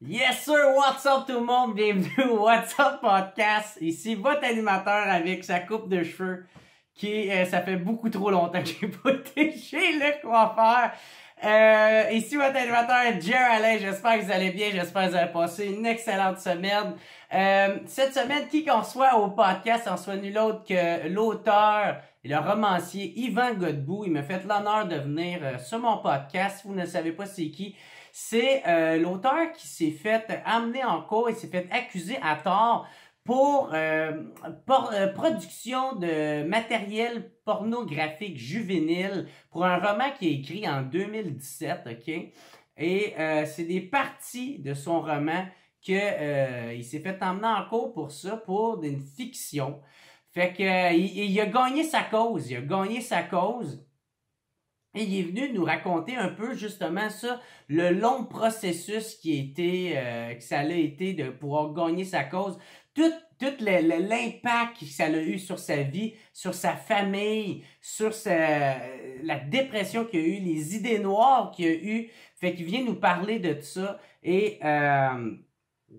Yes sir, what's up tout le monde, bienvenue au What's Up Podcast. Ici votre animateur avec sa coupe de cheveux qui, euh, ça fait beaucoup trop longtemps que j'ai pas été chez le coiffeur. Euh, ici votre animateur Jerry Allen. j'espère que vous allez bien, j'espère que vous avez passé une excellente semaine. Euh, cette semaine, qui qu'on soit au podcast, en soit nul autre que l'auteur et le romancier Yvan Godbout. Il me fait l'honneur de venir euh, sur mon podcast, vous ne savez pas c'est qui c'est euh, l'auteur qui s'est fait amener en cours et s'est fait accuser à tort pour, euh, euh, production de matériel pornographique juvénile pour un roman qui est écrit en 2017, OK? Et c'est des parties de son roman que il s'est fait emmener en cours pour ça, pour une fiction. Fait que il, a gagné sa cause, il a gagné sa cause. Et il est venu nous raconter un peu justement ça, le long processus qui était, euh, que ça a été de pouvoir gagner sa cause, tout, l'impact que ça a eu sur sa vie, sur sa famille, sur la dépression qu'il a eu, les idées noires qu'il a eu. Fait qu'il vient nous parler de tout ça et euh,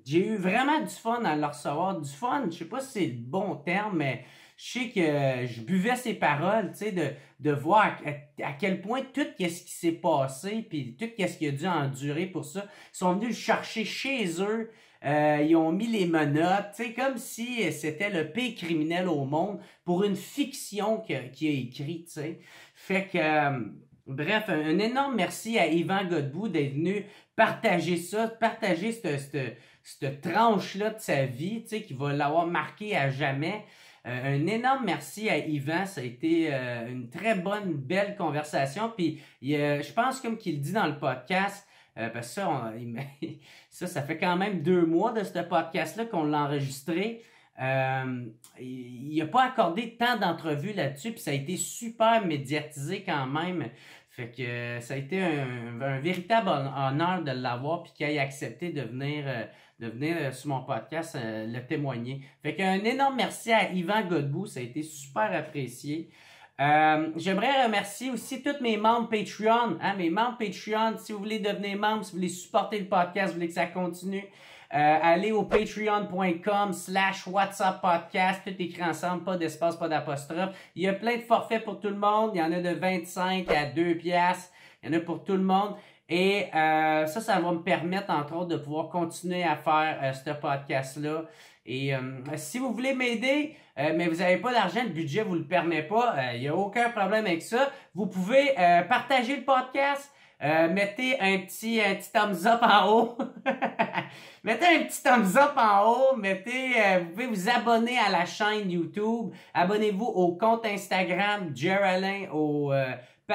j'ai eu vraiment du fun à le recevoir. Du fun, je sais pas si c'est le bon terme, mais je sais que je buvais ses paroles, tu sais, de, de voir à, quel point tout ce qui s'est passé, puis tout ce qu'il a dû endurer pour ça, sont venus le chercher chez eux, euh, ils ont mis les menottes, tu sais, comme si c'était le pays criminel au monde pour une fiction qui est écrite, tu sais. Fait que... Euh, bref, un, énorme merci à Yvan Godbout d'être venu partager ça, partager cette, cette, cette tranche-là de sa vie, tu sais, qui va l'avoir marqué à jamais. Euh, un énorme merci à Yvan. Ça a été euh, une très bonne, belle conversation. Puis euh, je pense, comme qu'il dit dans le podcast, parce que ça, ça, fait quand même deux mois de ce podcast-là qu'on l'a enregistré. il n'a pas accordé tant d'entrevues là-dessus, puis ça a été super médiatisé quand même. Fait que ça a été un, véritable honneur de l'avoir, puis qu'il ait accepté de venir de venir euh, sur mon podcast euh, le témoigner. Fait qu'un énorme merci à Yvan Godbout, ça a été super apprécié. Euh, j'aimerais remercier aussi tous mes membres Patreon. Hein, mes membres Patreon, si vous voulez devenir membre, si vous voulez supporter le podcast, si vous voulez que ça continue, allez au patreon.com slash WhatsApp Podcast, tout écrit ensemble, pas d'espace, pas d'apostrophe. Il y a plein de forfaits pour tout le monde. Il y en a de 25 à 2 piastres. Il y en a pour tout le monde. Et euh, ça, ça va me permettre, entre autres, de pouvoir continuer à faire euh, ce podcast-là. Et euh, si vous voulez m'aider, mais vous n'avez pas d'argent, le budget vous le permet pas, il n'y a aucun problème avec ça. Vous pouvez partager le podcast. mettez un petit, thumbs up en haut. mettez un petit thumbs up en haut. Mettez, vous pouvez vous abonner à la chaîne YouTube. Abonnez-vous au compte Instagram Geraldine, au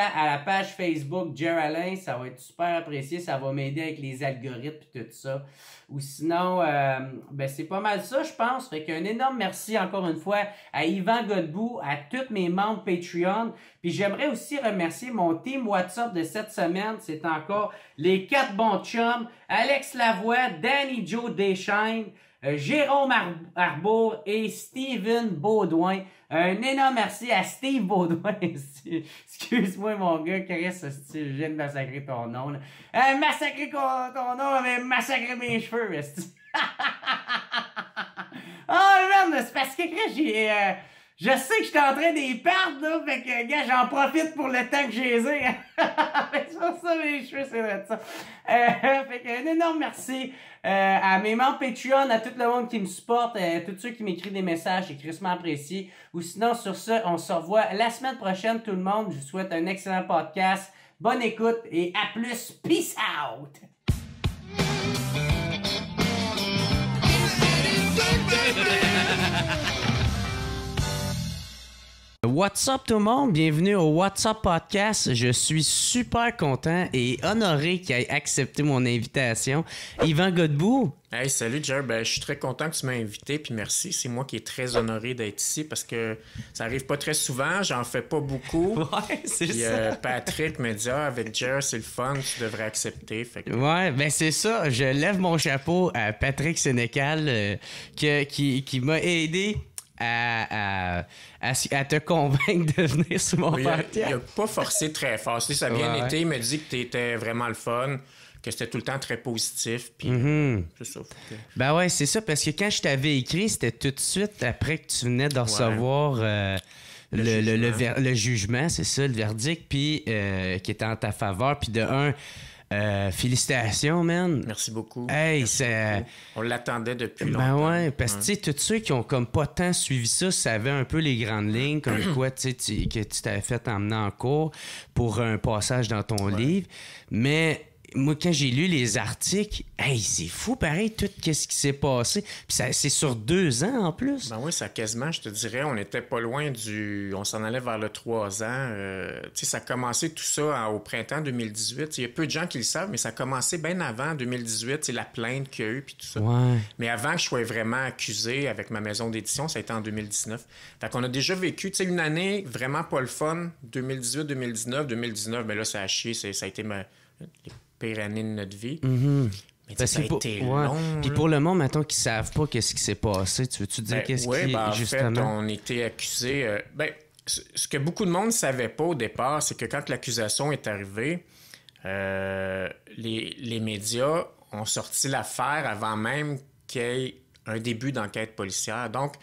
à la page Facebook Alain, ça va être super apprécié, ça va m'aider avec les algorithmes et tout ça. Ou sinon, euh, ben c'est pas mal ça, je pense. Fait qu'un énorme merci encore une fois à Yvan Godbout, à tous mes membres Patreon. Puis j'aimerais aussi remercier mon team WhatsApp de cette semaine. C'est encore les quatre bons chums, Alex Lavoie, Danny Joe Deschaines, euh, Jérôme Arbour et Steven Baudouin. Un énorme merci à Steve Baudouin. Excuse-moi, mon gars, Chris, je viens de massacrer ton nom. Euh, massacrer ton nom, mais massacrer mes cheveux, Ah, oh, merde, c'est parce que j'ai... Euh, je sais que suis en train d'y perdre, là, fait que, gars, j'en profite pour le temps que j'ai que, ça mes cheveux, c'est ça. Euh, fait que, un énorme merci euh, à mes membres Patreon, à tout le monde qui me supporte, à euh, tous ceux qui m'écrivent des messages, c'est crissement apprécié. Ou sinon, sur ce, on se revoit la semaine prochaine, tout le monde. Je vous souhaite un excellent podcast, bonne écoute et à plus. Peace out! What's up tout le monde? Bienvenue au What's Up Podcast. Je suis super content et honoré qu'il ait accepté mon invitation. Yvan Godbout. Hey, salut Jer. Ben, je suis très content que tu m'aies invité puis merci. C'est moi qui est très honoré d'être ici parce que ça arrive pas très souvent. J'en fais pas beaucoup. ouais, c'est ça. Euh, Patrick me dit avec Jer, c'est le fun, tu devrais accepter. Ouais, ben c'est ça. Je lève mon chapeau à Patrick Sénécal euh, qui m'a aidé à, à, te convaincre de venir sur mon oui, Il n'a pas forcé très fort. ça vient bien été. Il m'a dit que tu étais vraiment le fun, que c'était tout le temps très positif. Puis mhm. ça, Ben ouais, c'est ça. Parce que quand je t'avais écrit, c'était tout de suite après que tu venais de recevoir. Euh, le, le, jugement, c'est ça, le verdict, puis euh, qui était en ta faveur. Puis de un, euh, félicitations, man. Merci beaucoup. Hey, On l'attendait depuis ben longtemps. Ben ouais, parce que tous ceux qui ont comme pas tant suivi ça savaient un peu les grandes lignes, comme quoi tu, que tu t'avais fait emmener en cours pour un passage dans ton livre. Mais moi, quand j'ai lu les articles, c'est fou, pareil, tout quest ce qui s'est passé. Puis c'est sur deux ans en plus. Ben oui, ça quasiment, je te dirais, on n'était pas loin du. On s'en allait vers le trois ans. Euh, tu sais, ça a commencé tout ça au printemps 2018. Il y a peu de gens qui le savent, mais ça a commencé bien avant 2018, c'est la plainte qu'il y a eu, puis tout ça. Mais avant que je sois vraiment accusé avec ma maison d'édition, ça a été en 2019. Fait qu'on a déjà vécu, tu sais, une année vraiment pas le fun, 2018, 2019, 2019, mais là, ça a chié, ça a été ma pire de notre vie. Mhm. Mais ben, ça a été long. Puis pour le monde, maintenant qui ne savent pas qu'est-ce qui s'est passé, tu veux-tu dire ben qu'est-ce qui ben, on était accusés... Euh, ce que beaucoup de monde ne savait pas au départ, c'est que quand l'accusation est arrivée, euh, les, médias ont sorti l'affaire avant même qu'il y ait un début d'enquête policière. Donc,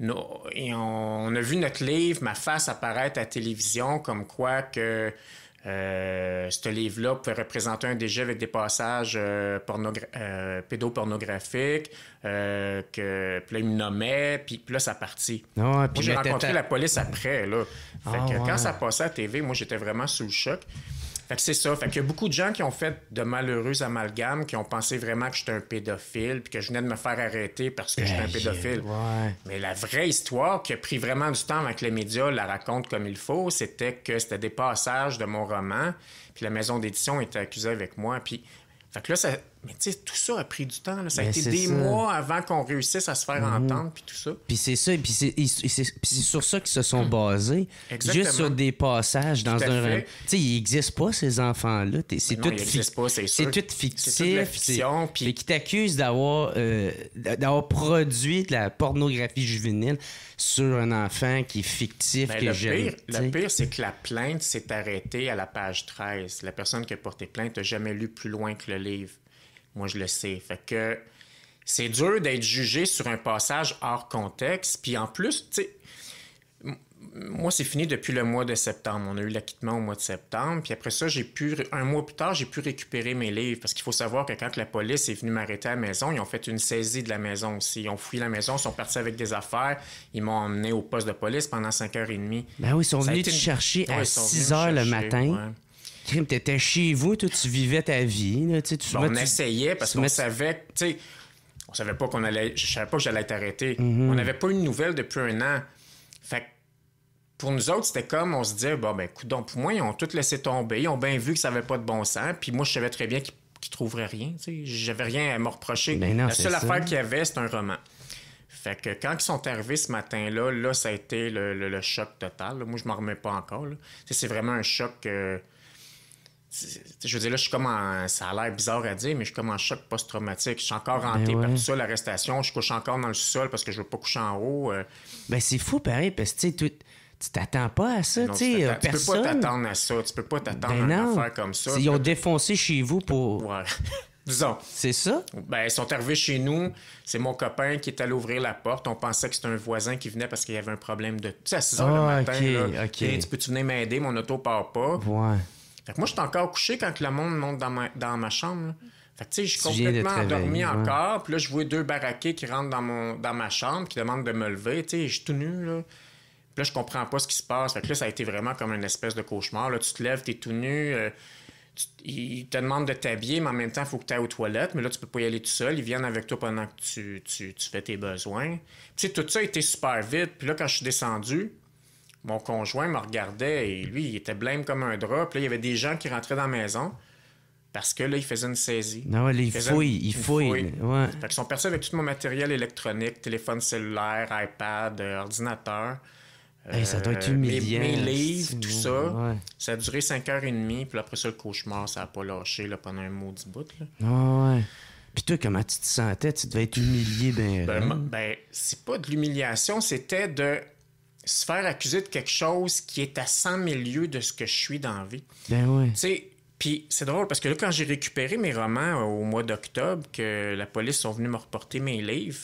nous, on, on, a vu notre livre, ma face apparaître à la télévision, comme quoi que euh, ce livre-là pouvait représenter un DG avec des passages euh, euh pédopornographiques, euh, que, puis là, il me nommait, puis, là, ça partit. Ah puis j'ai rencontré la police après, là. Ah quand ça passait à TV, moi, j'étais vraiment sous le choc. Fait que c'est ça. Fait qu'il y a beaucoup de gens qui ont fait de malheureux amalgames, qui ont pensé vraiment que j'étais un pédophile, puis que je venais de me faire arrêter parce que j'étais un pédophile. Mais la vraie histoire qui a pris vraiment du temps avec les médias la raconte comme il faut, c'était que c'était des passages de mon roman, puis la maison d'édition était accusée avec moi. Puis, fait que là, ça, tout ça a pris du temps. Ça a été des mois avant qu'on réussisse à se faire mhm. entendre, puis tout ça. Puis c'est ça, puis c'est sur ça qu'ils se sont hmm. basés. Juste sur des passages dans un... Tu sais, ils pas, ces enfants-là. c'est tout, fictif. C'est fiction. Puis qui t'accusent euh, d'avoir produit de la pornographie juvénile sur un enfant qui est fictif, ben, le Pire, le pire, c'est que la plainte s'est arrêtée à la page 13. La personne qui a porté plainte n'a jamais lu plus loin que le livre. Moi, je le sais. Fait que c'est dur d'être jugé sur un passage hors contexte. Puis en plus, tu sais, moi, c'est fini depuis le mois de septembre. On a eu l'acquittement au mois de septembre. Puis après ça, j'ai pu, un mois plus tard, j'ai pu récupérer mes livres. Parce qu'il faut savoir que quand la police est venue m'arrêter à la maison, ils ont fait une saisie de la maison aussi. Ils ont fouillé la maison, ils sont partis avec des affaires. Ils m'ont emmené au poste de police pendant 5 et demie. Ben oui, ils sont venus te chercher à 6h le matin crime, t'étais chez vous, toi, tu vivais ta vie. tu ben, on essayait parce qu'on savait, tu sais, on savait pas qu'on allait, je savais pas que j'allais être arrêté. Mhm. On n'avait pas eu de nouvelles depuis un an. Fait que pour nous autres, c'était comme, on se disait, bon, ben, donc pour moi, ils ont tout laissé tomber, ils ont bien vu que ça avait pas de bon sens, puis moi, je savais très bien qu'ils ne trouveraient rien, tu sais, j'avais rien à me reprocher. Ben La seule affaire qu'il y avait, c'est un roman. Fait que quand ils sont arrivés ce matin-là, là, ça a été le, choc total. Moi, je m'en remets pas encore. C'est vraiment un choc. Euh, je veux dire, là, je suis comme en, ça a l'air bizarre à dire, mais je suis comme en choc post-traumatique. Je suis encore hanté par ça, l'arrestation. Je couche encore dans le sol parce que je veux pas coucher en haut. Euh. Ben, c'est fou, pareil, parce que, tu t'attends pas à ça, euh, tu peux pas t'attendre à ça, tu peux pas t'attendre ben à une affaire comme ça. Ils ont défoncé chez vous pour... Disons. C'est ça? Ben, ils sont arrivés chez nous. C'est mon copain qui est allé ouvrir la porte. On pensait que c'était un voisin qui venait parce qu'il y avait un problème de... Tu sais, à 6 h le ah, matin, tu peux m'aider? Mon auto part pas. Ouais moi, je suis encore couché quand le monde monte dans ma, chambre. Fait tu sais, je suis complètement endormi encore. Puis là, je vois deux baraqués qui rentrent dans, mon, dans ma chambre, qui demandent de me lever. Tu sais, je suis tout nu, là. Puis là, je comprends pas ce qui se passe. Fait que là, ça a été vraiment comme une espèce de cauchemar. Là, tu te lèves, t'es tout nu. Euh, ils te demandent de t'habiller, mais en même temps, il faut que tu ailles aux toilettes. Mais là, tu peux pas y aller tout seul. Ils viennent avec toi pendant que tu, fais tes besoins. tout ça a été super vite. Puis là, quand je suis descendu, mon conjoint me regardait et lui, il était blême comme un drap. là, il y avait des gens qui rentraient dans la maison parce que là, il faisait une saisie. Non, ah il, fouille, il fouille. Ouais. Fait ils sont perçus avec tout mon matériel électronique, téléphone cellulaire, iPad, euh, ordinateur. ça doit être euh, humiliant. mes, tout ça. Ça a duré 5 heures et demie. Puis après ça, le cauchemar, ça n'a pas lâché pendant un maudit bout. Là. Ah ouais. Puis toi, comment tu te sentais? Tu devais être humilié, ben... Ben, hein? ben c'est pas de l'humiliation, c'était de se faire accuser de quelque chose qui est à 100 000 de ce que je suis dans la vie. Ben oui. Tu sais, puis c'est drôle parce que là, quand j'ai récupéré mes romans euh, au mois d'octobre, que la police sont venus me reporter mes livres,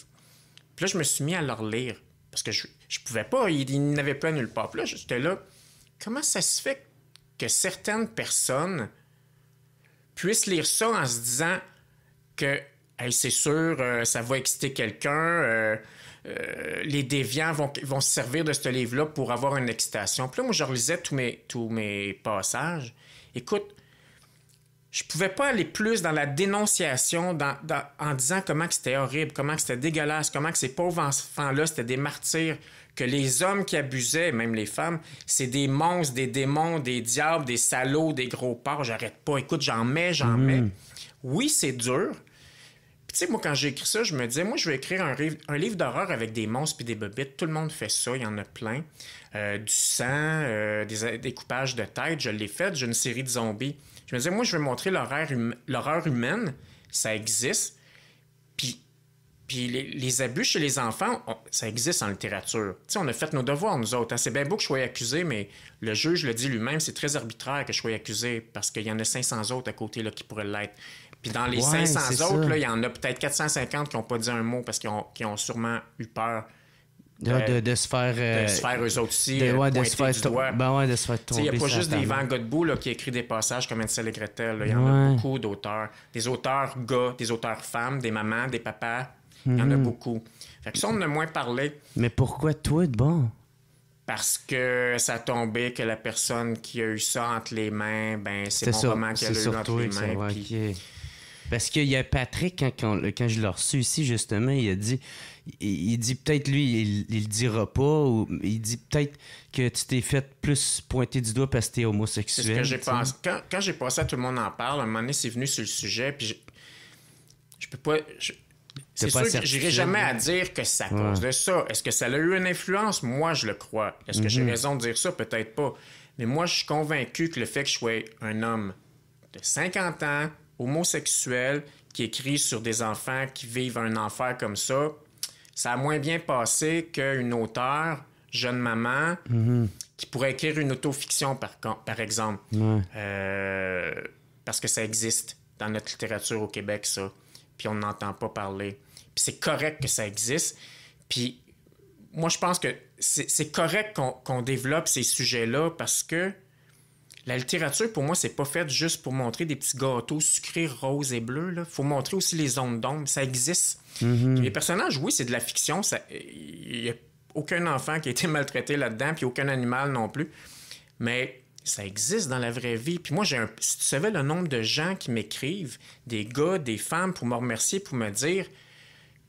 puis là, je me suis mis à leur lire parce que je, je pouvais pas, ils, n'avaient pas nulle part. Puis là, j'étais là, comment ça se fait que certaines personnes puissent lire ça en se disant que, c'est sûr, euh, ça va exciter quelqu'un, euh, euh, les déviants vont, vont se servir de ce livre-là pour avoir une excitation. Puis là, moi, je relisais tous mes, tous mes passages. Écoute, je pouvais pas aller plus dans la dénonciation dans, en disant comment c'était horrible, comment c'était dégueulasse, comment que ces pauvres enfants-là, c'était des martyrs, que les hommes qui abusaient, même les femmes, c'est des monstres, des démons, des diables, des salauds, des gros porcs. J'arrête pas. Écoute, j'en mets, j'en mhm. mets. Oui, c'est dur, tu sais, moi, quand j'ai écrit ça, je me disais, moi, je vais écrire un, livre d'horreur avec des monstres puis des bobites. Tout le monde fait ça, il y en a plein. Euh, du sang, euh, des découpages de tête, je l'ai fait. J'ai une série de zombies. Je me disais, moi, je vais montrer hum, l'horreur humaine. Ça existe. Puis, puis les, abus chez les enfants, ça existe en littérature. Tu sais, on a fait nos devoirs, nous autres. Ah, c'est bien beau que je sois accusé, mais le juge le dit lui-même, c'est très arbitraire que je sois accusé parce qu'il y en a 500 autres à côté là, qui pourraient l'être. Puis dans les 500 autres, il y en a peut-être 450 qui n'ont pas dit un mot parce qu'ils ont, ont, sûrement eu peur. De, de, euh, se faire. Euh, se faire eux autres aussi. De, euh, se faire ben ouais, de se faire tomber. Il n'y a pas juste des Van Godbout qui écrit des passages comme Ansel et Gretel. Il y en a beaucoup d'auteurs. Des auteurs gars, des auteurs femmes, des mamans, des papas. Il y en a mhm. beaucoup. Fait que ça, on en a moins parlé. Mais pourquoi toi de bon? Parce que ça tombait que la personne qui a eu ça entre les mains, ben c'est mon qu'elle a eu entre les mains. Parce qu'il y a Patrick, hein, quand, quand, je l'ai reçu ici, justement, il a dit, il, dit peut-être, lui, il, il le dira pas, ou il dit peut-être que tu t'es fait plus pointer du doigt parce que t'es homosexuel. Quand, j'ai passé à Tout le monde en parle, à un moment donné, c'est venu sur le sujet, puis je, peux pas... C'est sûr que j'irai jamais à dire que ça cause de ça. Est-ce que ça a eu une influence? Moi, je le crois. Est-ce que j'ai mhm. raison de dire ça? Peut-être pas. Mais moi, je suis convaincu que le fait que je sois un homme de 50 ans, homosexuel qui écrit sur des enfants qui vivent un enfer comme ça, ça a moins bien passé qu'une auteure, jeune maman, mhm. qui pourrait écrire une autofiction, par, par exemple. Euh, parce que ça existe dans notre littérature au Québec, ça. Puis on n'entend pas parler. Puis c'est correct que ça existe. Puis moi, je pense que c'est correct qu'on développe ces sujets-là parce que la littérature, pour moi, c'est pas faite juste pour montrer des petits gâteaux sucrés roses et bleus. Il faut montrer aussi les ondes d'ombre. Ça existe. Mhm. Les personnages, oui, c'est de la fiction. Il n'y a aucun enfant qui a été maltraité là-dedans, puis aucun animal non plus. Mais ça existe dans la vraie vie. Puis moi, j'ai un... si tu savais le nombre de gens qui m'écrivent, des gars, des femmes, pour me remercier, pour me dire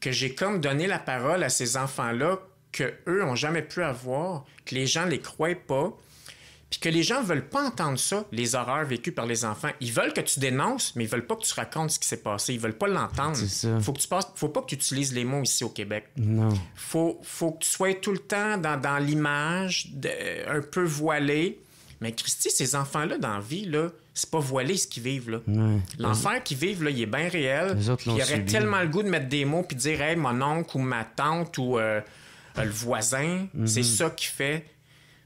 que j'ai comme donné la parole à ces enfants-là que eux ont jamais pu avoir, que les gens les croient pas, puis que les gens veulent pas entendre ça, les horreurs vécues par les enfants. Ils veulent que tu dénonces, mais ils veulent pas que tu racontes ce qui s'est passé. Ils veulent pas l'entendre. Faut que tu passes... faut pas que tu utilises les mots ici au Québec. Non. Faut, faut que tu sois tout le temps dans, dans l'image, un peu voilé. Mais Christy, ces enfants-là, dans la vie, là, c'est pas voilé ce qu'ils vivent. Là. L'enfer qu'ils vivent, là, il est bien réel. Ils auraient tellement le goût de mettre des mots puis de dire mon oncle ou ma tante ou euh, euh, le voisin, mm-hmm. c'est ça qui fait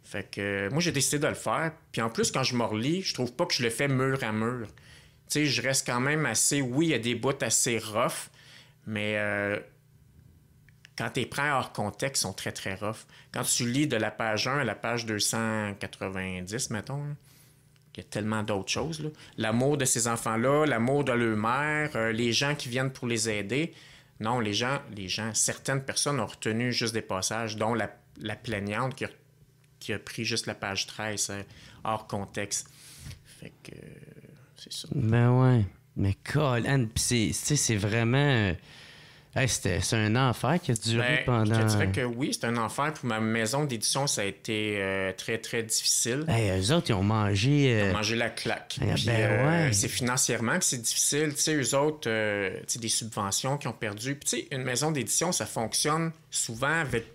fait que euh, moi, j'ai décidé de le faire. Puis en plus, quand je me relis, je trouve pas que je le fais mur à mur. Tu sais, je reste quand même assez. Oui, il y a des bouts assez rough, mais euh, quand t'es prêts hors contexte, sont très, très rough. Quand tu lis de la page 1 à la page 290, mettons, il y a tellement d'autres choses. L'amour de ces enfants-là, l'amour de leur mère, euh, les gens qui viennent pour les aider. Non, les gens, les gens, certaines personnes ont retenu juste des passages, dont la, la plaignante qui a qui a pris juste la page 13 hein, hors contexte. Fait que euh, c'est ça. Ben ouais. Mais Colin, c'est, vraiment. Euh, c'est un enfer qui a duré ben, pendant. Je dirais que oui, c'est un enfer. Pour ma maison d'édition, ça a été euh, très, très difficile. Et eux autres, ils ont mangé. Ils ont mangé la claque. Eh ben, ouais. C'est financièrement que c'est difficile. Tu eux autres, c'est des subventions qui ont perdu. une maison d'édition, ça fonctionne souvent avec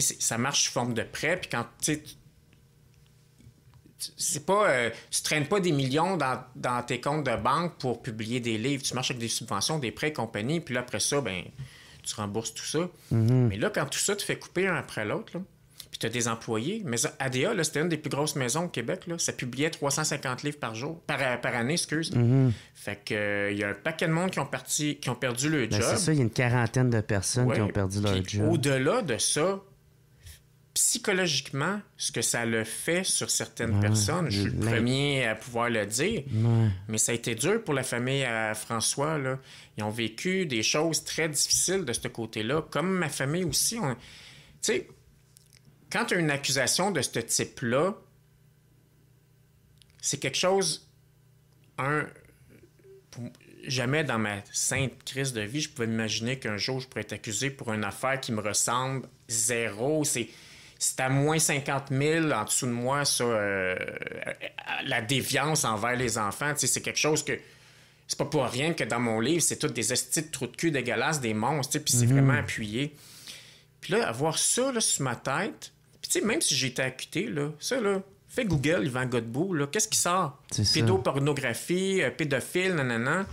ça marche sous forme de prêt. Puis quand c'est pas euh, tu traînes pas des millions dans, tes comptes de banque pour publier des livres tu marches avec des subventions des prêts et compagnie puis là après ça ben tu rembourses tout ça mhm. mais là quand tout ça te fait couper un après l'autre puis tu as des employés mais ADA c'était une des plus grosses maisons au Québec là. ça publiait 350 livres par jour par, euh, année excuse mhm. fait que il euh, y a un paquet de monde qui ont parti qui ont perdu leur ben, job c'est il y a une quarantaine de personnes qui ont perdu leur job au-delà de ça psychologiquement, ce que ça le fait sur certaines personnes, je suis le premier à pouvoir le dire, mais ça a été dur pour la famille à François. Là. Ils ont vécu des choses très difficiles de ce côté-là, comme ma famille aussi. Tu sais, quand tu as une accusation de ce type-là, c'est quelque chose, un, jamais dans ma sainte crise de vie, je pouvais imaginer qu'un jour je pourrais être accusé pour une affaire qui me ressemble zéro. C'est c'est à moins 50 000 en dessous de moi, ça, euh, euh, la déviance envers les enfants, c'est quelque chose que. C'est pas pour rien que dans mon livre, c'est toutes des estides de trous de cul dégueulasses, des monstres, puis c'est mhm. vraiment appuyé. Puis là, avoir ça là, sur ma tête, puis tu sais, même si j'étais accuté, là, ça, là, fait Google, Yvan Godbout, là, qu'est-ce qui sort? Pédopornographie, euh, pédophile, nanana.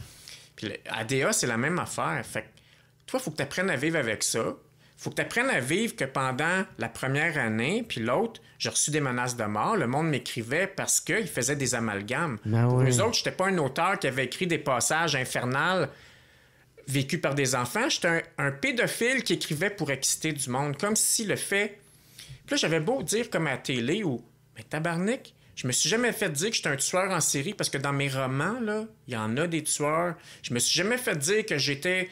Puis ADA, c'est la même affaire. Fait que toi, il faut que tu apprennes à vivre avec ça faut que tu apprennes à vivre que pendant la première année, puis l'autre, j'ai reçu des menaces de mort. Le monde m'écrivait parce qu'il faisait des amalgames. Ben pour eux autres, j'étais pas un auteur qui avait écrit des passages infernales vécus par des enfants. J'étais un, pédophile qui écrivait pour exciter du monde, comme si le fait... Puis là, j'avais beau dire comme à la télé ou... Mais tabarnak, je me suis jamais fait dire que j'étais un tueur en série parce que dans mes romans, là, il y en a des tueurs. Je me suis jamais fait dire que j'étais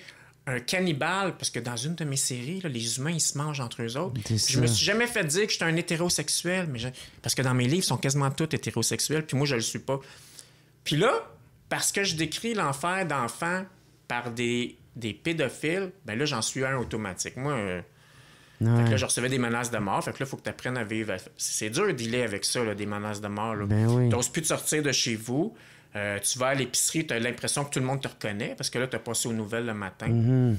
un cannibale, parce que dans une de mes séries, les humains, ils se mangent entre eux autres. Je me suis jamais fait dire que j'étais un hétérosexuel, mais parce que dans mes livres, ils sont quasiment tous hétérosexuels, puis moi, je le suis pas. Puis là, parce que je décris l'enfer d'enfants par des, des pédophiles, ben là, j'en suis un automatique. Moi, euh, là, je recevais des menaces de mort. Fait que là, il faut que tu apprennes à vivre. C'est dur d'y aller avec ça, des menaces de mort. Ben tu n'oses plus de sortir de chez vous. Euh, tu vas à l'épicerie, tu as l'impression que tout le monde te reconnaît parce que là, tu as passé aux nouvelles le matin. Mhm.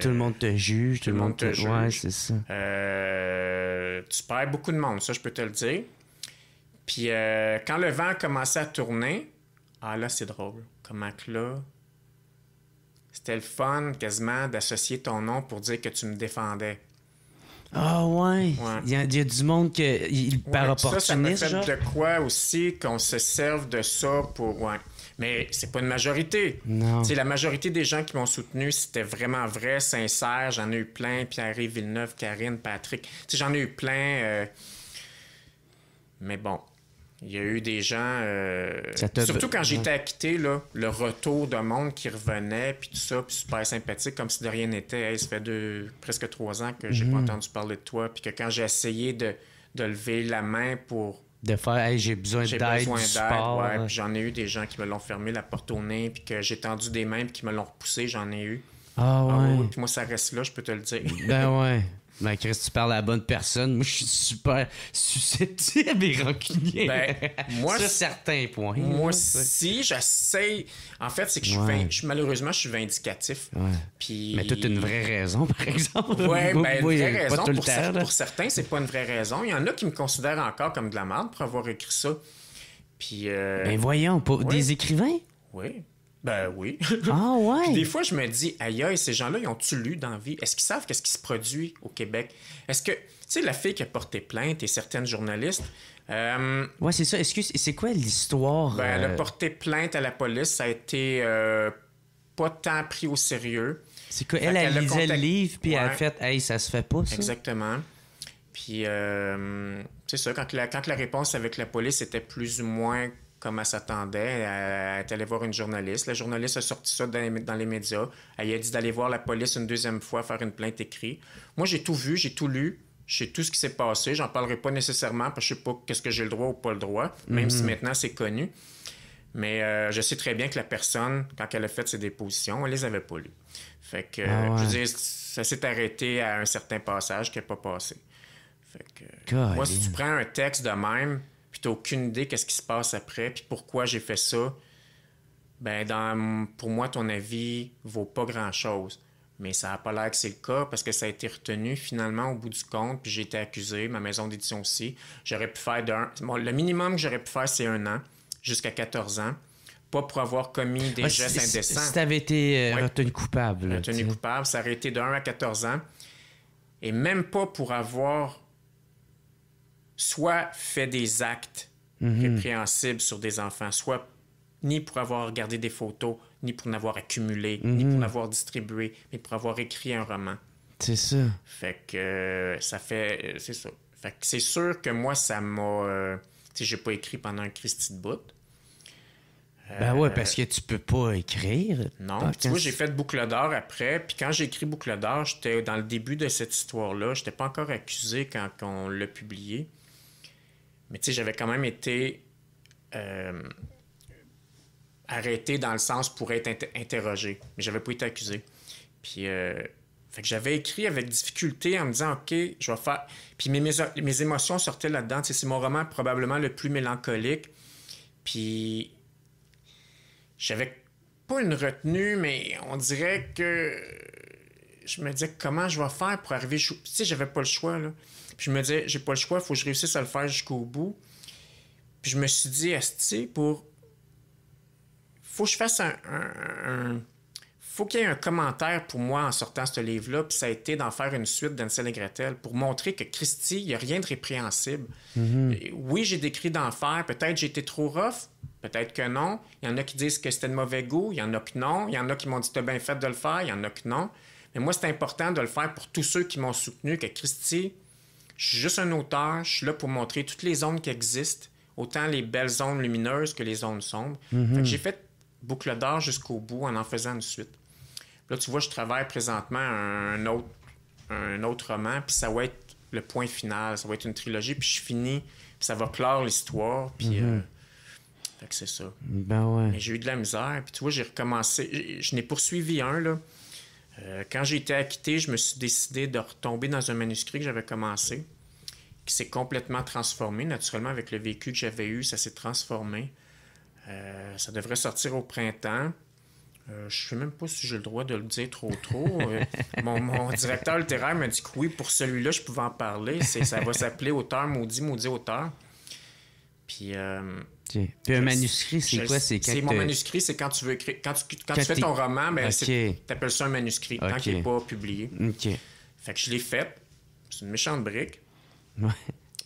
tout le monde te juge, tout, le monde te, juge. Euh, tu perds beaucoup de monde, ça, je peux te le dire. Puis euh, quand le vent a commencé à tourner, ah là, c'est drôle. Comment que là, c'était le fun quasiment d'associer ton nom pour dire que tu me défendais. Ah ouais. Il y, a du monde qui il, ouais, par opportunisme. Ça, ça fait de quoi aussi qu'on se serve de ça pour. Ouais. Mais c'est pas une majorité. Non. la majorité des gens qui m'ont soutenu, c'était vraiment vrai, sincère. J'en ai eu plein. pierre Villeneuve, Karine, Patrick. J'en ai eu plein. Euh, mais bon, il y a eu des gens. Euh, surtout quand j'étais acquitté, là, le retour de monde qui revenait, puis tout ça, puis super sympathique, comme si de rien n'était. ça fait presque trois ans que j'ai pas mm-hmm. entendu parler de toi, puis que quand j'ai essayé de, lever la main pour. De faire, j'ai besoin d'aide. Hein. j'en ai eu des gens qui me l'ont fermé la porte au nez, puis que j'ai tendu des mains, puis qui me l'ont repoussé, j'en ai eu. Ah, ah ouais. puis moi, ça reste là, je peux te le dire. ben ouais. Ben, Chris, tu parles à la bonne personne. Moi, je suis super susceptible et rancunier. Ben, moi, sur certains points. Moi aussi, j'essaie. En fait, c'est que je suis malheureusement, je suis vindicatif. Puis... Mais toute une vraie raison, par exemple. Oui, ben, une vraie raison. Pour, certains, c'est pas une vraie raison. Il y en a qui me considèrent encore comme de la merde pour avoir écrit ça. Puis. Euh, ben, voyons, pour des écrivains? Oui. Ben oui. Ah Puis des fois, je me dis, aïe, aïe ces gens-là, ils ont-tu lu dans la vie? Est-ce qu'ils savent qu'est-ce qui se produit au Québec? Est-ce que, tu sais, la fille qui a porté plainte et certaines journalistes. Euh, ouais, c'est ça. Excuse, c'est quoi l'histoire? Ben, elle a euh? porté plainte à la police. Ça a été euh, pas tant pris au sérieux. C'est quoi? Elle, elle, elle, lisait le livre, puis elle a fait, hey, ça se fait pas, ça. Exactement. Puis, euh, c'est ça, quand la, quand la réponse avec la police était plus ou moins comme elle s'attendait. Elle est allée voir une journaliste. La journaliste a sorti ça dans les, médias. Elle a dit d'aller voir la police une deuxième fois, faire une plainte écrite. Moi, j'ai tout vu, j'ai tout lu. Je sais tout ce qui s'est passé. J'en parlerai pas nécessairement parce que je sais pas qu'est-ce que j'ai le droit ou pas le droit, même si mhm. maintenant c'est connu. Mais euh, je sais très bien que la personne, quand elle a fait ses dépositions, elle les avait pas lues. Fait que, ah je ça s'est arrêté à un certain passage qui n'est pas passé. Fait que, moi, si tu prends un texte de même, puis t'as aucune idée qu'est-ce qui se passe après, puis pourquoi j'ai fait ça, ben pour moi, ton avis vaut pas grand-chose. Mais ça n'a pas l'air que c'est le cas parce que ça a été retenu finalement au bout du compte, puis j'ai été accusé, ma maison d'édition aussi. J'aurais pu faire d'un. le minimum que j'aurais pu faire, c'est un an, jusqu'à 14 ans. Pas pour avoir commis des ah, gestes indécents. Si t'avais été euh, retenu coupable. Retenu coupable, ça aurait été de 1 à 14 ans. Et même pas pour avoir soit fait des actes mhm. répréhensibles sur des enfants, soit ni pour avoir regardé des photos, ni pour n'avoir accumulé, ni pour mhm. l'avoir distribué, mais pour avoir écrit un roman. C'est ça. Fait que euh, ça fait. Euh, c'est ça. Fait que c'est sûr que moi, ça m'a. Euh, tu j'ai pas écrit pendant un Christie de bout. ben ouais, parce que tu peux pas écrire. Non, tu vois, j'ai fait Boucle d'or après. Puis quand j'ai écrit Boucle d'or, j'étais dans le début de cette histoire-là. J'étais pas encore accusé quand, quand on l'a publié. Mais tu sais, j'avais quand même été euh, arrêté dans le sens pour être interrogé, mais j'avais pas été accusé. Puis, euh, fait que j'avais écrit avec difficulté en me disant, OK, je vais faire. Puis mes, émotions sortaient là-dedans. C'est mon roman probablement le plus mélancolique. Puis, j'avais pas une retenue, mais on dirait que je me disais comment je vais faire pour arriver. Tu sais, j'avais pas le choix, là. Puis je me disais, j'ai pas le choix, il faut que je réussisse à le faire jusqu'au bout. Puis je me suis dit, Asti, pour. Faut que je fasse un. Faut qu'il y ait un commentaire pour moi en sortant ce livre-là, puis ça a été d'en faire une suite d'Ansel et Gretel pour montrer que Christy, il n'y a rien de répréhensible. Mm-hmm. Oui, j'ai décrit d'en faire. peut-être j'ai été trop rough, peut-être que non. Il y en a qui disent que c'était de mauvais goût, il y en a que non. Il y en a qui m'ont dit t'as bien fait de le faire, il y en a que non. Mais moi, c'est important de le faire pour tous ceux qui m'ont soutenu que Christy, je suis juste un auteur, je suis là pour montrer toutes les zones qui existent, autant les belles zones lumineuses que les zones sombres. Mhm. J'ai fait boucle d'or jusqu'au bout en en faisant une suite. Là, tu vois, je travaille présentement un autre, un autre roman, puis ça va être le point final, ça va être une trilogie, puis je finis, puis ça va clore l'histoire, puis... Mhm. Euh, c'est ça. Ben ouais. J'ai eu de la misère, puis tu vois, j'ai recommencé, je n'ai poursuivi un, là, euh, quand j'ai été acquitté, je me suis décidé de retomber dans un manuscrit que j'avais commencé, qui s'est complètement transformé. Naturellement, avec le vécu que j'avais eu, ça s'est transformé. Euh, ça devrait sortir au printemps. Euh, je ne sais même pas si j'ai le droit de le dire trop trop. mon, directeur littéraire m'a dit que oui, pour celui-là, je pouvais en parler. Ça va s'appeler Auteur maudit, maudit auteur. Puis puis un manuscrit, c'est quoi? C'est Mon manuscrit, c'est quand tu veux écrire. Quand tu, fais ton roman, ben, tu appelles ça un manuscrit, tant qu'il n'est pas publié. Fait que je l'ai fait. C'est une méchante brique. Mais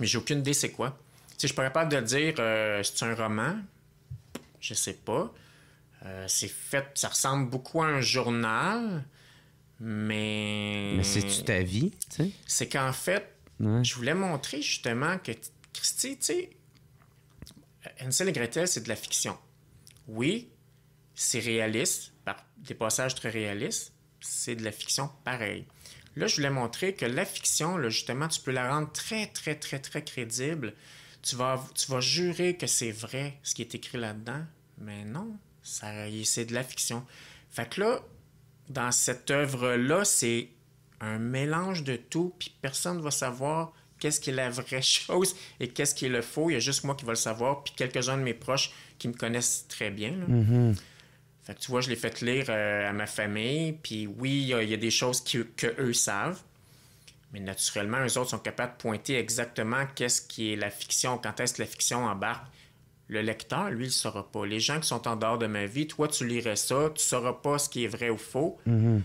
j'ai aucune idée c'est quoi. Si je pourrais pas de dire, euh, c'est un roman, je sais pas. Euh, c'est fait, ça ressemble beaucoup à un journal, mais. Mais c'est-tu ta vie, tu C'est qu'en fait, je voulais montrer justement que, Christy, tu sais, Hansel et Gretel, c'est de la fiction. Oui, c'est réaliste, par des passages très réalistes, c'est de la fiction pareil. Là, je voulais montrer que la fiction, justement, tu peux la rendre très, très, très, très crédible. Tu vas, tu vas jurer que c'est vrai ce qui est écrit là-dedans, mais non, ça, c'est de la fiction. Fait que là, dans cette œuvre-là, c'est un mélange de tout, puis personne ne va savoir qu'est-ce qui est la vraie chose et qu'est-ce qui est le faux. Il y a juste moi qui vais le savoir, puis quelques-uns de mes proches qui me connaissent très bien. Mm-hmm. Fait que tu vois, je l'ai fait lire euh, à ma famille, puis oui, il y, a, des choses qu'eux eux savent, mais naturellement, eux autres sont capables de pointer exactement qu'est-ce qui est la fiction, quand est-ce que la fiction embarque. Le lecteur, lui, il ne saura pas. Les gens qui sont en dehors de ma vie, toi, tu lirais ça, tu ne sauras pas ce qui est vrai ou faux. Mm-hmm.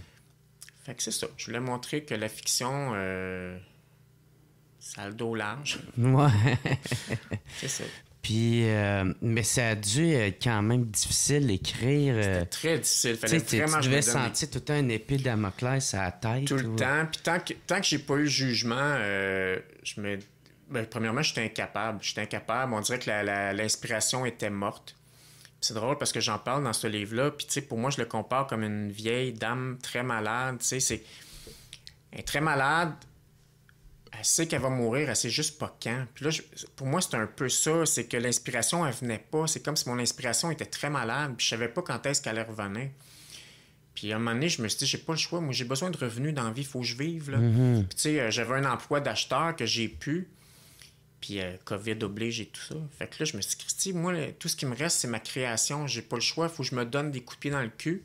Fait que c'est ça. Je voulais montrer que la fiction, euh, ça a le dos large. Ouais. c'est ça. Puis, euh, mais ça a dû être quand même difficile d'écrire. Euh, C'était très difficile. Fallait vraiment tu devais sentir tout le temps une épée Damoclès à la tête. Tout le temps. Puis tant que, tant que j'ai pas eu le jugement, euh, je me... Ben, premièrement, j'étais incapable. J'étais incapable. On dirait que l'inspiration était morte. C'est drôle parce que j'en parle dans ce livre-là. Puis, tu sais, pour moi, je le compare comme une vieille dame très malade. Tu sais, c'est. Elle très malade, elle sait qu'elle va mourir, elle sait juste pas quand. Puis là, pour moi, c'est un peu ça, c'est que l'inspiration, elle venait pas. C'est comme si mon inspiration était très malade, puis je savais pas quand est-ce qu'elle revenait Puis à un moment donné, je me suis dit, j'ai pas le choix, moi j'ai besoin de revenus dans la vie, faut que je vive. Mhm. Puis tu sais, euh, j'avais un emploi d'acheteur que j'ai pu, puis euh, COVID oblige et tout ça. Fait que là, je me suis dit, moi, tout ce qui me reste, c'est ma création, j'ai pas le choix, faut que je me donne des coups de pied dans le cul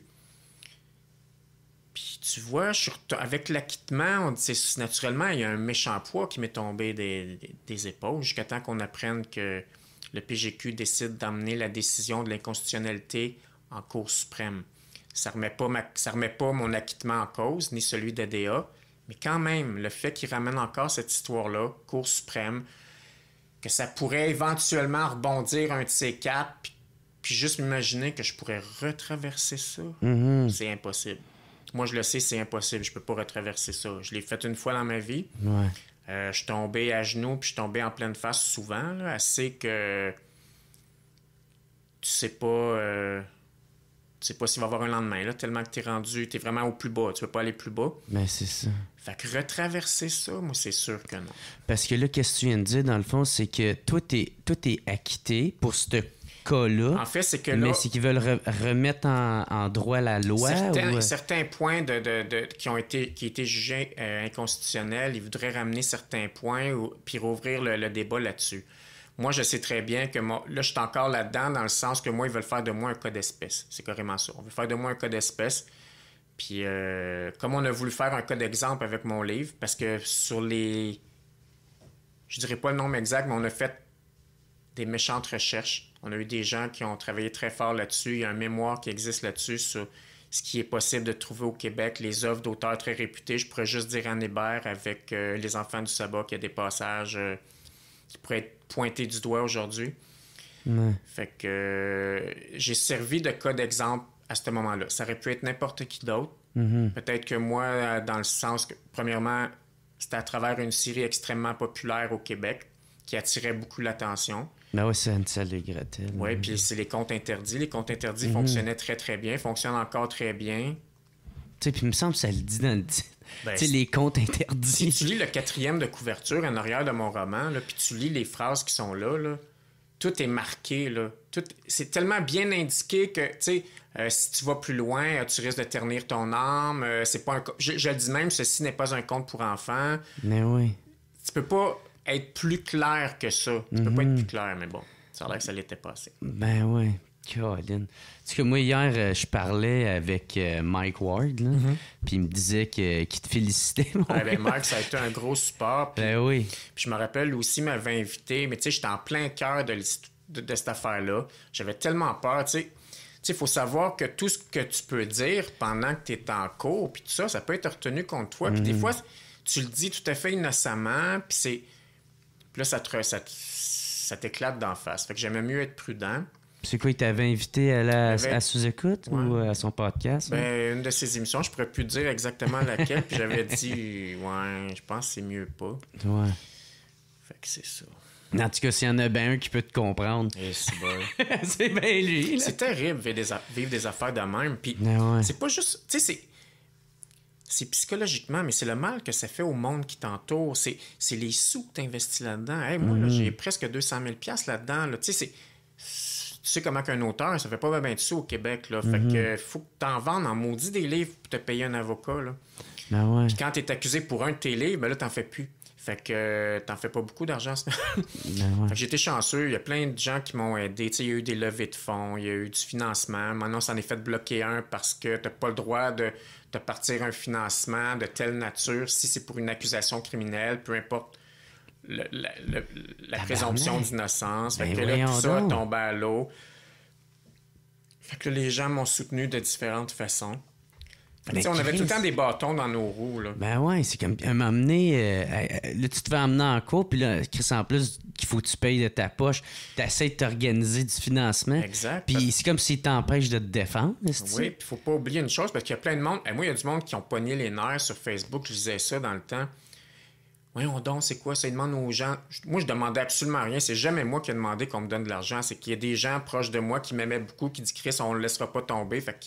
puis tu vois, avec l'acquittement, naturellement, il y a un méchant poids qui m'est tombé des, épaules jusqu'à temps qu'on apprenne que le PGQ décide d'emmener la décision de l'inconstitutionnalité en Cour suprême. Ça ne remet, pas ça remet pas mon acquittement en cause, ni celui d'ADA, mais quand même, le fait qu'il ramène encore cette histoire-là, Cour suprême, que ça pourrait éventuellement rebondir un de ces quatre, puis, juste m'imaginer que je pourrais retraverser ça, mm-hmm. c'est impossible. Moi, je le sais, c'est impossible. Je peux pas retraverser ça. Je l'ai fait une fois dans ma vie. Euh, je suis je à genoux, puis je suis tombé en pleine face souvent, assez que tu sais pas. Euh, tu sais pas s'il va y avoir un lendemain, tellement que tu es rendu, tu es vraiment au plus bas, tu peux pas aller plus bas. Mais ben, c'est ça. Fait que retraverser ça, moi, c'est sûr que non. Parce que là, qu'est-ce que tu viens de dire, dans le fond, c'est que toi, tu es acquitté pour ce en fait, c'est que là, Mais c'est qu'ils veulent remettre en, droit la loi. Certains, euh? points qui ont été, jugés euh, inconstitutionnels, ils voudraient ramener certains points ou, puis rouvrir le, débat là-dessus. Moi, je sais très bien que moi, là, je suis encore là-dedans dans le sens que moi, ils veulent faire de moi un code d'espèce. C'est carrément ça. On veut faire de moi un code d'espèce. Puis, euh, comme on a voulu faire un code d'exemple avec mon livre, parce que sur les. Je dirais pas le nombre exact, mais on a fait des méchantes recherches. On a eu des gens qui ont travaillé très fort là-dessus. Il y a un mémoire qui existe là-dessus sur ce qui est possible de trouver au Québec, les œuvres d'auteurs très réputés. Je pourrais juste dire Anne Hébert avec euh, Les Enfants du Sabbat, qui a des passages euh, qui pourraient être pointés du doigt aujourd'hui. Fait que euh, j'ai servi de cas d'exemple à ce moment-là. Ça aurait pu être n'importe qui d'autre. Mm-hmm. Peut-être que moi, dans le sens que, premièrement, c'était à travers une série extrêmement populaire au Québec qui attirait beaucoup l'attention. Ben oui, c'est Oui, hein. puis c'est les comptes interdits. Les comptes interdits mhm. fonctionnaient très, très bien, fonctionnent encore très bien. Tu sais, puis il me semble que ça le dit dans le titre. Ben, tu sais, les comptes interdits. Si tu lis le quatrième de couverture en arrière de mon roman, puis tu lis les phrases qui sont là, tout est marqué, là. Tout... C'est tellement bien indiqué que, tu sais, euh, si tu vas plus loin, euh, tu risques de ternir ton âme. Euh, c'est pas je, le dis même, ceci n'est pas un conte pour enfants. Mais oui. Tu peux pas être plus clair que ça. Tu peux pas être plus clair, mais bon, ça a l'air que ça l'était passé. assez. Ben oui. Colin. Tu que moi, hier, euh, je parlais avec euh, Mike Ward, mhm. puis il me disait euh, qu'il te félicitait. ben, Mike, ça a été un gros support. ben oui. Puis je me rappelle aussi, m'avait invité, mais tu sais, j'étais en plein cœur de, cette affaire-là. J'avais tellement peur, tu sais. Il faut savoir que tout ce que tu peux dire pendant que tu es en cours, puis tout ça, ça peut être retenu contre toi. Puis des mhm. fois, tu le dis tout à fait innocemment, puis c'est là, ça ça, t'éclate d'en face. Fait que j'aimais mieux être prudent. C'est quoi, il t'avait invité à, la, sous-écoute ou à son podcast? Ben, une de ses émissions, je pourrais plus dire exactement laquelle, puis j'avais dit, ouais, je pense que c'est mieux pas. Ouais. Fait que c'est ça. En tout cas, s'il y en a bien un qui peut te comprendre. Eh, c'est bien lui. C'est terrible vivre des, affaires de même. Puis ben c'est pas juste. Tu sais, c'est psychologiquement, mais c'est le mal que ça fait au monde qui t'entoure. C'est, les sous que tu investis là-dedans. moi, mm. j'ai presque 200 000 là-dedans. Là. Tu, sais, tu sais comment qu'un auteur, ça fait pas bien de sous au Québec. Là. Fait mm-hmm. que faut que t'en vendes en maudit des livres pour te payer un avocat. Là. tu ben ouais. Puis quand t'es accusé pour un de tes livres, ben là, t'en fais plus. Fait que euh, t'en fais pas beaucoup d'argent. ben ouais. j'étais chanceux. Il y a plein de gens qui m'ont aidé. il y a eu des levées de fonds, il y a eu du financement. Maintenant, ça en est fait bloquer un parce que t'as pas le droit de de partir un financement de telle nature, si c'est pour une accusation criminelle, peu importe la, présomption d'innocence. Fait ben que là, tout ça a tombé à l'eau. Fait que les gens m'ont soutenu de différentes façons. on avait tout le temps des bâtons dans nos roues. Ben ouais, c'est comme m'amener. Euh, m'a euh, là, tu te fais emmener en cours, puis là, Chris, en plus, qu'il faut que tu payes de ta poche. Tu essaies de t'organiser du financement. Exact. Puis c'est comme si t'empêchent de te défendre. Oui, puis faut pas oublier une chose parce qu'il y a plein de monde. Et eh, moi, il y a du monde qui ont pogné les nerfs sur Facebook. Je disais ça dans le temps. on donc, c'est quoi? Ça demande aux gens. Moi, je demandais absolument rien. C'est jamais moi qui ai demandé qu'on me donne de l'argent. C'est qu'il y a des gens proches de moi qui m'aimaient beaucoup, qui disent Chris, on ne le laissera pas tomber. Fait que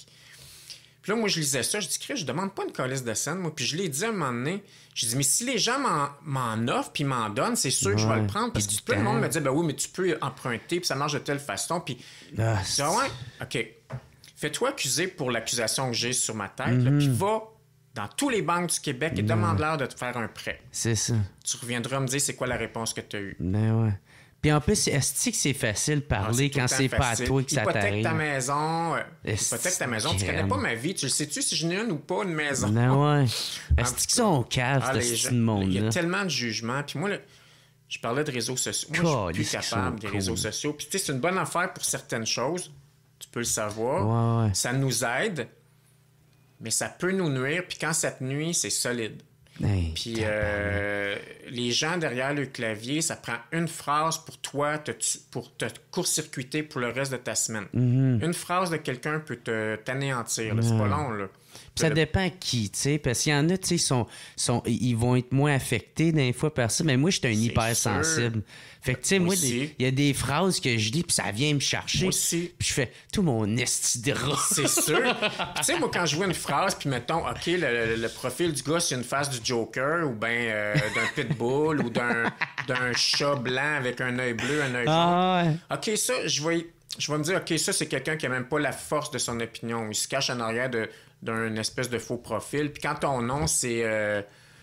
puis là, moi, je lisais ça, je dis, je demande pas une colisse de scène, moi. Puis je l'ai dit à un moment donné, je dis, mais si les gens m'en offrent puis m'en donnent, c'est sûr que je vais le prendre. Puis tout le monde me dit, ben oui, mais tu peux emprunter, puis ça marche de telle façon. Puis ah, je dis, ah ouais, OK. Fais-toi accuser pour l'accusation que j'ai sur ma tête, puis mhm. va dans tous les banques du Québec et demande-leur de te faire un prêt. C'est ça. Tu reviendras me dire c'est quoi la réponse que tu as eue. Ben ouais. Puis en plus, est-ce que c'est facile de ah, parler quand c'est pas à toi que ça t'arrive? ta maison. Euh, ta maison. Tu connais pas ma vie. Tu le sais-tu si je n'ai une ou pas une maison? Non, ouais. Est-ce ah, que sont caves, de monde Il y a tellement de jugements. Puis moi, je parlais de réseaux sociaux. Moi, je suis plus capable des réseaux sociaux. Puis tu sais, c'est une bonne affaire pour certaines choses. Tu peux le savoir. Ça nous aide. Mais ça peut nous nuire. Puis quand ça te nuit, c'est solide. Puis euh, les gens derrière le clavier, ça prend une phrase pour toi pour te court-circuiter pour le reste de ta semaine. Mhm. Une phrase de quelqu'un peut t'anéantir. C'est pas long. Là. ça dépend qui, tu sais, parce qu'il y en a, tu sais, sont, ils vont être moins affectés des fois par ça. Mais moi, j'étais un hypersensible. Fait que, tu sais, moi, il y a des phrases que je lis, puis ça vient me chercher. Moi Puis je fais tout mon esti C'est sûr. tu sais, moi, quand je vois une phrase, puis mettons, OK, le, profil du gars, c'est une face du Joker, ou bien euh, d'un pitbull, ou d'un, chat blanc avec un œil bleu, un œil ah, OK, ça, je vais, je vais me dire, OK, ça, c'est quelqu'un qui n'a même pas la force de son opinion. Il se cache en arrière d'un espèce de faux profil. Puis quand ton nom, c'est. Euh,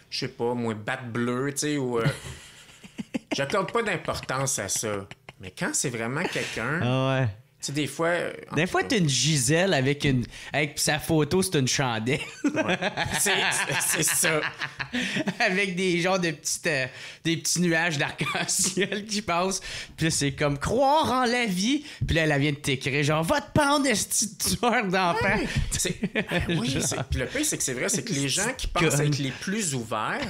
je sais pas, moi, Bat Bleu, tu sais, ou. Euh, J'accorde pas d'importance à ça. Mais quand c'est vraiment quelqu'un. Ah tu sais, des fois. Des fois, t'es une Gisèle avec une. Avec sa photo, c'est une chandelle. Ouais. C'est ça. avec des genres de petites. Euh, des petits nuages d'arc-en-ciel qui passent. Puis c'est comme croire en la vie. Puis là, elle vient de t'écrire genre va te pendre, ce tueur d'enfant. oui, puis le pire, c'est que c'est vrai, c'est que les gens qui pensent être les plus ouverts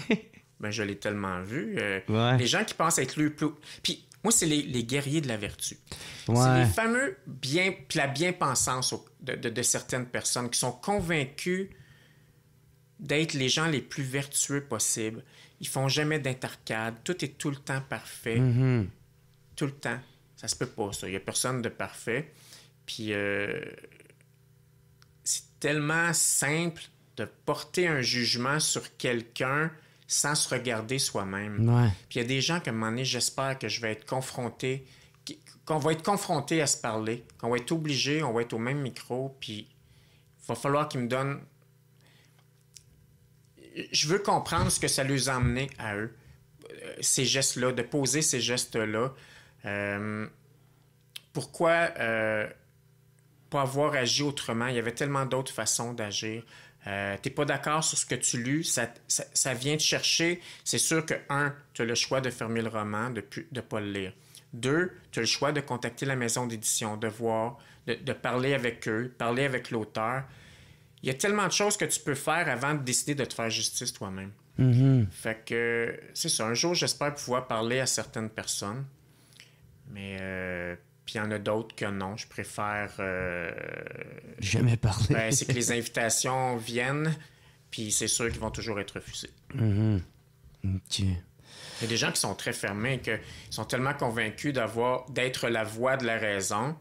ben, je l'ai tellement vu. Euh, les gens qui pensent être le plus. Puis moi, c'est les, les, guerriers de la vertu. C'est les fameux bien, puis la bien-pensance de, de, certaines personnes qui sont convaincues d'être les gens les plus vertueux possibles. Ils font jamais d'intercade. Tout est tout le temps parfait. Mm-hmm. Tout le temps. Ça se peut pas, ça. Il n'y a personne de parfait. Puis euh, c'est tellement simple de porter un jugement sur quelqu'un sans se regarder soi-même. Puis il y a des gens qui à un moment donné, j'espère que je vais être confronté, qu'on va être confronté à se parler, qu'on va être obligé, on va être au même micro, puis il va falloir qu'ils me donnent... Je veux comprendre ce que ça les a amené à eux, euh, ces gestes-là, de poser ces gestes-là. Euh, pourquoi... Euh pas avoir agi autrement. Il y avait tellement d'autres façons d'agir. Euh, t'es pas d'accord sur ce que tu lus, ça, vient te chercher. C'est sûr que, un, tu as le choix de fermer le roman, de ne pas le lire. Deux, tu as le choix de contacter la maison d'édition, de voir, de, parler avec eux, parler avec l'auteur. Il y a tellement de choses que tu peux faire avant de décider de te faire justice toi-même. Mm-hmm. Fait que, c'est ça. Un jour, j'espère pouvoir parler à certaines personnes. Mais euh, puis il y en a d'autres que non. Je préfère. Euh, Jamais parler. Ben, c'est que les invitations viennent, puis c'est sûr qu'ils vont toujours être refusés. Mm-hmm. Il y a des gens qui sont très fermés, qui sont tellement convaincus d'avoir d'être la voix de la raison.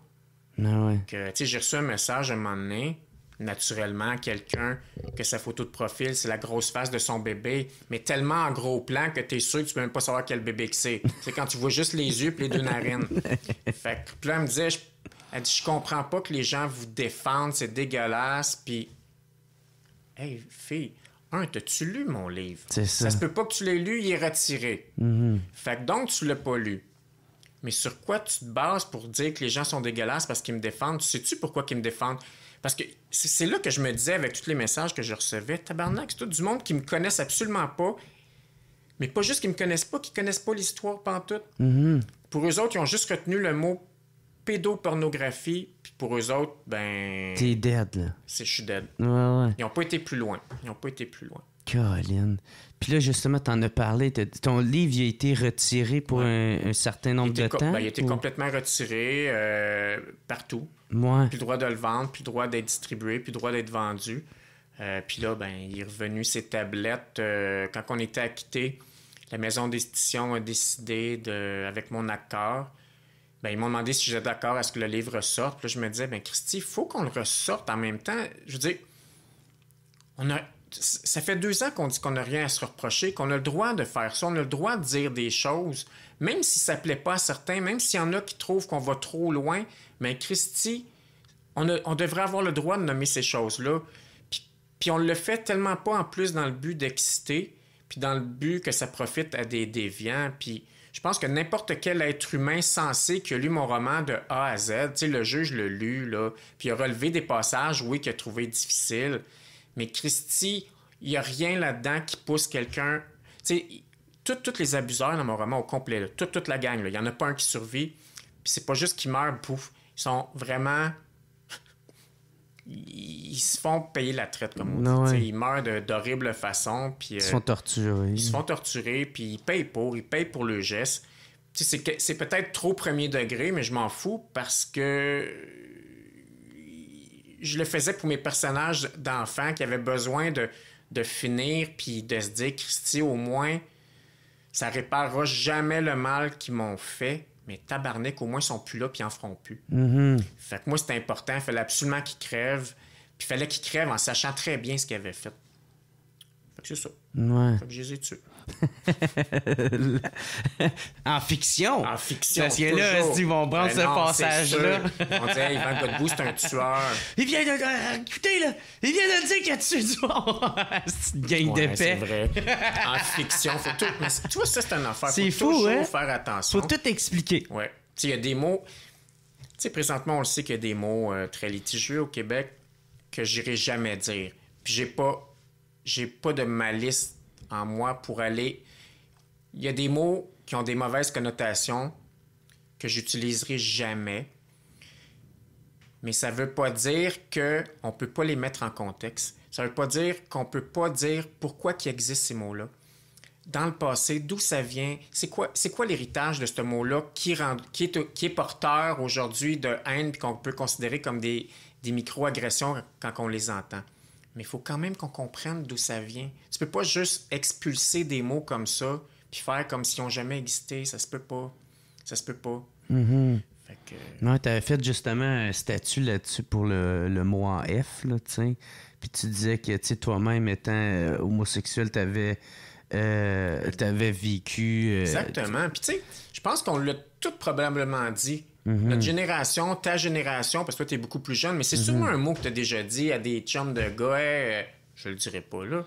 Ah que, j'ai reçu un message à un moment donné naturellement quelqu'un que sa photo de profil, c'est la grosse face de son bébé, mais tellement en gros plan que tu es sûr que tu peux même pas savoir quel bébé que c'est. C'est quand tu vois juste les yeux et les deux narines. fait que, puis là, elle me disait, je, elle dit, je comprends pas que les gens vous défendent, c'est dégueulasse, puis... Hey, fille, un, t'as-tu lu mon livre? C'est ça. se peut pas que tu l'aies lu, il est retiré. Mm-hmm. Fait que donc, tu l'as pas lu. Mais sur quoi tu te bases pour dire que les gens sont dégueulasses parce qu'ils me défendent? Tu sais-tu pourquoi qu'ils me défendent? Parce que c'est là que je me disais avec tous les messages que je recevais, tabarnak, c'est tout du monde qui me connaissent absolument pas, mais pas juste qui me connaissent pas, qui connaissent pas l'histoire pantoute. Mm-hmm. Pour eux autres, ils ont juste retenu le mot pédopornographie, puis pour eux autres, ben... T'es dead, là. C'est je suis dead. Ouais, ouais. Ils ont pas été plus loin. Ils ont pas été plus loin. Caroline. Puis là, justement, t'en as parlé. Ton livre, il a été retiré pour un, certain nombre de temps. Ben, il a été complètement retiré euh, partout. Puis Plus le droit de le vendre, plus le droit d'être distribué, plus le droit d'être vendu. Euh, puis là, ben, il est revenu ses tablettes. Euh, quand on était acquitté, la maison d'édition a décidé, de, avec mon accord, ben, ils m'ont demandé si j'étais d'accord à ce que le livre ressorte. Puis je me disais, ben, Christy, il faut qu'on le ressorte en même temps. Je veux dire, on a ça fait deux ans qu'on dit qu'on n'a rien à se reprocher, qu'on a le droit de faire ça, on a le droit de dire des choses, même si ça plaît pas à certains, même s'il y en a qui trouvent qu'on va trop loin. Mais Christy, on, devrait avoir le droit de nommer ces choses-là. Puis, on on le fait tellement pas en plus dans le but d'exciter, puis dans le but que ça profite à des déviants. Puis je pense que n'importe quel être humain sensé qui a lu mon roman de A à Z, tu sais, le juge l'a lu, là, puis a relevé des passages, oui, qu'il a trouvé difficiles. Mais Christy, il n'y a rien là-dedans qui pousse quelqu'un. Tu sais, tous les abuseurs dans mon roman au complet, toute, la gang, il n'y en a pas un qui survit. Puis c'est pas juste qu'ils meurent, pouf. Ils sont vraiment. Ils se font payer la traite, comme on dit. Ils meurent d'horribles façons. Puis, ils se euh, font torturer. Ils se font torturer, puis ils payent pour, ils payent pour le geste. C'est peut-être trop premier degré, mais je m'en fous parce que je le faisais pour mes personnages d'enfants qui avaient besoin de, de finir puis de se dire, Christy, au moins, ça réparera jamais le mal qu'ils m'ont fait. Mais tabarnak, au moins, ils sont plus là puis en feront plus. Mm-hmm. Fait que moi, c'était important. Il fallait absolument qu'ils crèvent. Puis il fallait qu'ils crèvent en sachant très bien ce qu'ils avaient fait. Fait que c'est ça. Ouais. Fait que je les ai tués. en fiction. En fiction. Parce que là, ils vont prendre ben ce passage-là. On dirait, il va de c'est un tueur. Il vient de. Écoutez, là, il vient de dire qu'il a tué du monde. c'est une gang de paix. C'est vrai. En fiction, faut tout. tu vois, ça, c'est un affaire. C'est fou, toujours Faut hein? faire attention. Faut tout expliquer. Ouais. Tu il y a des mots. Tu sais, présentement, on sait qu'il y a des mots euh, très litigieux au Québec que j'irai jamais dire. Puis j'ai pas. J'ai pas de malice en moi pour aller. Il y a des mots qui ont des mauvaises connotations que j'utiliserai jamais. Mais ça ne veut pas dire qu'on ne peut pas les mettre en contexte. Ça ne veut pas dire qu'on ne peut pas dire pourquoi qu'il existe ces mots-là. Dans le passé, d'où ça vient, c'est quoi, quoi l'héritage de ce mot-là qui, qui, est, qui porteur aujourd'hui de haine qu'on peut considérer comme des micro-agressions quand on les entend mais il faut quand même qu'on comprenne d'où ça vient. Tu peux pas juste expulser des mots comme ça, puis faire comme s'ils n'ont jamais existé. Ça se peut pas. Ça se peut pas. Mm-hmm. Euh, non, tu avais fait justement un statut là-dessus pour le, le, mot en F, là, tu Puis tu disais que toi-même étant euh, homosexuel, tu avais, euh, vécu. Exactement. Puis tu sais, je pense qu'on l'a tout probablement dit notre mhm. génération, ta génération, parce que toi, tu es beaucoup plus jeune, mais c'est mhm. sûrement un mot que tu as déjà dit à des chums de gars, euh, je le dirais pas là.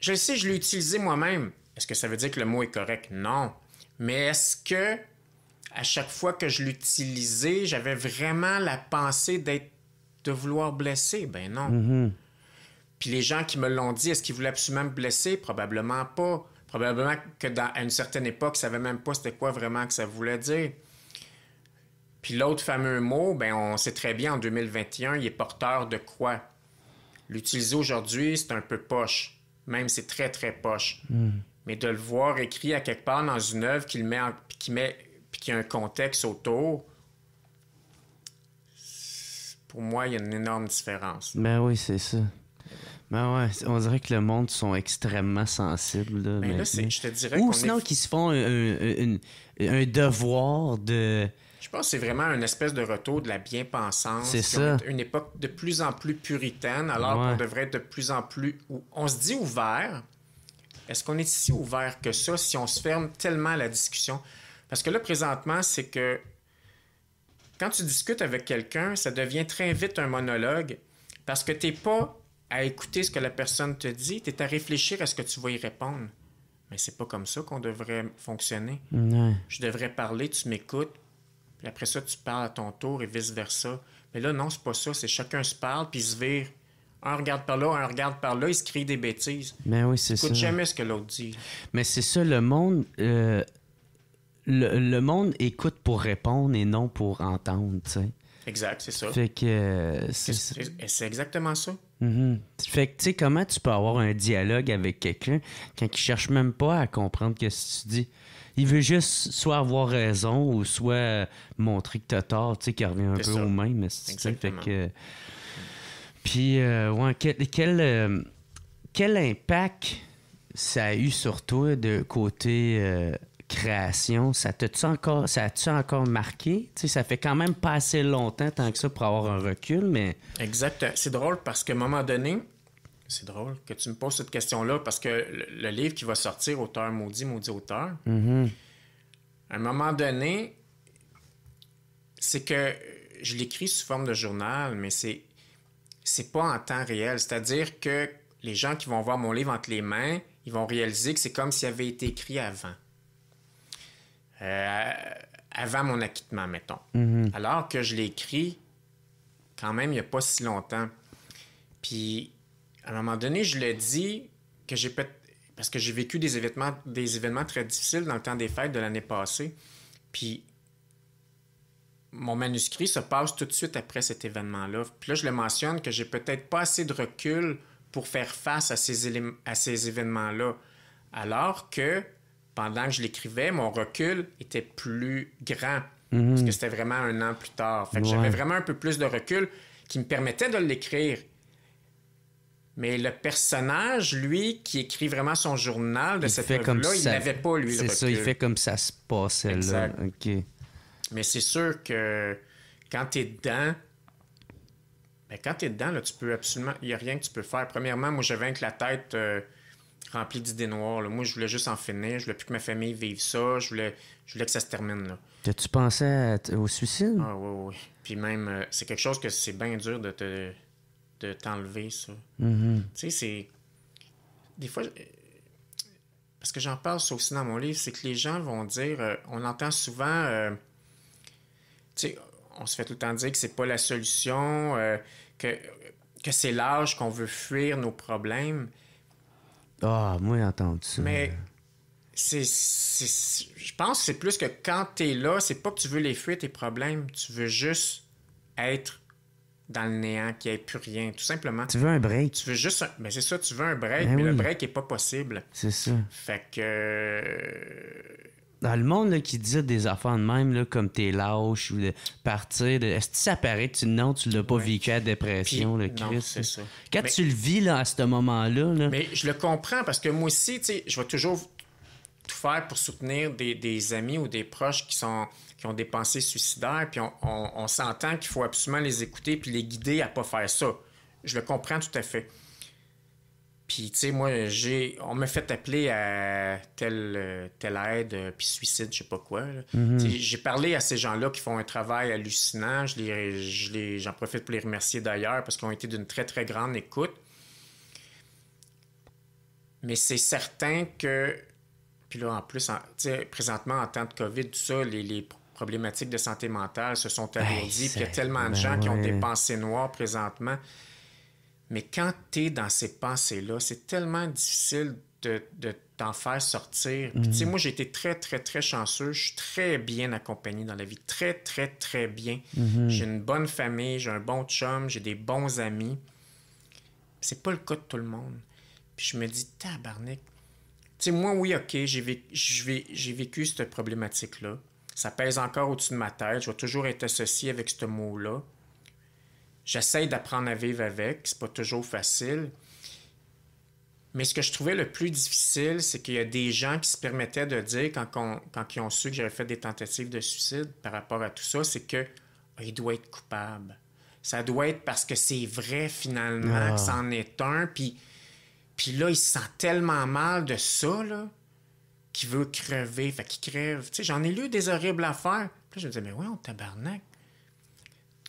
je sais, je l'ai utilisé moi-même. Est-ce que ça veut dire que le mot est correct? Non. Mais est-ce que à chaque fois que je l'utilisais, j'avais vraiment la pensée d'être de vouloir blesser? Ben non. Mhm. Puis les gens qui me l'ont dit, est-ce qu'ils voulaient absolument me blesser? Probablement pas. Probablement que à une certaine époque, ils ne savaient même pas c'était quoi vraiment que ça voulait dire. Puis l'autre fameux mot, ben on sait très bien en 2021, il est porteur de quoi? L'utiliser aujourd'hui, c'est un peu poche. Même c'est très, très poche. Hmm. Mais de le voir écrit à quelque part dans une œuvre qui met, qui met puis qui a un contexte autour, pour moi, il y a une énorme différence. Ben oui, c'est ça. Ben ouais, on dirait que le monde sont extrêmement sensibles. Là, ben Ou sinon qu'ils se font un, un, devoir de. Je pense que c'est vraiment une espèce de retour de la bien-pensance. C'est ça. Une époque de plus en plus puritaine, alors qu'on devrait être de plus en plus. On se dit ouvert. Est-ce qu'on est si ouvert que ça si on se ferme tellement à la discussion? Parce que là, présentement, c'est que quand tu discutes avec quelqu'un, ça devient très vite un monologue parce que tu n'es pas à écouter ce que la personne te dit, tu es à réfléchir à ce que tu vas y répondre. Mais c'est pas comme ça qu'on devrait fonctionner. Je devrais parler, tu m'écoutes, puis après ça, tu parles à ton tour et vice-versa. Mais là, non, c'est pas ça. C'est chacun se parle, puis se vire. Un regarde par là, un regarde par là, il se crie des bêtises. Mais ben oui, c'est ça. jamais ce que l'autre dit. Mais c'est ça, le monde. Euh, le, monde écoute pour répondre et non pour entendre, tu sais. Exact, c'est ça. Fait que. Euh, c'est exactement ça. Mm-hmm. Fait que, tu sais, comment tu peux avoir un dialogue avec quelqu'un quand il cherche même pas à comprendre ce que tu dis? Il veut juste soit avoir raison ou soit euh, montrer que t'as tort, tu sais, qu'il revient un peu au même. Fait que. Euh, puis, quel, quel, quel, impact ça a eu sur toi de côté création, ça t'a-tu encore, ça encore marqué? ça fait quand même pas assez longtemps tant que ça pour avoir un recul, mais... Exact. C'est drôle parce qu'à un moment donné, c'est drôle que tu me poses cette question-là parce que le, livre qui va sortir, Auteur maudit, maudit auteur, mhm. à un moment donné, c'est que je l'écris sous forme de journal, mais c'est c'est pas en temps réel. C'est-à-dire que les gens qui vont voir mon livre entre les mains, ils vont réaliser que c'est comme s'il avait été écrit avant. Euh, avant mon acquittement, mettons. Mhm. Alors que je l'ai écrit quand même il n'y a pas si longtemps. Puis, à un moment donné, je le dis que j'ai peut parce que j'ai vécu des événements, des événements très difficiles dans le temps des fêtes de l'année passée. Puis, mon manuscrit se passe tout de suite après cet événement-là. Puis là, je le mentionne que j'ai peut-être pas assez de recul pour faire face à ces, à ces événements-là. Alors que pendant que je l'écrivais, mon recul était plus grand. Mhm. Parce que c'était vraiment un an plus tard. j'avais vraiment un peu plus de recul qui me permettait de l'écrire. Mais le personnage, lui, qui écrit vraiment son journal de cette là il n'avait pas, lui, C'est ça, il fait comme ça se passait, là. Mais c'est sûr que quand es dedans... Ben, quand es dedans, tu peux absolument... Il n'y a rien que tu peux faire. Premièrement, moi, je avec la tête... Euh, rempli d'idées noires. Moi, je voulais juste en finir. Je voulais plus que ma famille vive ça. Je voulais, je voulais que ça se termine. T'as-tu pensé au suicide? Ah oui, oui. Puis même, euh, c'est quelque chose que c'est bien dur de te de t'enlever, ça. Mm-hmm. Tu sais, c'est... Des fois... Euh, parce que j'en parle aussi dans mon livre, c'est que les gens vont dire... Euh, on entend souvent... tu sais, on se fait tout le temps dire que c'est pas la solution, que, que c'est l'âge qu'on veut fuir nos problèmes. Ah, moi, entendu Mais c'est, je pense que c'est plus que quand tu es là, c'est pas que tu veux les fuir tes problèmes, tu veux juste être dans le néant, qu'il n'y ait plus rien, tout simplement. Tu veux un break. Tu veux juste Mais ben, c'est ça, tu veux un break, ben mais le break n'est pas possible. C'est ça. Fait que... Euh, dans le monde qui dit des affaires de même, comme t'es lâche ou de partir, est-ce que ça paraît tu, non, tu l'as pas vécu à la dépression, le c'est ça. Quand tu le vis à ce moment-là. Mais je le comprends parce que moi aussi, je vais toujours tout faire pour soutenir des, amis ou des proches qui sont qui ont des pensées suicidaires, puis on, on s'entend qu'il faut absolument les écouter puis les guider à pas faire ça. Je le comprends tout à fait. Puis, tu sais, moi, j'ai, on m'a fait appeler à telle, telle aide, euh, puis suicide, je sais pas quoi. Mhm. J'ai parlé à ces gens-là qui font un travail hallucinant. Je les, j'en profite pour les remercier d'ailleurs parce qu'ils ont été d'une très, très grande écoute. Mais c'est certain que, puis là, en plus, sais, présentement, en temps de COVID, tout ça, les, les problématiques de santé mentale se sont alourdies. puis il y a tellement de ben gens qui ont des pensées noires présentement. Mais quand tu es dans ces pensées-là, c'est tellement difficile de, t'en faire sortir. tu sais, mm. moi, j'ai été très, très, très chanceux. Je suis très bien accompagné dans la vie. Très, très, très bien. Mm-hmm. J'ai une bonne famille, j'ai un bon chum, j'ai des bons amis. C'est pas le cas de tout le monde. Puis je me dis, tabarnak. Tu sais, moi, oui, OK, j'ai vécu, vécu cette problématique-là. Ça pèse encore au-dessus de ma tête. Je vais toujours être associé avec ce mot-là. J'essaie d'apprendre à vivre avec, c'est pas toujours facile. Mais ce que je trouvais le plus difficile, c'est qu'il y a des gens qui se permettaient de dire, quand, ils ont su que j'avais fait des tentatives de suicide par rapport à tout ça, c'est que oh, il doit être coupable. Ça doit être parce que c'est vrai finalement que ah. c'en est un. Puis, là, il se sent tellement mal de ça, qu'il veut crever. Fait qu'il crève. j'en ai lu des horribles affaires. Puis là, je me disais, mais ouais, on tabarnak.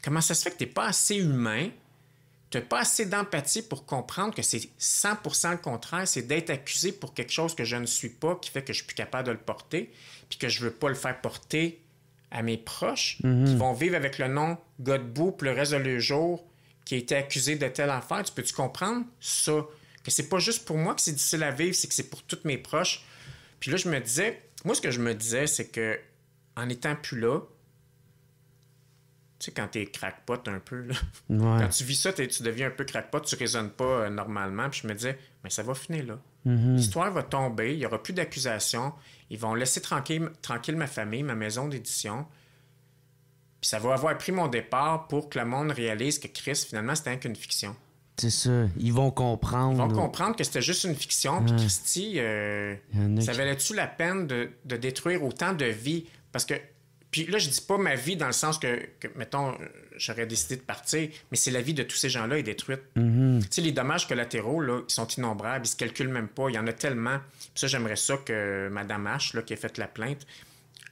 Comment ça se fait que tu n'es pas assez humain, tu n'as pas assez d'empathie pour comprendre que c'est 100% le contraire, c'est d'être accusé pour quelque chose que je ne suis pas, qui fait que je ne suis plus capable de le porter, puis que je ne veux pas le faire porter à mes proches, mhm. qui vont vivre avec le nom Godbout le reste de leur jour, qui a été accusé de telle affaire. Tu peux-tu comprendre ça? Que c'est pas juste pour moi que c'est difficile à vivre, c'est que c'est pour tous mes proches. Puis là, je me disais, moi, ce que je me disais, c'est que en étant plus là, sais, quand t'es crackpot un peu, quand tu vis ça, tu deviens un peu crackpot, tu raisonnes pas euh, normalement. Puis je me disais, mais ça va finir là. Mm-hmm. L'histoire va tomber, il n'y aura plus d'accusations. Ils vont laisser tranquille, tranquille ma famille, ma maison d'édition. Puis ça va avoir pris mon départ pour que le monde réalise que Chris, finalement, c'était qu'une fiction. C'est ça. Ils vont comprendre. Ils vont comprendre que c'était juste une fiction. Puis ah. Christy, euh, ça valait-tu la peine de, de détruire autant de vies? Parce que puis là, je dis pas ma vie dans le sens que, mettons, j'aurais décidé de partir, mais c'est la vie de tous ces gens-là est détruite. Mhm. Tu sais, les dommages collatéraux, là, ils sont innombrables, ils se calculent même pas, il y en a tellement. ça, j'aimerais ça que Madame H, qui a fait la plainte,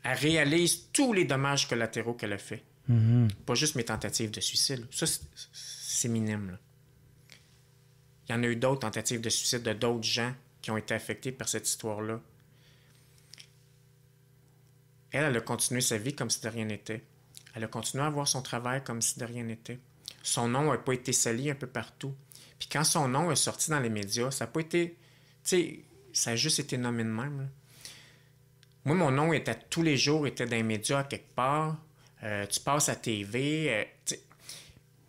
réalise tous les dommages collatéraux qu'elle a fait. Mhm. Pas juste mes tentatives de suicide. Ça, c'est minime. Il y en a eu d'autres tentatives de suicide de d'autres gens qui ont été affectés par cette histoire-là. Elle, elle a continué sa vie comme si de rien n'était. Elle a continué à avoir son travail comme si de rien n'était. Son nom n'a pas été sali un peu partout. Puis quand son nom est sorti dans les médias, ça n'a pas été. Tu sais, ça a juste été nommé de même. Moi, mon nom était tous les jours, était dans les médias à quelque part. Euh, tu passes à TV. Euh,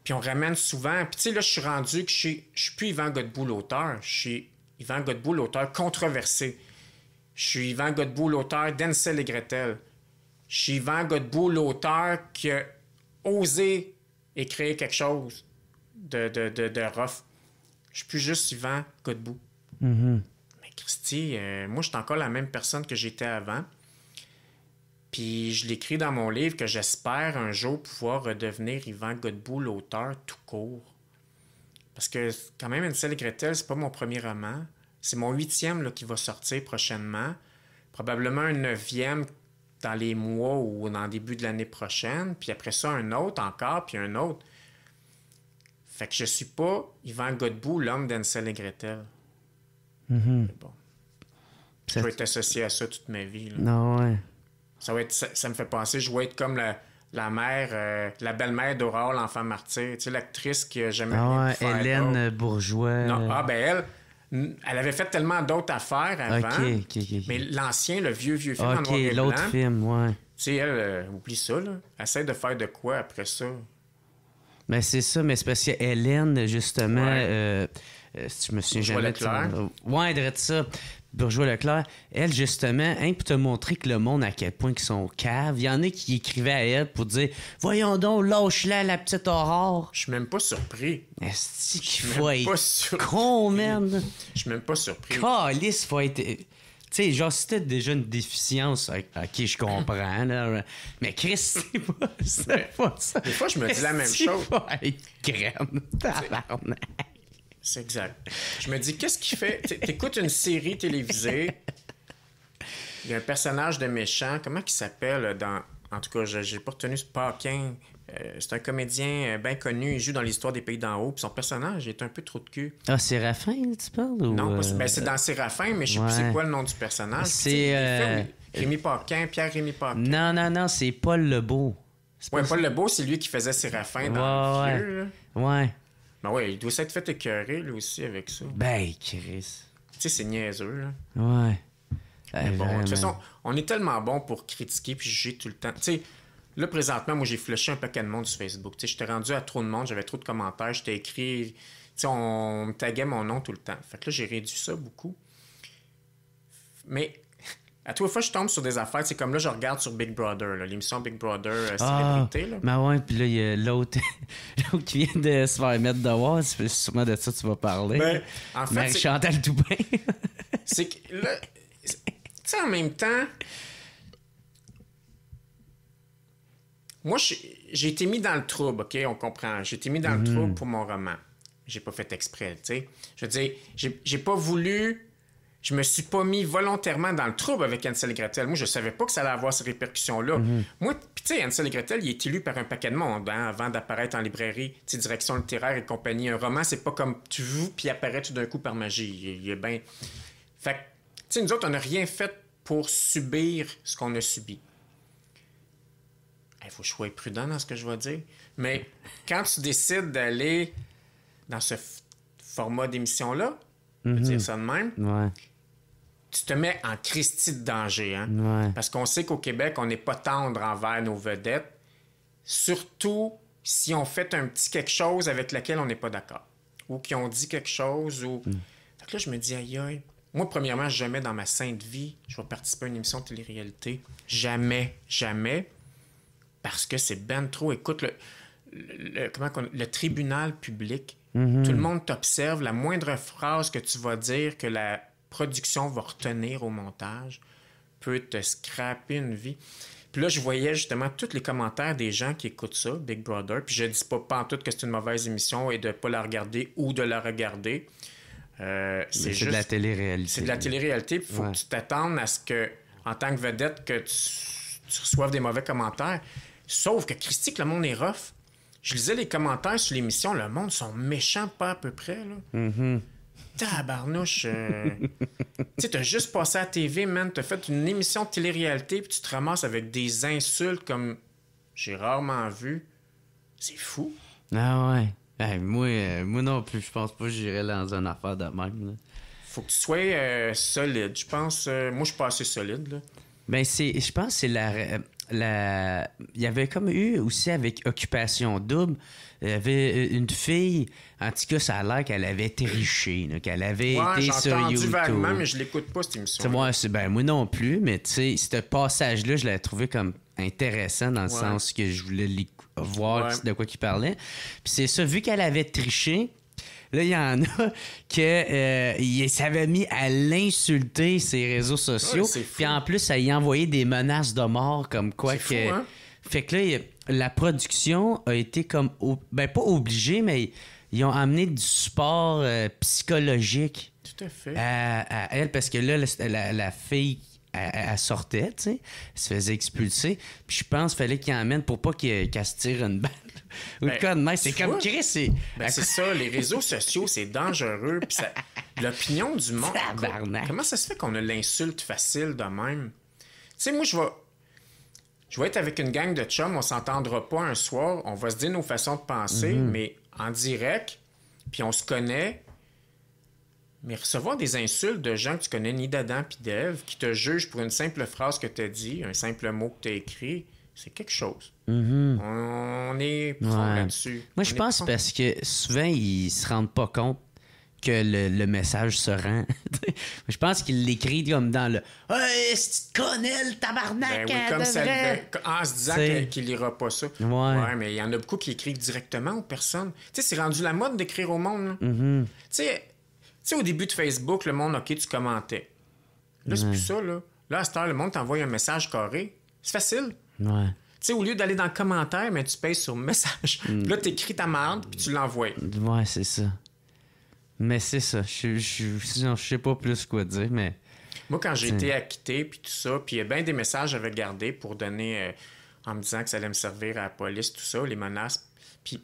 puis on ramène souvent. Puis tu sais, là, je suis rendu que je suis, je suis plus Yvan Godbout, l'auteur. Je suis Yvan Godbout, l'auteur controversé. Je suis Yvan Godbout, l'auteur d'Ansel et Gretel suis Godbout, l'auteur qui a osé écrire quelque chose de, de, rough. Je suis plus juste Yvan Godbout. Mm-hmm. Mais Christy, euh, moi, je suis encore la même personne que j'étais avant. Puis je l'écris dans mon livre que j'espère un jour pouvoir redevenir Yvan Godbout, l'auteur tout court. Parce que quand même, Ansel et Gretel, c'est pas mon premier roman. C'est mon huitième là, qui va sortir prochainement. Probablement un neuvième dans les mois ou dans le début de l'année prochaine, puis après ça, un autre encore, puis un autre. Fait que je suis pas Yvan Godbout, l'homme d'Ansel et Gretel. Mhm. bon. Je vais être associé à ça toute ma vie. Non, ouais. Ça, me fait penser, je vais être comme la, mère, euh, la belle-mère d'Aurore, l'enfant martyr. Tu sais, l'actrice que a ah, Non, Hélène Bourgeois. ah, ben elle Mm, elle avait fait tellement d'autres affaires avant. Mais l'ancien, le vieux, vieux film en noir et l'autre film, ouais. Tu sais, elle, euh, oublie ça, là. Essaie de faire de quoi après ça? Mais c'est ça, mais c'est parce que Hélène, justement, euh, euh, si je me souviens jamais. elle Ouais, dirait ça. Bourgeois-Leclerc, elle, justement, hein, pour te montrer que le monde, à quel point ils sont caves, il y en a qui écrivaient à elle pour dire Voyons donc, lâche-la, la petite aurore. Je suis même pas surpris. Est-ce qu'il faut même pas surpris. con, man? Je suis même pas surpris. Calice, faut être. Euh, tu sais, genre, si déjà une déficience, à qui je comprends, Mais Chris, c'est pas, C'est pas ça. Des fois, je me dis la même chose. Faut être crème. C'est exact. Je me dis, qu'est-ce qu'il fait. T'écoutes une série télévisée. Il y a un personnage de méchant. Comment il s'appelle dans. En tout cas, j'ai pas retenu ce paquin. Euh, c'est un comédien euh, bien connu. Il joue dans l'histoire des pays d'en haut. Puis son personnage est un peu trop de cul. Ah, Séraphin, tu parles ou... Non, euh, ben, c'est dans Séraphin, mais je sais plus c'est quoi le nom du personnage. C'est. Rémi Paquin, Pierre Rémi Paquin. Non, non, non, c'est Paul Lebeau. Ouais, Paul Lebeau, c'est lui qui faisait Séraphin dans le ouais. Ben ouais, il doit s'être fait écœurer, lui aussi, avec ça. Ben, Chris. Tu sais, c'est niaiseux, là. Ouais. bon, de toute façon, on est tellement bon pour critiquer puis juger tout le temps. Tu sais, là, présentement, moi, j'ai flushé un paquet de monde sur Facebook. Tu sais, j'étais rendu à trop de monde, j'avais trop de commentaires, j'étais écrit. Tu sais, on me taguait mon nom tout le temps. Fait que là, j'ai réduit ça beaucoup. Mais à toutes fois, je tombe sur des affaires. C'est comme là, je regarde sur Big Brother, l'émission Big Brother c'est euh, ah, Mais Là. ouais, puis là, il y a l'autre qui vient de se faire mettre dehors. C'est sûrement de ça tu vas parler. Ben, en fait, Marie-Chantal Toupin. c'est que là, tu sais, en même temps, moi, j'ai été mis dans le trouble, OK? On comprend. J'ai été mis dans le mhm. trouble pour mon roman. J'ai pas fait exprès, tu sais. Je veux dire, j'ai pas voulu je me suis pas mis volontairement dans le trouble avec Ansel Gretel. Moi, je savais pas que ça allait avoir ces répercussions-là. Mhm. Moi, puis tu sais, Ansel Gretel, il est élu par un paquet de monde hein, avant d'apparaître en librairie, direction littéraire et compagnie. Un roman, c'est pas comme tu veux, puis apparaît tout d'un coup par magie. Il, est bien. Fait tu sais, nous autres, on n'a rien fait pour subir ce qu'on a subi. Il faut choisir prudent dans ce que je vais dire. Mais quand tu décides d'aller dans ce format d'émission-là, mhm. dire ça de même, tu te mets en Christie de danger. Hein? Parce qu'on sait qu'au Québec, on n'est pas tendre envers nos vedettes, surtout si on fait un petit quelque chose avec lequel on n'est pas d'accord. Ou qui ont dit quelque chose. Ou... Hmm. là, je me dis, aïe, aïe. Moi, premièrement, jamais dans ma sainte vie, je vais participer à une émission de télé-réalité. Jamais, jamais. Parce que c'est ben trop. Écoute, le, tribunal public, mhm. tout le monde t'observe. La moindre phrase que tu vas dire, que la production va retenir au montage peut te scraper une vie. Puis là, je voyais justement tous les commentaires des gens qui écoutent ça, Big Brother. Puis je dis pas, pas en tout que c'est une mauvaise émission et de pas la regarder ou de la regarder. Euh, c'est juste. de la télé-réalité. C'est de la télé-réalité. Il faut que tu t'attendes à ce que, en tant que vedette, que tu, reçoives des mauvais commentaires. Sauf que Christy, que le monde est rough. Je lisais les commentaires sur l'émission, le monde sont méchants pas à peu près. Là. Mm-hmm tabarnouche. barnouche! Euh. tu sais, t'as juste passé à la TV, man. T'as fait une émission de télé-réalité, puis tu te ramasses avec des insultes comme j'ai rarement vu. C'est fou. Ah ouais. moi, euh, moi non plus, je pense pas que j'irais dans une affaire de même. Faut que tu sois euh, solide. Je pense. moi, je suis pas assez solide. Là. Ben, c'est, je pense que c'est la il y avait comme eu aussi avec Occupation Double, il y avait une fille, en tout cas, ça a l'air qu'elle avait triché qu'elle avait été sur YouTube. vaguement, mais je l'écoute pas c'est Moi, ben, moi non plus, mais tu sais, ce passage-là, je l'ai trouvé comme intéressant dans le sens que je voulais voir de quoi qui il parlait. Puis c'est ça, vu qu'elle avait triché, Là, il y en a qui euh, s'avaient mis à l'insulter ses réseaux sociaux. puis en plus, à y envoyer des menaces de mort comme quoi que. Hein? Fait que là, la production a été comme. Ben, pas obligée, mais ils ont amené du support euh, psychologique. à fait. elle, parce que là, la, fille elle, sortait, tu sais, elle se faisait expulser. Puis je pense qu'il fallait qu'il emmène pour pas qu'elle se tire une balle ben, c'est comme Chris. Ben, c'est ça, les réseaux sociaux, c'est dangereux. L'opinion du monde. Comment ça se fait qu'on a l'insulte facile de même? Tu sais, moi, je vais. Je vais être avec une gang de chums, on s'entendra pas un soir, on va se dire nos façons de penser, mhm. mais en direct, puis on se connaît, mais recevoir des insultes de gens que tu connais ni d'Adam ni d'Ève, qui te jugent pour une simple phrase que tu as dit, un simple mot que tu as écrit, c'est quelque chose. Mm-hmm. On est là-dessus. Moi, je pense parce que souvent, ils se rendent pas compte que le, message se rend. je pense qu'ils l'écrit comme dans le Hey, ah, si tu connais le tabarnak, ben comme ça, en se disant qu'il lira pas ça. Ouais. mais il y en a beaucoup qui écrivent directement aux personnes. Tu sais, c'est rendu la mode d'écrire au monde. Mm-hmm. tu sais Tu sais, au début de Facebook, le monde, OK, tu commentais. Là, c'est plus ça, là. Là, à cette heure, le monde t'envoie un message carré. C'est facile. Ouais. Tu sais, au lieu d'aller dans le commentaire, mais tu payes sur message. Mm. Là, tu écris ta marde, puis tu l'envoies. Ouais, c'est ça. Mais c'est ça. Je, je, sais pas plus quoi dire, mais. Moi, quand j'ai été acquitté, puis tout ça, puis il y euh, a bien des messages que j'avais gardés pour donner, euh, en me disant que ça allait me servir à la police, tout ça, les menaces. Puis,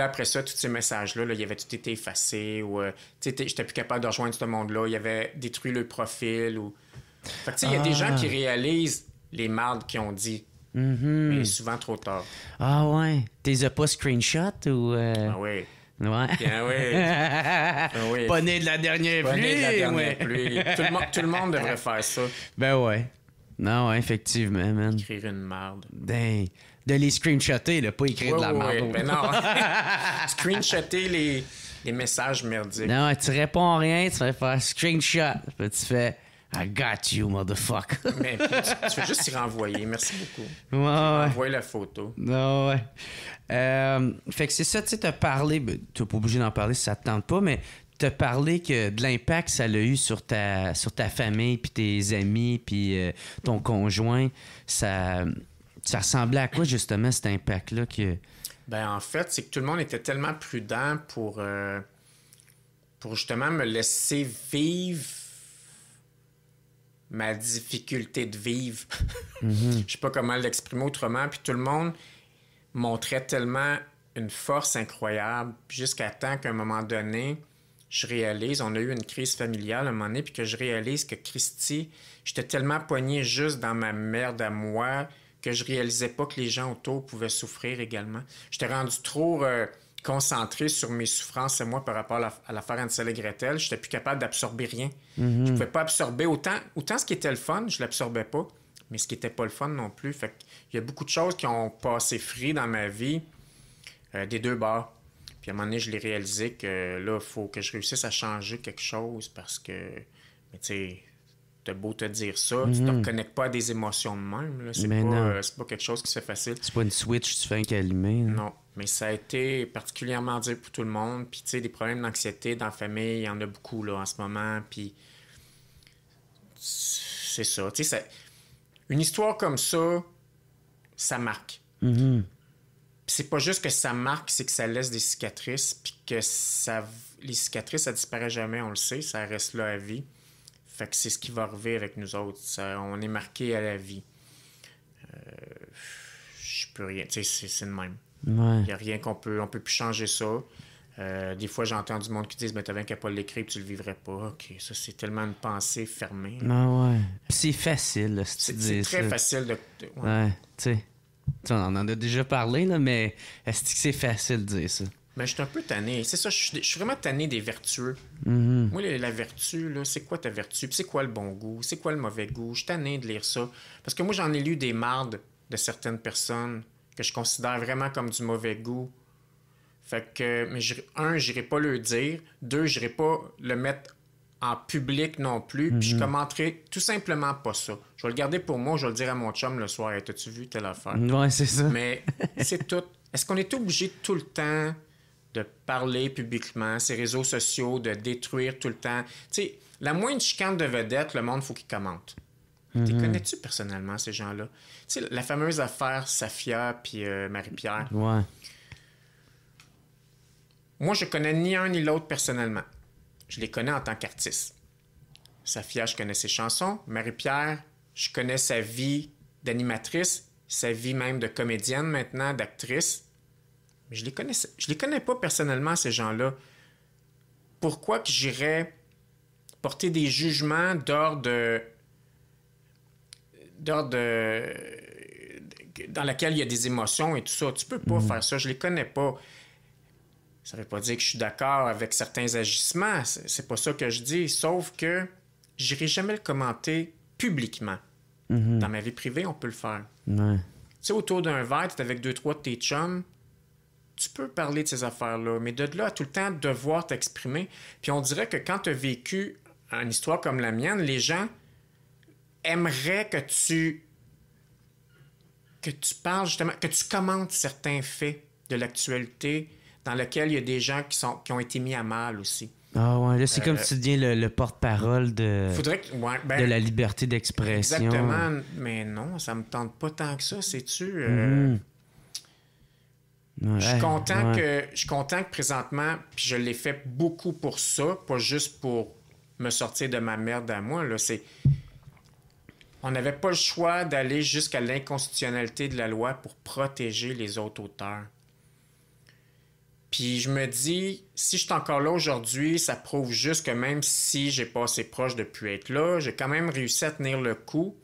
après ça, tous ces messages-là, là, il y avait tout été effacé, ou euh, j'étais plus capable de rejoindre ce monde-là, il avait détruit le profil, ou. Fait tu sais, il y a des ah. gens qui réalisent les mardes qu'ils ont dit. Mm-hmm. Mais souvent trop tard. Ah ouais. T'es pas screenshot ou. Euh? Ah oui. Ouais. Bien, ah oui. Ah pas né de la dernière pluie. de la dernière pluie. Tout, le monde devrait faire ça. Ben ouais. Non, ouais, effectivement, man. Écrire une merde. Dang. Ben, de les screenshotter, pas écrire de la merde. Ben non. screenshotter les, les, messages merdiques. Non, tu réponds rien, tu vas faire screenshot. Puis tu fais. I got you, motherfucker. Mais tu, veux juste y renvoyer. Merci beaucoup. Ouais, ouais. la photo. ouais. Euh, fait que c'est ça, tu sais, t'as parlé, tu ben, t'es pas obligé d'en parler si ça te tente pas, mais te parler que de l'impact que ça l'a eu sur ta, sur ta famille, puis tes amis, puis euh, ton conjoint. Ça, ça ressemblait à quoi, justement, cet impact-là que... Ben, en fait, c'est que tout le monde était tellement prudent pour, euh, pour justement me laisser vivre ma difficulté de vivre. Je ne mhm. sais pas comment l'exprimer autrement. Puis tout le monde montrait tellement une force incroyable jusqu'à temps qu'à un moment donné, je réalise, on a eu une crise familiale à un moment donné, puis que je réalise que Christy, j'étais tellement poigné juste dans ma merde à moi que je réalisais pas que les gens autour pouvaient souffrir également. J'étais rendu trop... Euh, concentré sur mes souffrances et moi par rapport à l'affaire la, Ansel et Gretel. Je n'étais plus capable d'absorber rien. Mhm. Je ne pouvais pas absorber autant. Autant ce qui était le fun, je l'absorbais pas, mais ce qui n'était pas le fun non plus. Fait Il y a beaucoup de choses qui ont passé free dans ma vie euh, des deux bords. Puis à un moment donné, je l'ai réalisé que là, il faut que je réussisse à changer quelque chose parce que, t'as beau te dire ça, tu te mhm. reconnectes pas à des émotions de même. C'est pas, euh, pas quelque chose qui se fait facile. C'est pas une switch, tu fais un calmé. Hein. Non, mais ça a été particulièrement dur pour tout le monde. Puis, tu sais, des problèmes d'anxiété dans la famille, il y en a beaucoup là, en ce moment. Puis, c'est ça. Tu sais, une histoire comme ça, ça marque. Mhm. c'est pas juste que ça marque, c'est que ça laisse des cicatrices. Puis que ça... les cicatrices, ça disparaît jamais, on le sait, ça reste là à vie c'est ce qui va arriver avec nous autres. on est marqué à la vie. Euh, je peux rien. c'est le même. Il n'y a rien qu'on peut. On peut plus changer ça. Euh, des fois, j'entends du monde qui disent Mais t'avais qu'à pas l'écrire tu le vivrais pas. Ok, ça, c'est tellement une pensée fermée. Ah ouais. c'est facile, C'est très facile de. On en a déjà parlé, mais est-ce que c'est facile de dire ça? Mais je suis un peu tanné. C'est ça, je suis, vraiment tanné des vertueux. Mhm. Moi, la, vertu, là, c'est quoi ta vertu? Puis c'est quoi le bon goût? C'est quoi le mauvais goût? Je suis tanné de lire ça. Parce que moi, j'en ai lu des mardes de certaines personnes que je considère vraiment comme du mauvais goût. Fait que, mais je un, j'irai pas le dire. Deux, j'irai pas le mettre en public non plus. Puis je mhm. commenterai tout simplement pas ça. Je vais le garder pour moi, je vais le dire à mon chum le soir. Hey, t'as-tu vu telle affaire? Ouais, c'est ça. Mais c'est tout. Est-ce qu'on est obligé tout le temps de parler publiquement, ses réseaux sociaux, de détruire tout le temps. Tu sais, la moindre chicane de vedette, le monde, faut qu'il commente. Tu mhm. connais-tu personnellement, ces gens-là? Tu sais, la fameuse affaire Safia puis euh, Marie-Pierre. Ouais. Moi, je connais ni un ni l'autre personnellement. Je les connais en tant qu'artiste. Safia, je connais ses chansons. Marie-Pierre, je connais sa vie d'animatrice, sa vie même de comédienne maintenant, d'actrice je les connais, je les connais pas personnellement, ces gens-là. Pourquoi que j'irais porter des jugements d'ordre d'ordre dans laquelle il y a des émotions et tout ça. Tu peux pas mhm. faire ça, je les connais pas. Ça veut pas dire que je suis d'accord avec certains agissements, c'est pas ça que je dis, sauf que j'irai jamais le commenter publiquement. Mhm. Dans ma vie privée, on peut le faire. Tu sais, autour d'un verre, tu avec deux, trois de tes chums, tu peux parler de ces affaires-là, mais de là à tout le temps devoir t'exprimer. Puis on dirait que quand tu as vécu une histoire comme la mienne, les gens aimeraient que tu que tu parles justement, que tu commentes certains faits de l'actualité dans lequel il y a des gens qui, sont, qui ont été mis à mal aussi. Ah ouais, là, c'est comme euh, si tu deviens le, porte-parole de, ben, de la liberté d'expression. Exactement, mais non, ça me tente pas tant que ça, sais-tu? Euh, mm je, suis content que, je que présentement, puis je l'ai fait beaucoup pour ça, pas juste pour me sortir de ma merde à moi. Là. On n'avait pas le choix d'aller jusqu'à l'inconstitutionnalité de la loi pour protéger les autres auteurs. Puis je me dis, si je suis encore là aujourd'hui, ça prouve juste que même si j'ai pas assez proche de pu être là, j'ai quand même réussi à tenir le coup.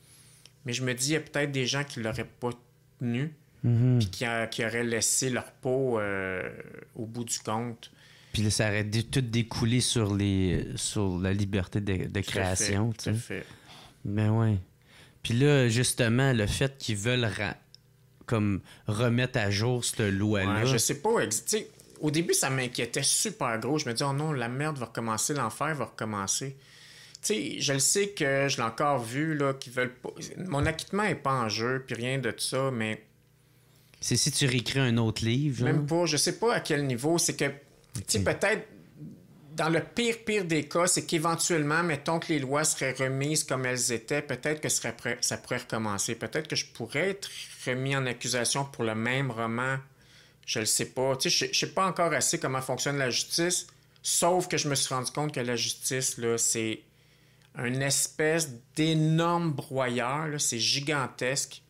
Mais je me dis, il y a peut-être des gens qui l'auraient pas tenu Mhm. puis qui, qui, auraient laissé leur peau euh, au bout du compte. Puis ça aurait tout découlé sur, les, sur la liberté de, création. Tout à fait. Ben ouais. Puis là, justement, le fait qu'ils veulent comme remettre à jour cette loi-là. je sais pas. sais au début, ça m'inquiétait super gros. Je me dis, oh non, la merde va recommencer, l'enfer va recommencer. Tu sais, je le sais que je l'ai encore vu, là, qu'ils veulent Mon acquittement est pas en jeu, puis rien de ça, mais c'est si tu réécris un autre livre. Même pas, je sais pas à quel niveau. C'est que, tu peut-être, dans le pire, pire des cas, c'est qu'éventuellement, mettons que les lois seraient remises comme elles étaient, peut-être que ça pourrait, recommencer. Peut-être que je pourrais être remis en accusation pour le même roman. Je le sais pas. Tu sais, je sais pas encore assez comment fonctionne la justice, sauf que je me suis rendu compte que la justice, là, c'est une espèce d'énorme broyeur, c'est gigantesque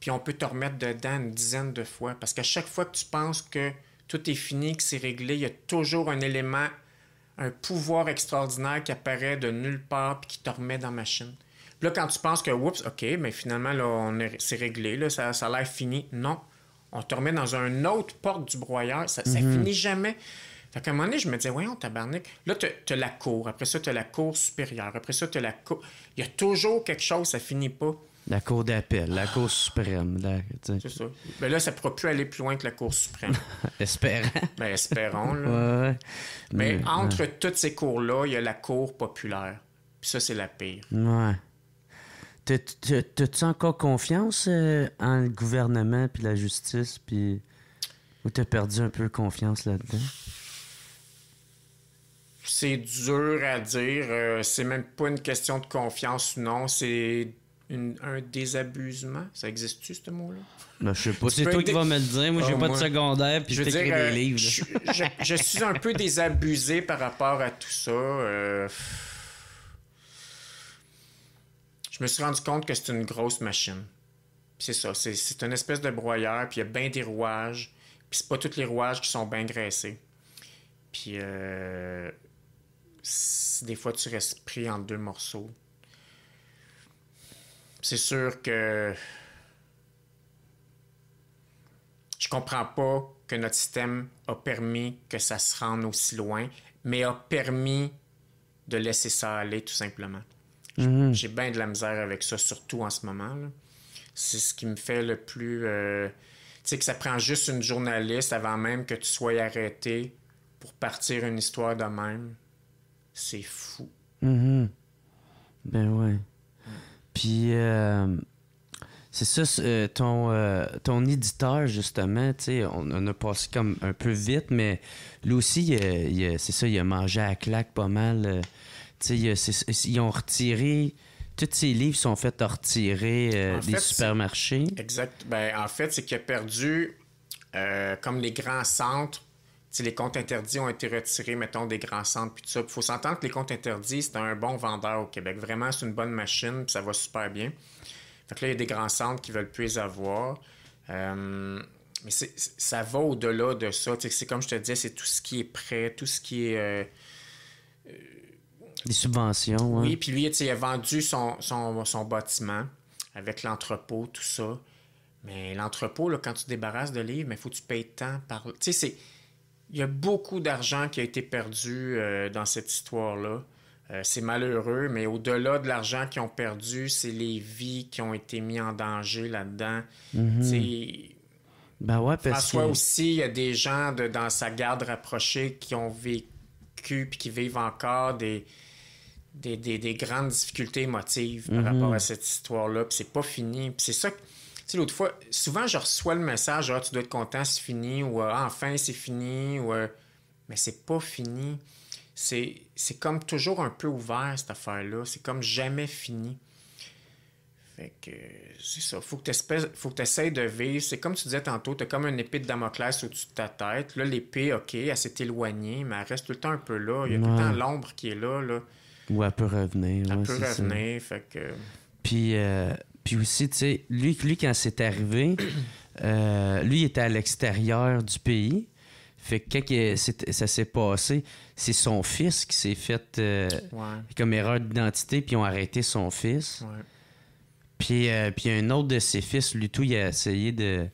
puis on peut te remettre dedans une dizaine de fois. Parce qu'à chaque fois que tu penses que tout est fini, que c'est réglé, il y a toujours un élément, un pouvoir extraordinaire qui apparaît de nulle part puis qui te remet dans la machine. Puis là, quand tu penses que, oups, OK, mais finalement, là, c'est réglé, là, ça, ça a l'air fini. Non. On te remet dans une autre porte du broyeur. Ça, mhm. finit jamais. Fait qu'à un moment donné, je me disais, voyons, tabarnak. Là, as la cour. Après ça, as la cour supérieure. Après ça, as la cour. Il y a toujours quelque chose, ça finit pas. La Cour d'appel, la Cour suprême. C'est ça. Mais ben là, ça ne pourra plus aller plus loin que la Cour suprême. espérons. Ben, espérons. Ben, Mais, entre toutes ces cours-là, il y a la Cour populaire. Puis ça, c'est la pire. Ouais. T'as-tu encore confiance euh, en le gouvernement puis la justice? Puis... Ou t'as perdu un peu confiance là-dedans? C'est dur à dire. Euh, c'est même pas une question de confiance ou non. C'est un désabusement. Ça existe-tu, ce mot-là? Ben, je sais pas. C'est toi qui vas me le dire. Moi, ah, j'ai pas de secondaire, puis je t'écris des euh, livres. Je, suis un peu désabusé par rapport à tout ça. Euh, je me suis rendu compte que c'est une grosse machine. C'est ça. C'est une espèce de broyeur, puis il y a bien des rouages. Puis c'est pas tous les rouages qui sont bien graissés. Puis euh, des fois, tu restes pris en deux morceaux c'est sûr que je comprends pas que notre système a permis que ça se rende aussi loin, mais a permis de laisser ça aller tout simplement. Mhm. J'ai bien de la misère avec ça, surtout en ce moment. C'est ce qui me fait le plus... Euh, tu sais que ça prend juste une journaliste avant même que tu sois arrêté pour partir une histoire de même. C'est fou. Mhm. Ben ouais. Puis, euh, c'est ça, euh, ton, euh, ton éditeur, justement, on, on a passé comme un peu vite, mais lui aussi, c'est ça, il a mangé à claque pas mal. ils ont retiré tous ses livres sont faits retirer des supermarchés. Exact. Ben, en fait, c'est qu'il a perdu, comme les grands centres, les comptes interdits ont été retirés, mettons, des grands centres, puis tout ça. Il faut s'entendre que les comptes interdits, c'est un bon vendeur au Québec. Vraiment, c'est une bonne machine, puis ça va super bien. Fait que là, il y a des grands centres qui veulent plus les avoir. Euh, mais ça va au-delà de ça. C'est comme je te disais, c'est tout ce qui est prêt, tout ce qui est... Euh, euh des subventions. Oui, hein. Oui, puis lui, il a vendu son, son, bâtiment avec l'entrepôt, tout ça. Mais l'entrepôt, quand tu te débarrasses de livres, il faut que tu payes tant par... Tu sais, c'est il y a beaucoup d'argent qui a été perdu euh, dans cette histoire-là. Euh, c'est malheureux, mais au-delà de l'argent qu'ils ont perdu, c'est les vies qui ont été mises en danger là-dedans. Mhm. Ben ouais, aussi, il y a des gens dans sa garde rapprochée qui ont vécu et qui vivent encore des, des, des, grandes difficultés émotives par mhm. rapport à cette histoire-là. Puis c'est pas fini. c'est ça sais, l'autre fois, souvent, je reçois le message, ah, tu dois être content, c'est fini, ou ah, enfin, c'est fini, ou euh, mais c'est pas fini. C'est, c'est comme toujours un peu ouvert, cette affaire-là. C'est comme jamais fini. Fait que c'est ça. Faut que tu essaies de vivre. C'est comme tu disais tantôt, tu as comme une épée de Damoclès au-dessus de ta tête. Là, l'épée, OK, elle s'est éloignée, mais elle reste tout le temps un peu là. Il y a tout le temps l'ombre qui est là. là. Ou elle peut revenir. Elle peut revenir. Fait que. Puis, euh, puis aussi, tu sais, lui, lui, quand c'est arrivé, euh, lui, il était à l'extérieur du pays. Fait que quand ça s'est passé, c'est son fils qui s'est fait euh, comme erreur d'identité, puis ils ont arrêté son fils. Puis, euh, puis un autre de ses fils, lui tout, il a essayé de,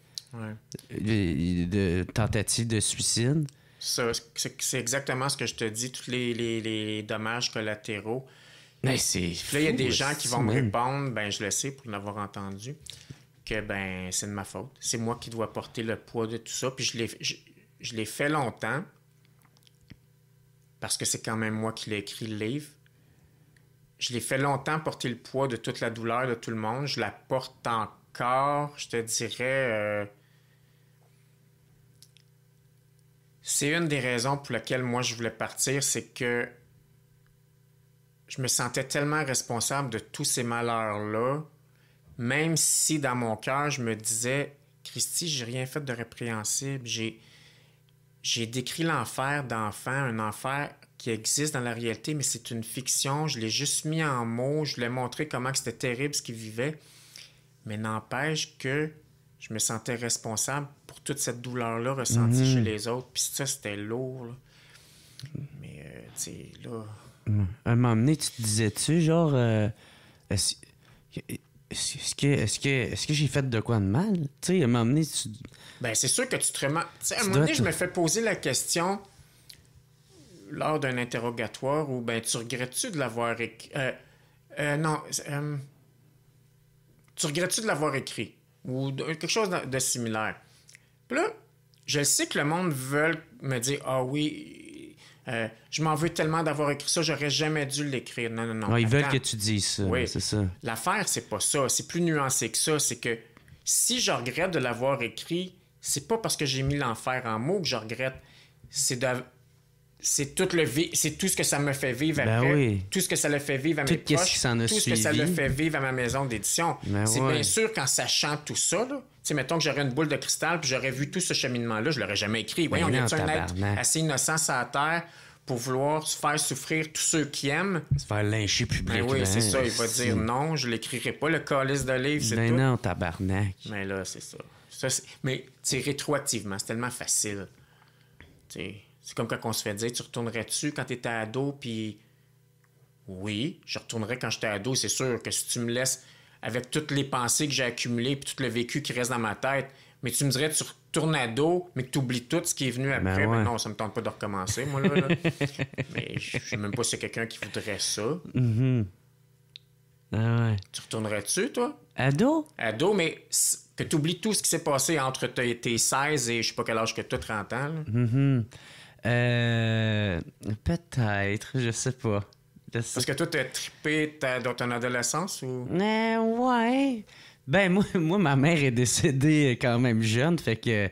de, tentative de suicide. C'est exactement ce que je te dis, tous les dommages collatéraux. Mais là, il y a des gens qui vont me répondre, ben je le sais pour l'avoir entendu, que ben c'est de ma faute. C'est moi qui dois porter le poids de tout ça. Puis je l'ai, je, fait longtemps parce que c'est quand même moi qui l'ai écrit le livre. Je l'ai fait longtemps porter le poids de toute la douleur de tout le monde. Je la porte encore, je te dirais. Euh, c'est une des raisons pour laquelle moi je voulais partir, c'est que je me sentais tellement responsable de tous ces malheurs-là, même si dans mon cœur, je me disais, Christy, j'ai rien fait de répréhensible. J'ai, j'ai décrit l'enfer d'enfant, un enfer qui existe dans la réalité, mais c'est une fiction. Je l'ai juste mis en mots, je l'ai montré comment c'était terrible ce qu'il vivait. Mais n'empêche que je me sentais responsable pour toute cette douleur-là ressentie mmh. chez les autres. Puis ça, c'était lourd. Mais, euh, tu sais, là, à un moment donné, tu te disais-tu, genre, euh, est-ce que, est que, est que j'ai fait de quoi de mal? Tu sais, un moment donné, tu. Ben, c'est sûr que tu te remets. à un moment donné, je me fais poser la question lors d'un interrogatoire où, ben, tu regrettes-tu de l'avoir écrit? Euh, euh, non, tu regrettes-tu de l'avoir écrit? Ou quelque chose de, similaire. Puis là, je sais que le monde veut me dire, ah oui, euh, je m'en veux tellement d'avoir écrit ça, j'aurais jamais dû l'écrire. Non, non, non. ils veulent que tu dises ça. Oui, c'est ça. L'affaire, c'est pas ça. C'est plus nuancé que ça. C'est que si je regrette de l'avoir écrit, c'est pas parce que j'ai mis l'enfer en mots que je regrette. C'est c'est tout le c'est tout ce que ça me fait vivre ben tout ce que ça le fait vivre à mes tout ce que ça le fait vivre à ma maison d'édition. Ben c'est bien sûr qu'en sachant tout ça, sais mettons que j'aurais une boule de cristal puis j'aurais vu tout ce cheminement-là, je l'aurais jamais écrit. Voyons, on ben est un être assez innocent sur la terre pour vouloir se faire souffrir tous ceux qui aiment. Se faire lyncher publiquement. oui, c'est ça. Il va dire non, je l'écrirai pas, le colis de livre, c'est tout. non, tabarnak. Mais là, c'est ça. ça mais, rétroactivement, c'est tellement facile. C'est comme quand on se fait dire, tu retournerais-tu quand tu étais ado, puis oui, je retournerais quand j'étais ado, c'est sûr que si tu me laisses avec toutes les pensées que j'ai accumulées, puis tout le vécu qui reste dans ma tête, mais tu me dirais, tu retournes ado, mais que tu oublies tout ce qui est venu ben après. Ben non, ça me tente pas de recommencer, moi, là. mais je sais même pas si c'est quelqu'un qui voudrait ça. Mm-hmm. Ah tu retournerais-tu, toi? Ado? Ado, mais que tu oublies tout ce qui s'est passé entre tes 16 et je sais pas quel âge que tu as, 30 ans. Là. Mm-hmm. Euh, peut-être, je sais pas. Parce que toi, t'as trippé dans ton adolescence ou? Euh, ouais. Ben, moi, moi, ma mère est décédée euh, quand même jeune, fait que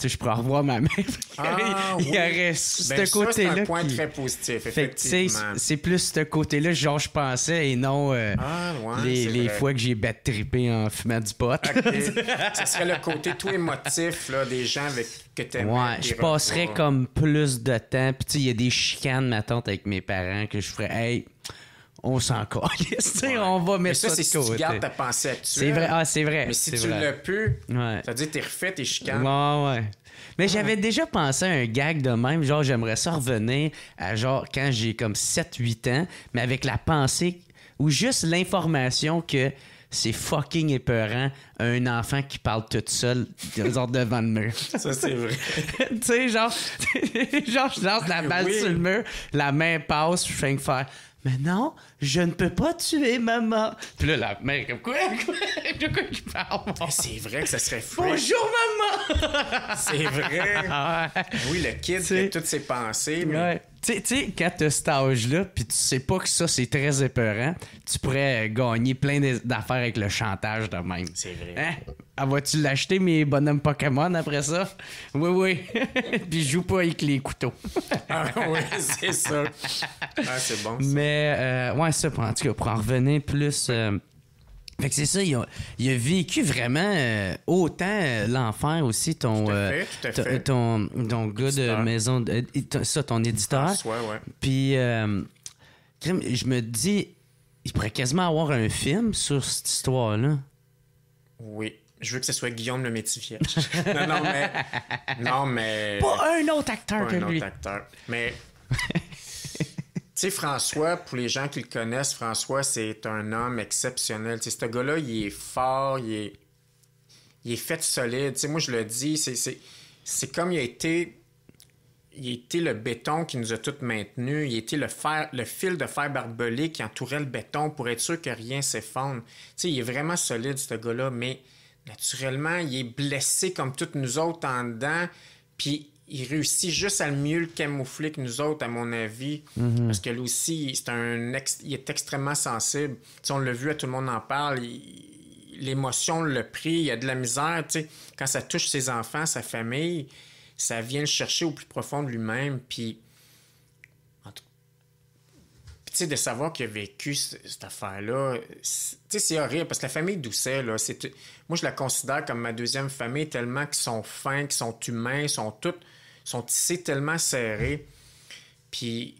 tu je pourrais revoir ma mère. Ah, il y a aurait ce côté-là. Ben, c'est un point très positif, effectivement. C'est plus ce côté-là, genre, je pensais, et non euh, ah, les, les fois que j'ai bête tripé en fumant du pot. ça Ce serait le côté tout émotif là, des gens avec que tu Ouais, je passerais comme plus de temps. Puis, tu il y a des chicanes, ma tante, avec mes parents, que je ferais, hey, on s'en on va mettre mais ça, c'est si tu gardes ta pensée actuelle. C'est vrai, ah, c'est vrai. Mais si tu le peux, ça veut dire que t'es refait, t'es chicane. Ouais, ouais. Mais ah. j'avais déjà pensé à un gag de même, genre j'aimerais ça revenir à genre quand j'ai comme 7-8 ans, mais avec la pensée ou juste l'information que c'est fucking épeurant un enfant qui parle tout seul genre devant le mur. Ça, c'est vrai. tu sais, genre, genre, je lance la balle sur le mur, la main passe, je fais de faire mais non, je ne peux pas tuer maman. Puis là, la mère, comme quoi, quoi C'est vrai que ça serait fou. Bonjour, maman! c'est vrai. Oui, le kid a toutes ses pensées, mais tu sais, quand t'as cet là puis tu sais pas que ça, c'est très épeurant, tu pourrais gagner plein d'affaires avec le chantage de même. C'est vrai. Hein? Ah, vas-tu l'acheter, mes bonhommes Pokémon, après ça? Oui, oui. puis je joue pas avec les couteaux. ah, oui, c'est ça. Ah, c'est bon. Mais, euh, ouais, ça, en tout cas, pour en revenir plus. Euh, fait que c'est ça, il a, vécu vraiment euh, autant euh, l'enfer aussi, ton, euh, gars de maison, ça, ton éditeur. Puis, je me dis, il pourrait quasiment avoir un film sur cette histoire-là. Oui. Je veux que ce soit Guillaume le Métifier. non, mais. Non, mais. Pas un autre acteur Pas que un autre acteur. Mais. François, pour les gens qui le connaissent, François, c'est un homme exceptionnel. Tu sais, ce gars-là, il est fort, il est, fait solide. Tu sais, moi, je le dis, c'est comme il a été. Il était le béton qui nous a tous maintenus. Il a le, fer, le fil de fer barbelé qui entourait le béton pour être sûr que rien s'effondre. Tu sais, il est vraiment solide, ce gars-là, mais naturellement, il est blessé comme toutes nous autres en dedans. Puis il réussit juste à le mieux le camoufler que nous autres, à mon avis. Mhm. Parce que lui aussi, c'est un il est extrêmement sensible. on l'a vu, tout le monde en parle. L'émotion, le prix, il y a de la misère. Quand ça touche ses enfants, sa famille, ça vient le chercher au plus profond de lui-même. Puis, de savoir qu'il a vécu cette affaire-là, c'est... horrible. Parce que la famille Doucet, là, c'est... moi, je la considère comme ma deuxième famille tellement qu'ils sont fins, qu'ils sont humains, ils sont toutes sont tissés tellement serrés. Puis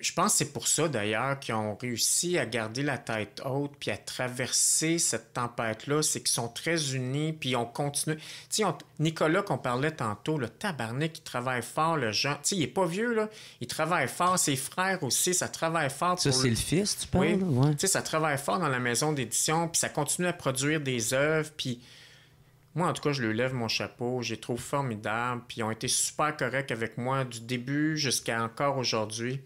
je pense que c'est pour ça d'ailleurs qu'ils ont réussi à garder la tête haute puis à traverser cette tempête-là. C'est qu'ils sont très unis puis on continue. Tu Nicolas qu'on parlait tantôt, le tabarnak, il travaille fort, le genre. Tu sais, il n'est pas vieux, là. Il travaille fort. Ses frères aussi, ça travaille fort. Ça, c'est le fils, tu parles? Oui. Tu sais, ça travaille fort dans la maison d'édition puis ça continue à produire des œuvres puis moi, en tout cas, je lui lève mon chapeau. Je les trouve formidables. Puis ils ont été super corrects avec moi du début jusqu'à encore aujourd'hui.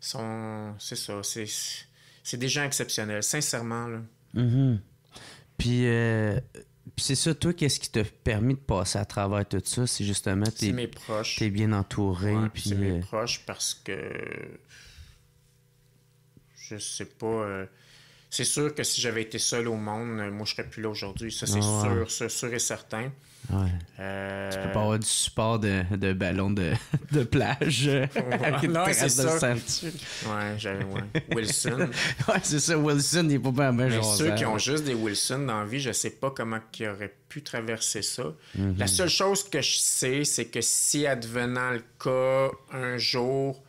Sont... C'est ça. C'est des gens exceptionnels, sincèrement. Là. Mm-hmm. Puis, euh, c'est ça, toi, qu'est-ce qui t'a permis de passer à travers tout ça? C'est justement t'es, mes proches. T'es bien entouré. puis c'est mes euh, proches parce que je sais pas. Euh, c'est sûr que si j'avais été seul au monde, euh, moi, je serais plus là aujourd'hui. Ça, c'est ah sûr, c'est sûr, et certain. Ouais. Euh... Tu peux pas avoir du support de, ballon de, plage euh, avec une de Ouais, j'avais, Wilson. ouais, c'est ça, Wilson, il est pas bien Mais ceux qui ont juste des Wilson dans la vie, je sais pas comment ils auraient pu traverser ça. La mhm. seule chose que je sais, c'est que si, advenant le cas, un jour,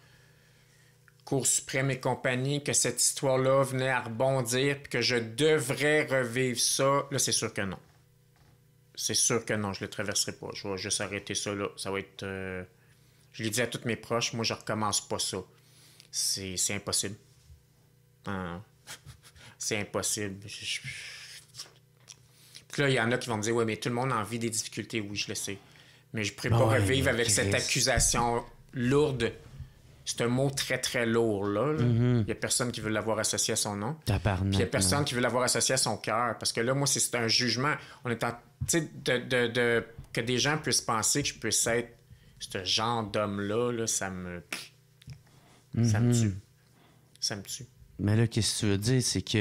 Cour suprême et compagnie, que cette histoire-là venait à rebondir, puis que je devrais revivre ça, là, c'est sûr que non. C'est sûr que non, je le traverserai pas. Je vais juste arrêter ça là. Ça va être. Euh, je l'ai dit à tous mes proches, moi, je recommence pas ça. C'est impossible. c'est impossible. Hein? Puis là, il y en a qui vont me dire Oui, mais tout le monde en vit des difficultés. Oui, je le sais. Mais je ne pourrais ah pas revivre avec cette accusation lourde c'est un mot très, très lourd, là. Mhm. Il n'y a personne qui veut l'avoir associé à son nom. il y a personne qui veut l'avoir associé à son cœur. Parce que là, moi, c'est un jugement. On est en... Tu sais, de, que des gens puissent penser que je puisse être ce genre d'homme-là, là, ça me... Ça me mhm. tue. Ça me tue. Mais là, qu'est-ce que tu veux dire? C'est que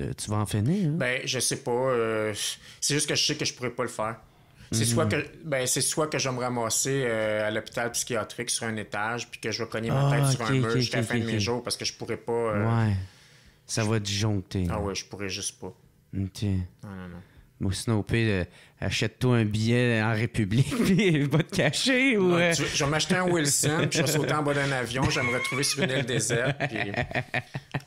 euh, tu vas en finir. Hein? Ben, je sais pas. Euh, c'est juste que je sais que je pourrais pas le faire. C'est soit mhm. que ben, c'est soit que je vais me ramasser euh, à l'hôpital psychiatrique sur un étage puis que je vais cogner ma ah, tête sur un mur jusqu'à la fin de mes jours parce que je pourrais pas. Euh, ouais. Ça va disjoncter. Ah ouais, je pourrais juste pas. Ok. non non, non. Euh, achète-toi un billet en République, puis va te cacher. Ou, je vais m'acheter un Wilson, puis je vais sauter en bas d'un avion, je vais me retrouver sur une île déserte.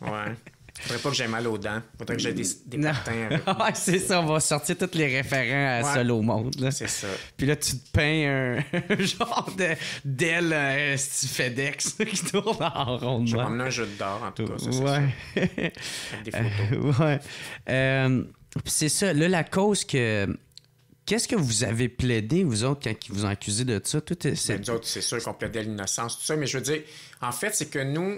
Ouais. Faudrait pas que j'aie mal aux dents. Faudrait que j'ai des, des patins. ouais, c'est ça. On va sortir tous les référents à Seul au monde. C'est ça. Puis là, tu te peins un genre de, d'aile euh, FedEx qui tourne en rond. Je vais un jeu de d'or, en tout cas. ouais. Ça. des photos. Euh, ouais. Euh, puis c'est ça. Là, la cause que. Qu'est-ce que vous avez plaidé, vous autres, quand ils vous ont accusé de ça? Tout ça? Nous autres, c'est sûr qu'on plaidait l'innocence, tout ça. Mais je veux dire, en fait, c'est que nous,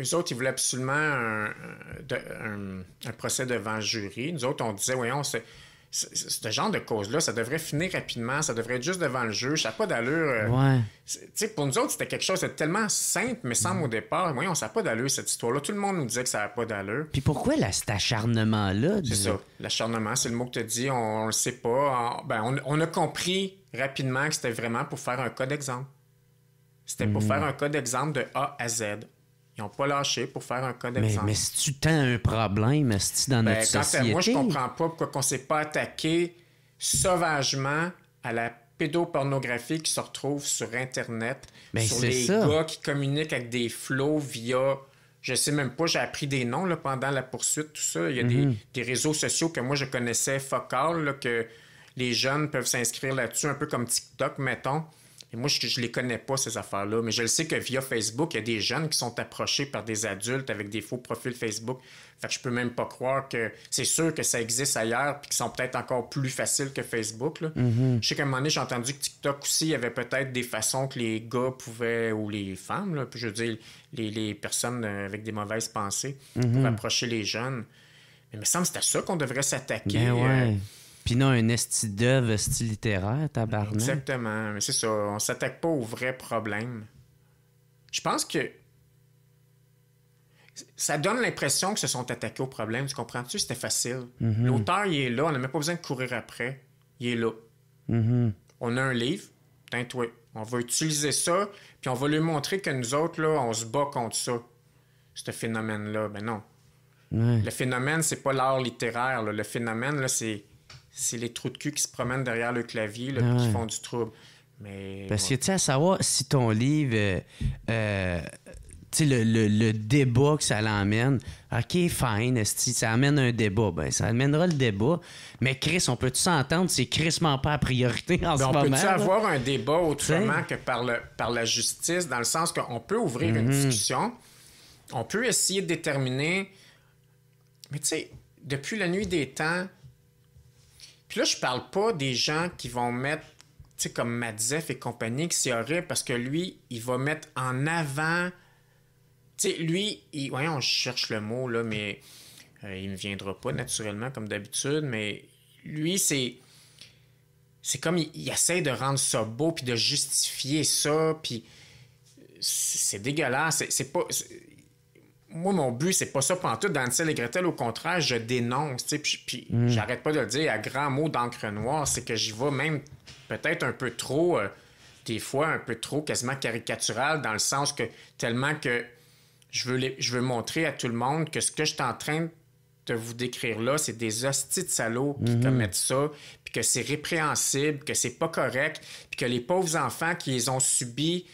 eux autres, ils voulaient absolument un, procès devant jury. Nous autres, on disait, voyons, c'est ce genre de cause-là, ça devrait finir rapidement, ça devrait être juste devant le juge, ça n'a pas d'allure. Euh, pour nous autres, c'était quelque chose de tellement simple, mais semble mm. au départ, voyons, ça n'a pas d'allure cette histoire-là. Tout le monde nous disait que ça n'a pas d'allure. Puis pourquoi cet acharnement-là? C'est ça, l'acharnement, c'est le mot que tu dis, on ne le sait pas. Ben, on, a compris rapidement que c'était vraiment pour faire un cas d'exemple. C'était pour mm. faire un cas d'exemple de A à Z. Ils n'ont pas lâché pour faire un cas d'exemple. Mais, si tu as un problème, si tu dans ben, notre société... Moi, je comprends pas pourquoi on ne s'est pas attaqué sauvagement à la pédopornographie qui se retrouve sur Internet, ben, sur les gars qui communiquent avec des flots via... Je sais même pas, j'ai appris des noms là, pendant la poursuite, tout ça. Il y a des, mhm. réseaux sociaux que moi, je connaissais focal, que les jeunes peuvent s'inscrire là-dessus, un peu comme TikTok, mettons moi, je, ne les connais pas, ces affaires-là, mais je le sais que via Facebook, il y a des jeunes qui sont approchés par des adultes avec des faux profils Facebook. Fait que je peux même pas croire que c'est sûr que ça existe ailleurs puis qui sont peut-être encore plus faciles que Facebook. Là. Mhm. Je sais qu'à un moment donné, j'ai entendu que TikTok aussi, il y avait peut-être des façons que les gars pouvaient, ou les femmes, là, puis je veux dire, les, personnes euh, avec des mauvaises pensées, pour mhm. approcher les jeunes. Mais il me semble que c'est à ça qu'on devrait s'attaquer. Ben euh, puis non, un esti d'œuvre style littéraire, tabarnak. Exactement, mais c'est ça. On s'attaque pas aux vrais problèmes. Je pense que ça donne l'impression que se sont attaqués aux problèmes. Tu comprends-tu? C'était facile. Mhm. L'auteur, il est là. On n'a même pas besoin de courir après. Il est là. Mhm. On a un livre. Toi. On va utiliser ça, puis on va lui montrer que nous autres, là, on se bat contre ça. Ce phénomène-là. Ben non. Le phénomène, c'est pas l'art littéraire. Le phénomène, là, c'est c'est les trous de cul qui se promènent derrière le clavier, là, ah qui font du trouble. Mais, Parce que, tu sais, à savoir si ton livre, euh, euh, tu le, débat que ça l'emmène, OK, fine, si ça amène un débat, ben ça amènera le débat. Mais Chris, on peut-tu s'entendre? C'est crissement pas à priorité en ben, ce on moment. On peut-tu avoir un débat autrement que par, le, par la justice, dans le sens qu'on peut ouvrir une mhm. discussion, on peut essayer de déterminer... Mais tu sais, depuis la nuit des temps, puis là, je parle pas des gens qui vont mettre, tu sais, comme Madzef et compagnie, que c'est horrible parce que lui, il va mettre en avant. Tu sais, lui, il, voyons, je cherche le mot, là, mais euh, il ne viendra pas naturellement, comme d'habitude, mais lui, c'est. C'est comme il, il, essaie de rendre ça beau, puis de justifier ça, puis c'est dégueulasse. C'est pas moi, mon but, c'est pas ça pantoute dans le et Gretel. Au contraire, je dénonce, puis, puis mm. j'arrête pas de le dire à grands mots d'encre noire. C'est que j'y vais même peut-être un peu trop, euh, des fois, un peu trop quasiment caricatural, dans le sens que tellement que je veux, je veux montrer à tout le monde que ce que je suis en train de vous décrire là, c'est des hosties de salauds qui mm-hmm. commettent ça, puis que c'est répréhensible, que c'est pas correct, puis que les pauvres enfants qui les ont subis,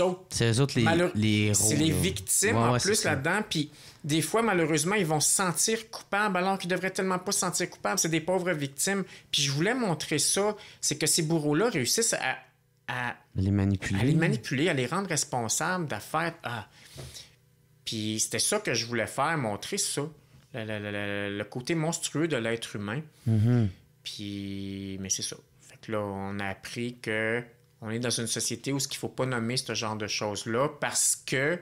autres. C'est eux autres les, C'est les victimes en plus là-dedans. Puis des fois, malheureusement, ils vont se sentir coupables alors qu'ils devraient tellement pas se sentir coupables. C'est des pauvres victimes. Puis je voulais montrer ça, c'est que ces bourreaux-là réussissent à, à, les manipuler. à les manipuler, à les rendre responsables d'affaires. Ah. Puis c'était ça que je voulais faire, montrer ça, le, côté monstrueux de l'être humain. Mm-hmm. Puis, mais c'est ça. Fait que là, on a appris que on est dans une société où ce qu'il faut pas nommer ce genre de choses-là parce que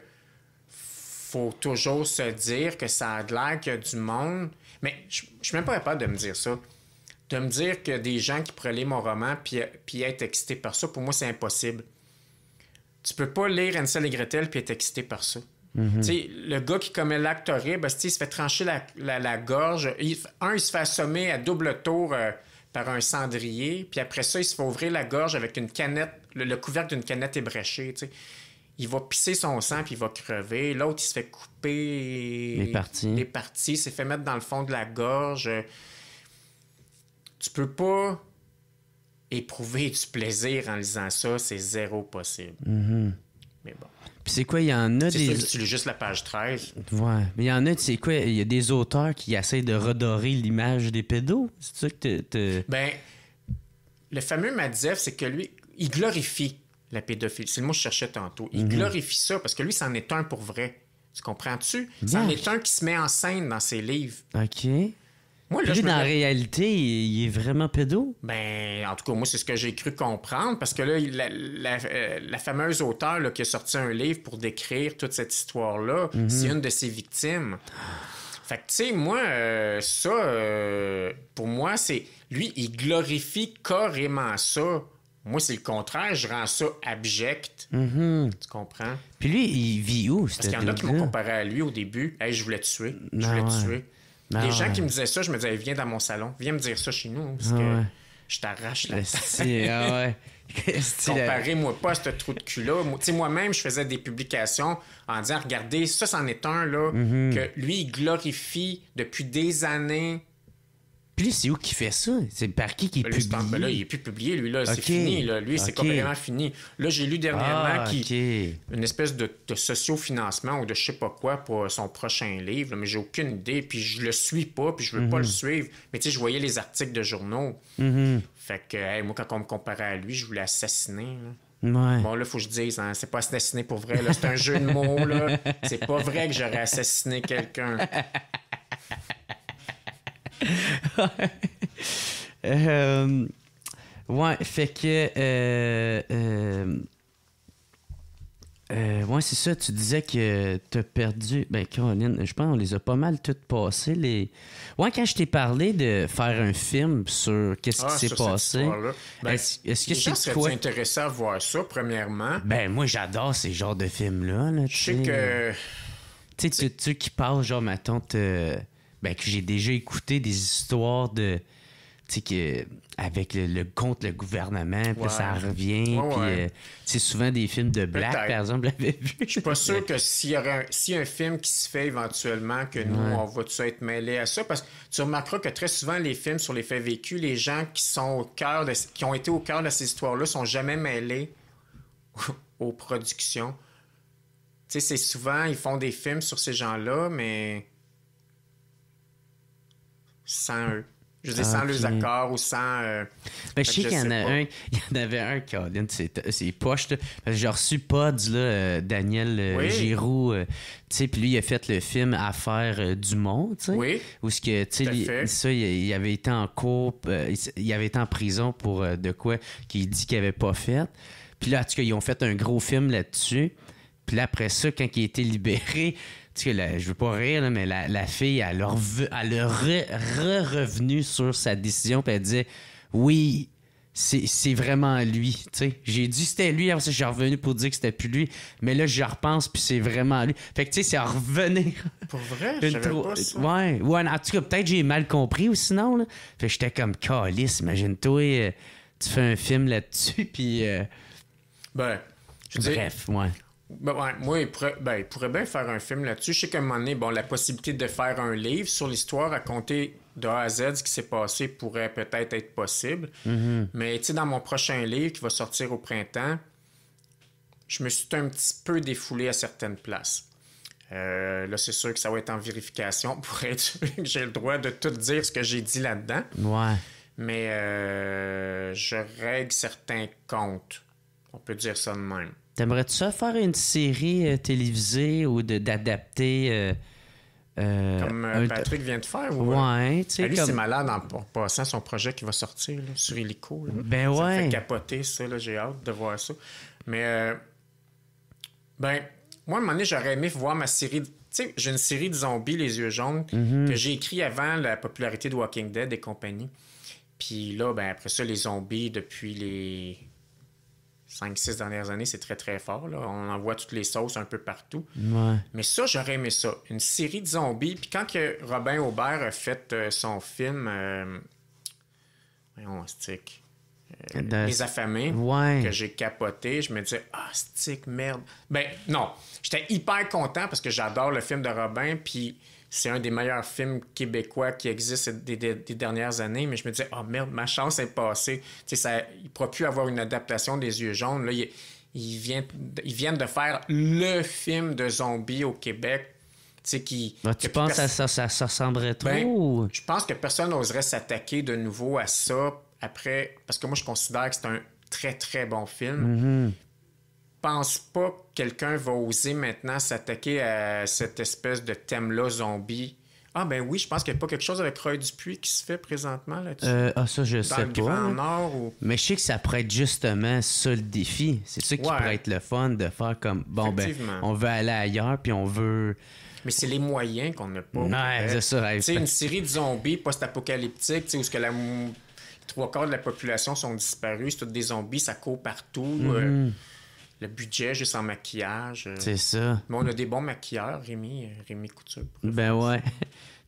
faut toujours se dire que ça a de l'air qu'il y a du monde. Mais je suis même pas capable de me dire ça. De me dire que des gens qui pourraient lire mon roman puis, puis être excités par ça, pour moi, c'est impossible. Tu peux pas lire Ansel et Gretel puis être excité par ça. Mhm. Le gars qui commet l'acte horrible, il se fait trancher la, gorge. Il, un, il se fait assommer à double tour. Euh, par un cendrier, puis après ça, il se fait ouvrir la gorge avec une canette, le, couvercle d'une canette ébréchée, tu Il va pisser son sang, puis il va crever. L'autre, il se fait couper... Les parties. Les parties, s'est fait mettre dans le fond de la gorge. Tu peux pas éprouver du plaisir en lisant ça, c'est zéro possible. Mm-hmm. Mais bon. Puis c'est quoi, il y en a des. lis juste la page 13. Ouais. Mais il y en a, c'est quoi, il y a des auteurs qui essayent de redorer l'image des pédos. C'est ça que tu. Ben, le fameux Madzef, c'est que lui, il glorifie la pédophilie. C'est le mot que je cherchais tantôt. Il mhm. glorifie ça parce que lui, c'en est un pour vrai. Tu comprends-tu? C'en est un qui se met en scène dans ses livres. OK. Lui, dans la réalité, il est vraiment pédo? Ben, en tout cas, moi, c'est ce que j'ai cru comprendre, parce que là, la, euh, la, fameuse auteure qui a sorti un livre pour décrire toute cette histoire-là, mhm. c'est une de ses victimes. Fait que, tu sais, moi, euh, ça, euh, pour moi, c'est. Lui, il glorifie carrément ça. Moi, c'est le contraire, je rends ça abject. Mhm. Tu comprends? Puis lui, il vit où? Parce qu'il y en a qui m'ont comparé à lui au début. Hey, je voulais te tuer. Je ben voulais tuer des ah gens qui me disaient ça, je me disais, viens dans mon salon, viens me dire ça chez nous, parce ah que je t'arrache la tête. Ah Comparez-moi pas à ce trou de cul-là. Moi-même, je faisais des publications en disant, regardez, ça, c'en est un, là, mhm. que lui, il glorifie depuis des années c'est où qui fait ça? C'est par qui qui est publié? il n'est plus publié, lui, là. C'est fini, Lui, c'est complètement fini. Là, j'ai lu dernièrement ah, une espèce de, socio-financement ou de je sais pas quoi pour son prochain livre, mais j'ai aucune idée, puis je le suis pas, puis je veux pas mhm. le suivre. Mais tu sais, je voyais les articles de journaux. Mhm. Fait que, moi, quand on me comparait à lui, je voulais assassiner, là. Bon, là, faut que je dise, hein, c'est pas assassiné pour vrai, c'est un jeu de mots, C'est pas vrai que j'aurais assassiné quelqu'un euh, ouais, fait que. Euh, euh, euh, ouais, c'est ça. Tu disais que t'as perdu. Ben, Caroline, je pense qu'on les a pas mal toutes passées. Les... Ouais, quand je t'ai parlé de faire un film sur qu'est-ce qui ah, s'est passé. Ben, est-ce, que tu quoi? intéressant à voir ça, premièrement. Ben, moi, j'adore ces genres de films-là. tu je sais que. Tu sais, tu qui parles genre, ma tante ben, que j'ai déjà écouté des histoires de. Tu sais, avec le, compte contre le gouvernement, puis ça revient. C'est puis, euh, souvent des films de Black, par exemple, l'avait vu. Je suis pas sûr que s'il y a un, un film qui se fait éventuellement, que nous, on va tout être mêlés à ça, parce que tu remarqueras que très souvent, les films sur les faits vécus, les gens qui sont au cœur qui ont été au cœur de ces histoires-là sont jamais mêlés aux productions. Tu sais, c'est souvent, ils font des films sur ces gens-là, mais sans eux. Je veux dire, sans leurs accords ou sans. Mais euh, ben, je sais qu'il y en a un. Il y en avait un, Colin, c'est poche. J'ai reçu pas là, euh, Daniel euh, Giroux. tu puis lui, il a fait le film Affaire du monde. Oui. Où ce que, tu sais, ça, il, avait été en cours, il avait été en prison pour de quoi qu'il dit qu'il avait pas fait. Puis là, en tout ils ont fait un gros film là-dessus. Puis après ça, quand il a été libéré, tu je veux pas rire, mais la, fille, elle a, elle re, revenu sur sa décision, puis elle dit Oui, c'est vraiment lui. J'ai dit c'était lui, après ça, j'ai revenu pour dire que c'était plus lui. Mais là, je repense, puis c'est vraiment lui. Fait que, tu sais, c'est à revenir. Pour vrai, je pas Ouais, en tout cas, peut-être j'ai mal compris ou sinon. Là. Fait j'étais comme, calice, imagine-toi, euh, tu fais un film là-dessus, puis. Euh, ben. Bref, ouais. Ben moi, ben, il pourrait, bien faire un film là-dessus. Je sais qu'à un moment donné, bon, la possibilité de faire un livre sur l'histoire racontée de A à Z, ce qui s'est passé, pourrait peut-être être possible. Mhm. Mais tu dans mon prochain livre qui va sortir au printemps, je me suis un petit peu défoulé à certaines places. Euh, là, c'est sûr que ça va être en vérification pour être que j'ai le droit de tout dire ce que j'ai dit là-dedans. Mais euh, je règle certains comptes. On peut dire ça de même. T'aimerais-tu ça faire une série euh, télévisée ou d'adapter. Euh, euh, comme Patrick vient de faire. Ouais, ouais tu sais. c'est malade en, passant son projet qui va sortir sur Helico. Ben ça ouais. Ça fait capoter, ça. J'ai hâte de voir ça. Mais, ben, moi, à un moment donné, j'aurais aimé voir ma série. Tu sais, j'ai une série de zombies, Les Yeux Jaunes, mhm. que j'ai écrit avant la popularité de Walking Dead et compagnie. Puis là, ben, après ça, les zombies, depuis les 5-6 dernières années, c'est très très fort. On en voit toutes les sauces un peu partout. Mais ça, j'aurais aimé ça. Une série de zombies. Puis quand que Robin Aubert a fait euh, son film. Euh, voyons, stick. Euh, les affamés que j'ai capoté, je me disais ah stick merde. Ben non, j'étais hyper content parce que j'adore le film de Robin puis c'est un des meilleurs films québécois qui existe des, dernières années, mais je me disais, oh merde, ma chance est passée. Tu sais, ça, il ne pourra plus avoir une adaptation des Yeux jaunes. Là, il, vient, ils viennent de faire le film de zombies au Québec. Tu, sais, qui, ah, tu penses à ça, ça, ressemblerait ben, trop? je pense que personne n'oserait s'attaquer de nouveau à ça après, parce que moi, je considère que c'est un très, très bon film. Mm-hmm pense pas que quelqu'un va oser maintenant s'attaquer à cette espèce de thème-là zombie. Ah ben oui, je pense qu'il n'y a pas quelque chose avec du Dupuis qui se fait présentement là euh, ah ça je sais pas. Mais je sais que ça pourrait être justement ça le défi. C'est ça qui pourrait être le fun de faire comme bon ben on veut aller ailleurs puis on veut mais c'est les moyens qu'on n'a pas. Ouais, c'est une série de zombies post-apocalyptiques, où ce que trois quarts de la population sont disparus, c'est tous des zombies, ça court partout. Euh, mm-hmm le budget juste en maquillage. Euh. C'est ça. Mais on a des bons maquilleurs, Rémi, euh, Rémi Couture. Ben ouais.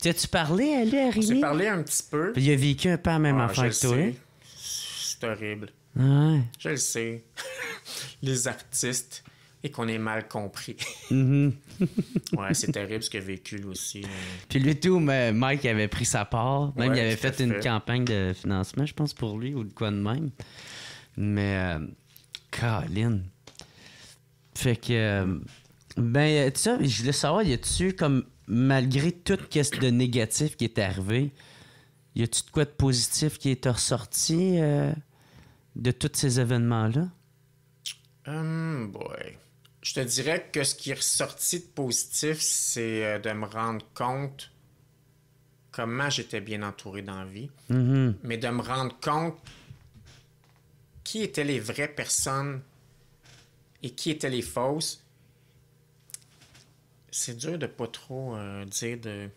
tu as-tu parlé à lui, Rémi? J'ai parlé un petit peu. Puis il a vécu un peu la même ah, affaire toi. C'est horrible. Ouais. Je le sais. Les artistes et qu'on est mal compris. Mm-hmm. ouais, c'est terrible ce qu'il a vécu lui aussi. Puis lui tout, Mike avait pris sa part. Même il avait fait, une campagne de financement, je pense, pour lui ou de quoi de même. Mais, euh, Caroline. Fait que. Euh, ben, euh, tu sais, je voulais savoir, y a-tu, comme, malgré tout ce de négatif qui est arrivé, y a-tu de quoi de positif qui est ressorti euh, de tous ces événements-là? Hum, boy. Je te dirais que ce qui est ressorti de positif, c'est de me rendre compte comment j'étais bien entouré dans la vie, mm-hmm. mais de me rendre compte qui étaient les vraies personnes et qui étaient les fausses. C'est dur de pas trop euh, dire de.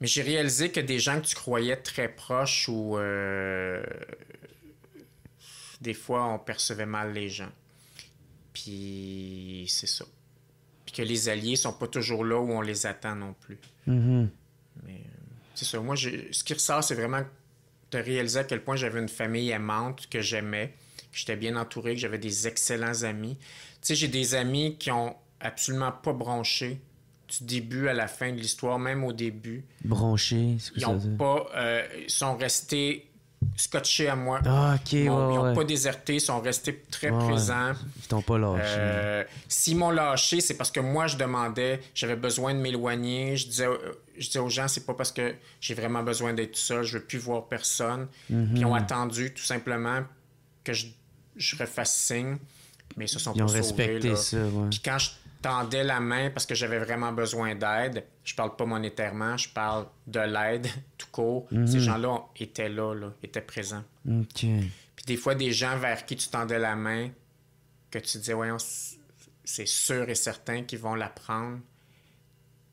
Mais j'ai réalisé que des gens que tu croyais très proches ou euh, des fois on percevait mal les gens. Puis c'est ça. Puis que les alliés sont pas toujours là où on les attend non plus. Mm-hmm. Mais euh, c'est ça. Moi, ce qui ressort, c'est vraiment de réaliser à quel point j'avais une famille aimante que j'aimais j'étais bien entouré, que j'avais des excellents amis. Tu sais, j'ai des amis qui ont absolument pas bronché du début à la fin de l'histoire, même au début. Bronché, ils ont ça veut dire? pas, euh, Ils sont restés scotchés à moi. Ah, ok, Ils n'ont pas déserté, ils sont restés très présents. Ils t'ont pas lâché. Euh, s'ils m'ont lâché, c'est parce que moi, je demandais, j'avais besoin de m'éloigner. Je disais, euh, je disais aux gens, c'est pas parce que j'ai vraiment besoin d'être seul, je veux plus voir personne. Mhm. Puis ils ont attendu, tout simplement, que je je refasse signe, mais ce sont pas ont quand je tendais la main parce que j'avais vraiment besoin d'aide, je parle pas monétairement, je parle de l'aide tout court. Mhm. Ces gens-là étaient là, là, étaient présents. Puis des fois, des gens vers qui tu tendais la main, que tu disais, voyons, c'est sûr et certain qu'ils vont la prendre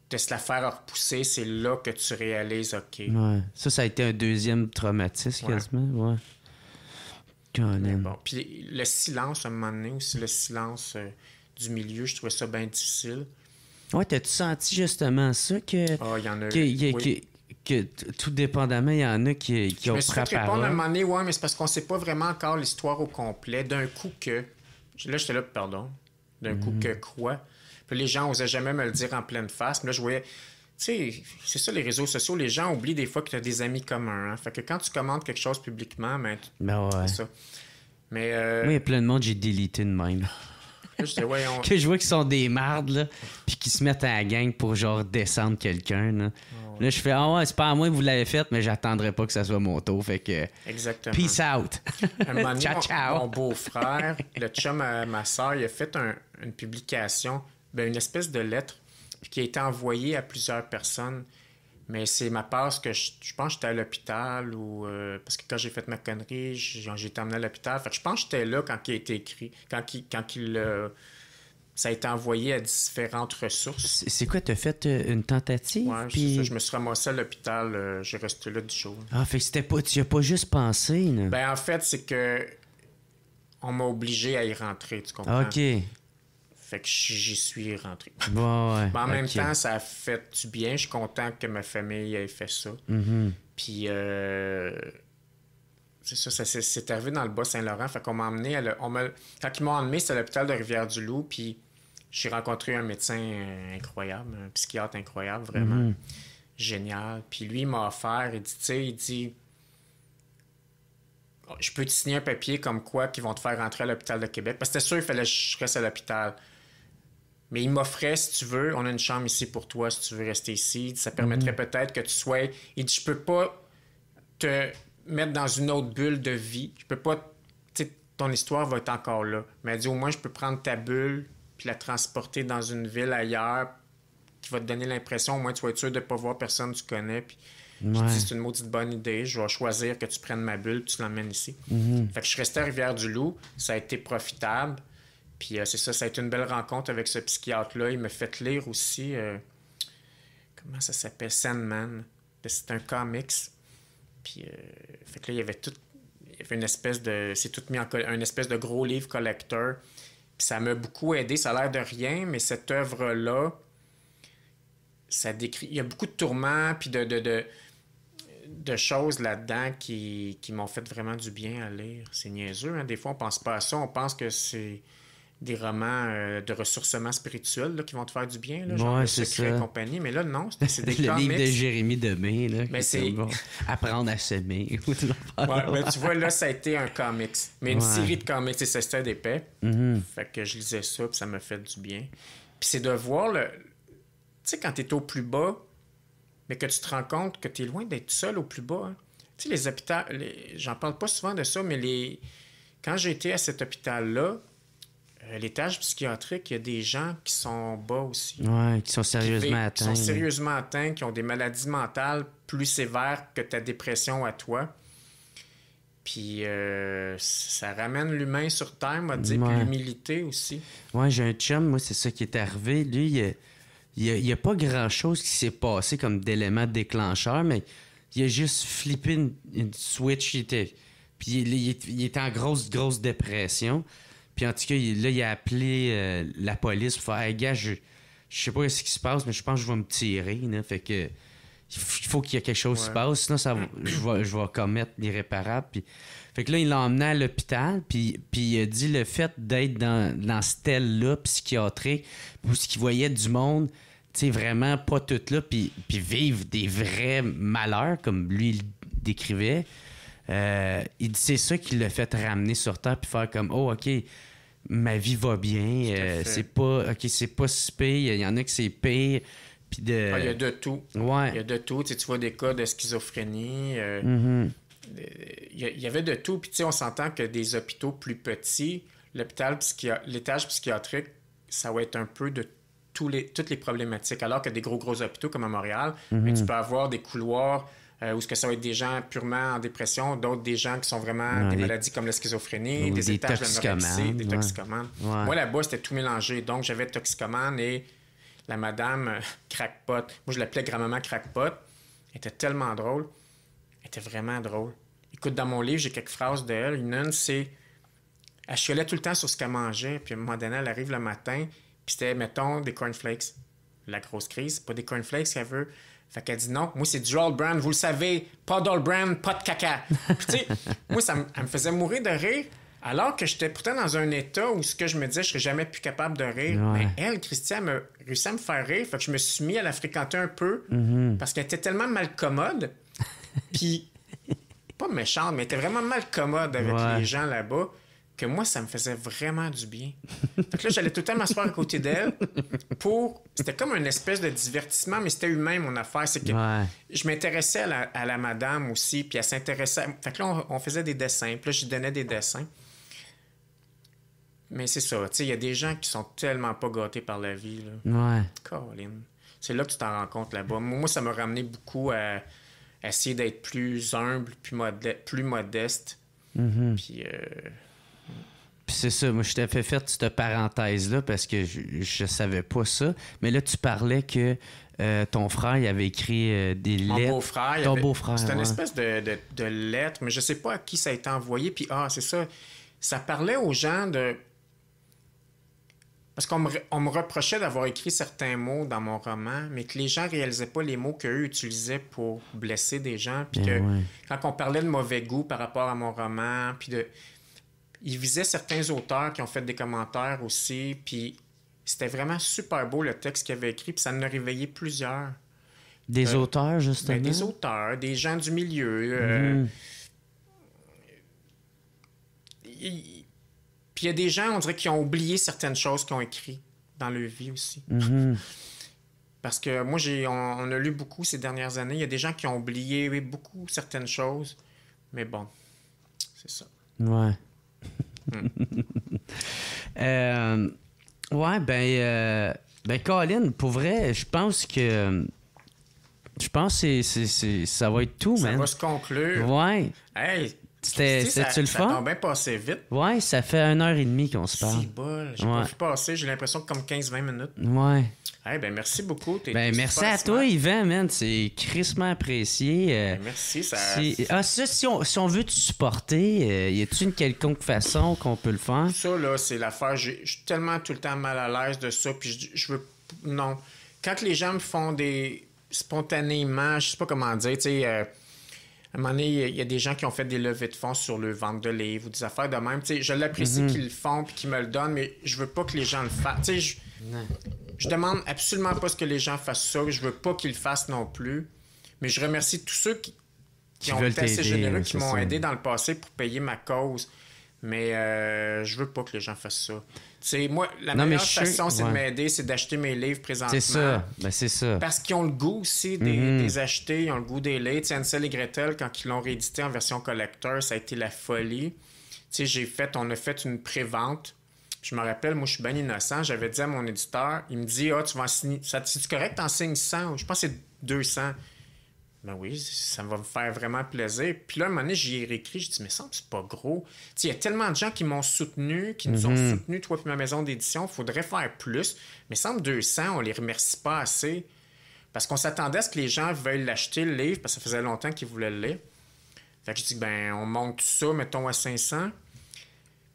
de se la faire repousser, c'est là que tu réalises, OK. Ouais. Ça, ça a été un deuxième traumatisme quasiment. Puis le silence, à un moment donné, aussi le silence euh, du milieu, je trouvais ça bien difficile. Ouais, t'as-tu senti justement ça que. Que, tout dépendamment, il y en a qui, qui ont me à un moment donné, ouais, mais c'est parce qu'on sait pas vraiment encore l'histoire au complet. D'un coup que. Là, j'étais là, pardon. D'un coup mm. que quoi? Puis les gens n'osaient jamais me le dire en pleine face. Mais là, je voyais tu sais, c'est ça les réseaux sociaux, les gens oublient des fois que tu as des amis communs. Hein. Fait que quand tu commandes quelque chose publiquement, ben, ben ouais. c'est ça. Mais euh... Moi, il plein de monde j'ai délité de même. je que je vois qu'ils sont des mardes, là, puis qu'ils se mettent à la gang pour genre descendre quelqu'un. Là. là. je fais, ah ouais, c'est pas à moi que vous l'avez fait, mais j'attendrai pas que ça soit mon tour. Fait que. Exactement. Peace out. ciao, ciao. Mon, beau-frère, le chum ma soeur, il a fait une publication, ben, une espèce de lettre qui a été envoyé à plusieurs personnes. Mais c'est ma parce que je, je, pense que j'étais à l'hôpital ou euh, parce que quand j'ai fait ma connerie, j'ai été emmené à l'hôpital. Fait je pense que j'étais là quand il a été écrit, quand quand euh, ça a été envoyé à différentes ressources. C'est quoi, t'as fait euh, une tentative? je me suis ramassé à l'hôpital, je j'ai resté là du jour. Ah, fait que c'était pas, tu as pas juste pensé, non Ben, en fait, c'est que on m'a obligé à y rentrer, tu comprends? Ah, OK. Fait que j'y suis rentré. en même temps, ça a fait du bien. Je suis content que ma famille ait fait ça. Mm-hmm. Puis, euh, c'est ça, ça c'est arrivé dans le Bas-Saint-Laurent. Fait qu'on m'a emmené, à le, quand ils m'ont emmené, c'est à l'hôpital de Rivière-du-Loup. Puis, j'ai rencontré un médecin euh, incroyable, un psychiatre incroyable, vraiment mm-hmm. génial. Puis lui, il m'a offert, il dit, tu sais, il dit, je peux te signer un papier comme quoi qu'ils vont te faire rentrer à l'hôpital de Québec. Parce que c'était sûr qu'il fallait que je reste à l'hôpital. Mais il m'offrait, si tu veux, on a une chambre ici pour toi, si tu veux rester ici. Ça permettrait mhm. peut-être que tu sois. Il dit, je peux pas te mettre dans une autre bulle de vie. Je peux pas. Ton histoire va être encore là. Mais elle dit, au moins, je peux prendre ta bulle puis la transporter dans une ville ailleurs qui va te donner l'impression, au moins, tu vas être sûr de ne pas voir personne que tu connais. Puis dis, c'est une maudite bonne idée. Je vais choisir que tu prennes ma bulle puis tu l'emmènes ici. Mhm. Fait que je suis resté à Rivière-du-Loup. Ça a été profitable. Puis euh, c'est ça, ça a été une belle rencontre avec ce psychiatre-là. Il m'a fait lire aussi, euh, comment ça s'appelle, Sandman. Ben, c'est un comics. Puis, euh, fait que là, il y avait tout, il y avait une espèce de, c'est tout mis en, un espèce de gros livre collecteur. Puis ça m'a beaucoup aidé, ça a l'air de rien, mais cette œuvre-là, ça décrit, il y a beaucoup de tourments, puis de, de, choses là-dedans qui, m'ont fait vraiment du bien à lire. C'est niaiseux, hein? des fois on pense pas à ça, on pense que c'est des romans euh, de ressourcement spirituel qui vont te faire du bien, là, ouais, secret et compagnie. Mais là, non, c'est des Le livre de Jérémy Demain, là, mais Apprendre à semer. tu vois, là, ça a été un comics. Mais une série de comics, c'est ça, c'était des mhm. Fait que je lisais ça, puis ça me fait du bien. Puis c'est de voir, le... tu sais, quand t'es au plus bas, mais que tu te rends compte que tu es loin d'être seul au plus bas. Hein. Tu sais, les hôpitaux... J'en parle pas souvent de ça, mais les... quand j'étais à cet hôpital-là euh, l'étage psychiatrique, il y a des gens qui sont bas aussi. Oui, qui sont sérieusement atteints. Qui sont sérieusement atteints, qui ont des maladies mentales plus sévères que ta dépression à toi. Puis euh, ça ramène l'humain sur Terre, m'a puis l'humilité aussi. Oui, j'ai un chum, moi, c'est ça qui est arrivé. Lui, il n'y a, pas grand-chose qui s'est passé comme d'élément déclencheur, mais il a juste flippé une, switch. Il était, puis il était en grosse, grosse dépression. Puis en tout cas, là, il a appelé euh, la police pour faire hey, gars, je, je sais pas ce qui se passe, mais je pense que je vais me tirer. Fait que il faut qu'il y ait quelque chose qui se passe, sinon ça, je, vais, je vais commettre l'irréparable. Puis... Fait que là, il l'a emmené à l'hôpital, puis, il a dit le fait d'être dans, dans cette aile-là, psychiatrique, où ce qu'il voyait du monde, tu vraiment pas tout là, puis, puis vivre des vrais malheurs, comme lui il décrivait, euh, il c'est ça qui l'a fait ramener sur terre puis faire comme oh ok ma vie va bien euh, c'est pas ok c'est pas si pire il y en a que c'est pire puis de ah, il y a de tout il y a de tout tu, tu vois des cas de schizophrénie euh, mm-hmm. il y avait de tout puis tu sais on s'entend que des hôpitaux plus petits l'hôpital l'étage psychiatrique ça va être un peu de tous les toutes les problématiques alors que des gros gros hôpitaux comme à Montréal mais tu mm-hmm. peux avoir des couloirs euh, ou ce que ça va être des gens purement en dépression, d'autres des gens qui sont vraiment des maladies comme la schizophrénie, des, états étages de nervosité, des toxicomanes. Moi, là-bas, c'était tout mélangé. Donc, j'avais toxicomanes et la madame euh, crackpot. Moi, je l'appelais grand-maman crackpot. Elle était tellement drôle. Elle était vraiment drôle. Écoute, dans mon livre, j'ai quelques phrases d'elle. Une, une c'est... Elle chialait tout le temps sur ce qu'elle mangeait. Puis, un moment donné, elle arrive le matin, puis c'était, mettons, des cornflakes. La grosse crise, pas des cornflakes qu'elle veut, fait qu'elle dit non, moi c'est du Brand, vous le savez, pas Brand, pas de caca. tu sais, moi ça me faisait mourir de rire. Alors que j'étais pourtant dans un état où ce que je me disais, je serais jamais plus capable de rire. Mais elle, Christiane, elle réussit à me faire rire. Fait que je me suis mis à la fréquenter un peu mm-hmm. parce qu'elle était tellement malcommode. Puis, pas méchante, mais elle était vraiment malcommode avec les gens là-bas que moi, ça me faisait vraiment du bien. Donc là, j'allais tout le temps m'asseoir à côté d'elle pour. C'était comme une espèce de divertissement, mais c'était humain, mon affaire. C'est que je m'intéressais à la, madame aussi, puis elle s'intéressait. Fait que là, on, faisait des dessins, puis là, je donnais des dessins. Mais c'est ça, tu sais, il y a des gens qui sont tellement pas gâtés par la vie. Là. Ouais. Colin. C'est là que tu t'en rends compte là-bas. Moi, ça m'a ramené beaucoup à, essayer d'être plus humble, plus, plus modeste. Mm-hmm. Puis. Euh, puis c'est ça, moi, je t'ai fait cette parenthèse-là parce que je ne savais pas ça. Mais là, tu parlais que euh, ton frère, il avait écrit euh, des lettres. ton beau-frère. C'est une espèce de, de, lettre, mais je ne sais pas à qui ça a été envoyé. Puis, ah, c'est ça. Ça parlait aux gens de. Parce qu'on me, reprochait d'avoir écrit certains mots dans mon roman, mais que les gens réalisaient pas les mots qu'eux utilisaient pour blesser des gens. Puis ben que quand on parlait de mauvais goût par rapport à mon roman, puis de il visait certains auteurs qui ont fait des commentaires aussi, puis c'était vraiment super beau le texte qu'il avait écrit, puis ça en a réveillé plusieurs. Des euh, auteurs, justement? Ben, des auteurs, des gens du milieu. Euh, mhm. Puis il y a des gens, on dirait, qui ont oublié certaines choses qu'ils ont écrites dans le vie aussi. Mhm. Parce que moi, j'ai, on, a lu beaucoup ces dernières années. Il y a des gens qui ont oublié beaucoup certaines choses. Mais bon, c'est ça. Ouais. Mm. Euh, ouais, ben, euh, ben, Colin, pour vrai, je pense que. Je pense que c'est, ça va être tout, man. Ça va se conclure. Ouais. Hey, c'était, tu le fun? Ça a bien passé vite. Ouais, ça fait une heure et demie qu'on se parle. C'est bol. J'ai pas vu passer, j'ai l'impression que comme 15-20 minutes. Ouais. Eh ben, merci beaucoup. Ben, merci à toi, Yvan, man. C'est crissement apprécié. Euh, ben, merci. Ça... Ah, si... si on, veut te supporter, euh, y a-t-il une quelconque façon qu'on peut le faire? Ça, là, c'est l'affaire. Je suis tellement tout le temps mal à l'aise de ça. je veux. Non. Quand les gens me font des. spontanément, je sais pas comment dire, tu sais. Euh, à un moment donné, il y a des gens qui ont fait des levées de fonds sur le vente de livres ou des affaires de même. je l'apprécie mhm. qu'ils le font et qu'ils me le donnent, mais je veux pas que les gens le fassent. Je, je demande absolument pas ce que les gens fassent ça. Je veux pas qu'ils le fassent non plus. Mais je remercie tous ceux qui ont été assez généreux, qui m'ont aidé dans le passé pour payer ma cause. Mais euh, je veux pas que les gens fassent ça. moi, la meilleure façon, c'est de m'aider, c'est d'acheter mes livres présentement. Ben, c'est ça. Parce qu'ils ont le goût aussi des, mhm. acheter, ils ont le goût des livres. Ansel et Gretel, quand ils l'ont réédité en version collector, ça a été la folie. j'ai fait, on a fait une pré-vente. Je me rappelle, moi, je suis bien innocent. J'avais dit à mon éditeur, il me dit, ah, tu vas en signer. c'est correct, en signes 100. Je pense que c'est 200. Ben oui, ça va me faire vraiment plaisir. Puis là, à un moment donné, j'y ai réécrit, je dis, mais ça, c'est pas gros. Il y a tellement de gens qui m'ont soutenu, qui nous ont mm-hmm. soutenu, toi et ma maison d'édition, Il faudrait faire plus. Mais semble 200, on les remercie pas assez. Parce qu'on s'attendait à ce que les gens veuillent l'acheter, le livre, parce que ça faisait longtemps qu'ils voulaient le lire. Fait que je dis, ben, on monte ça, mettons, à 500.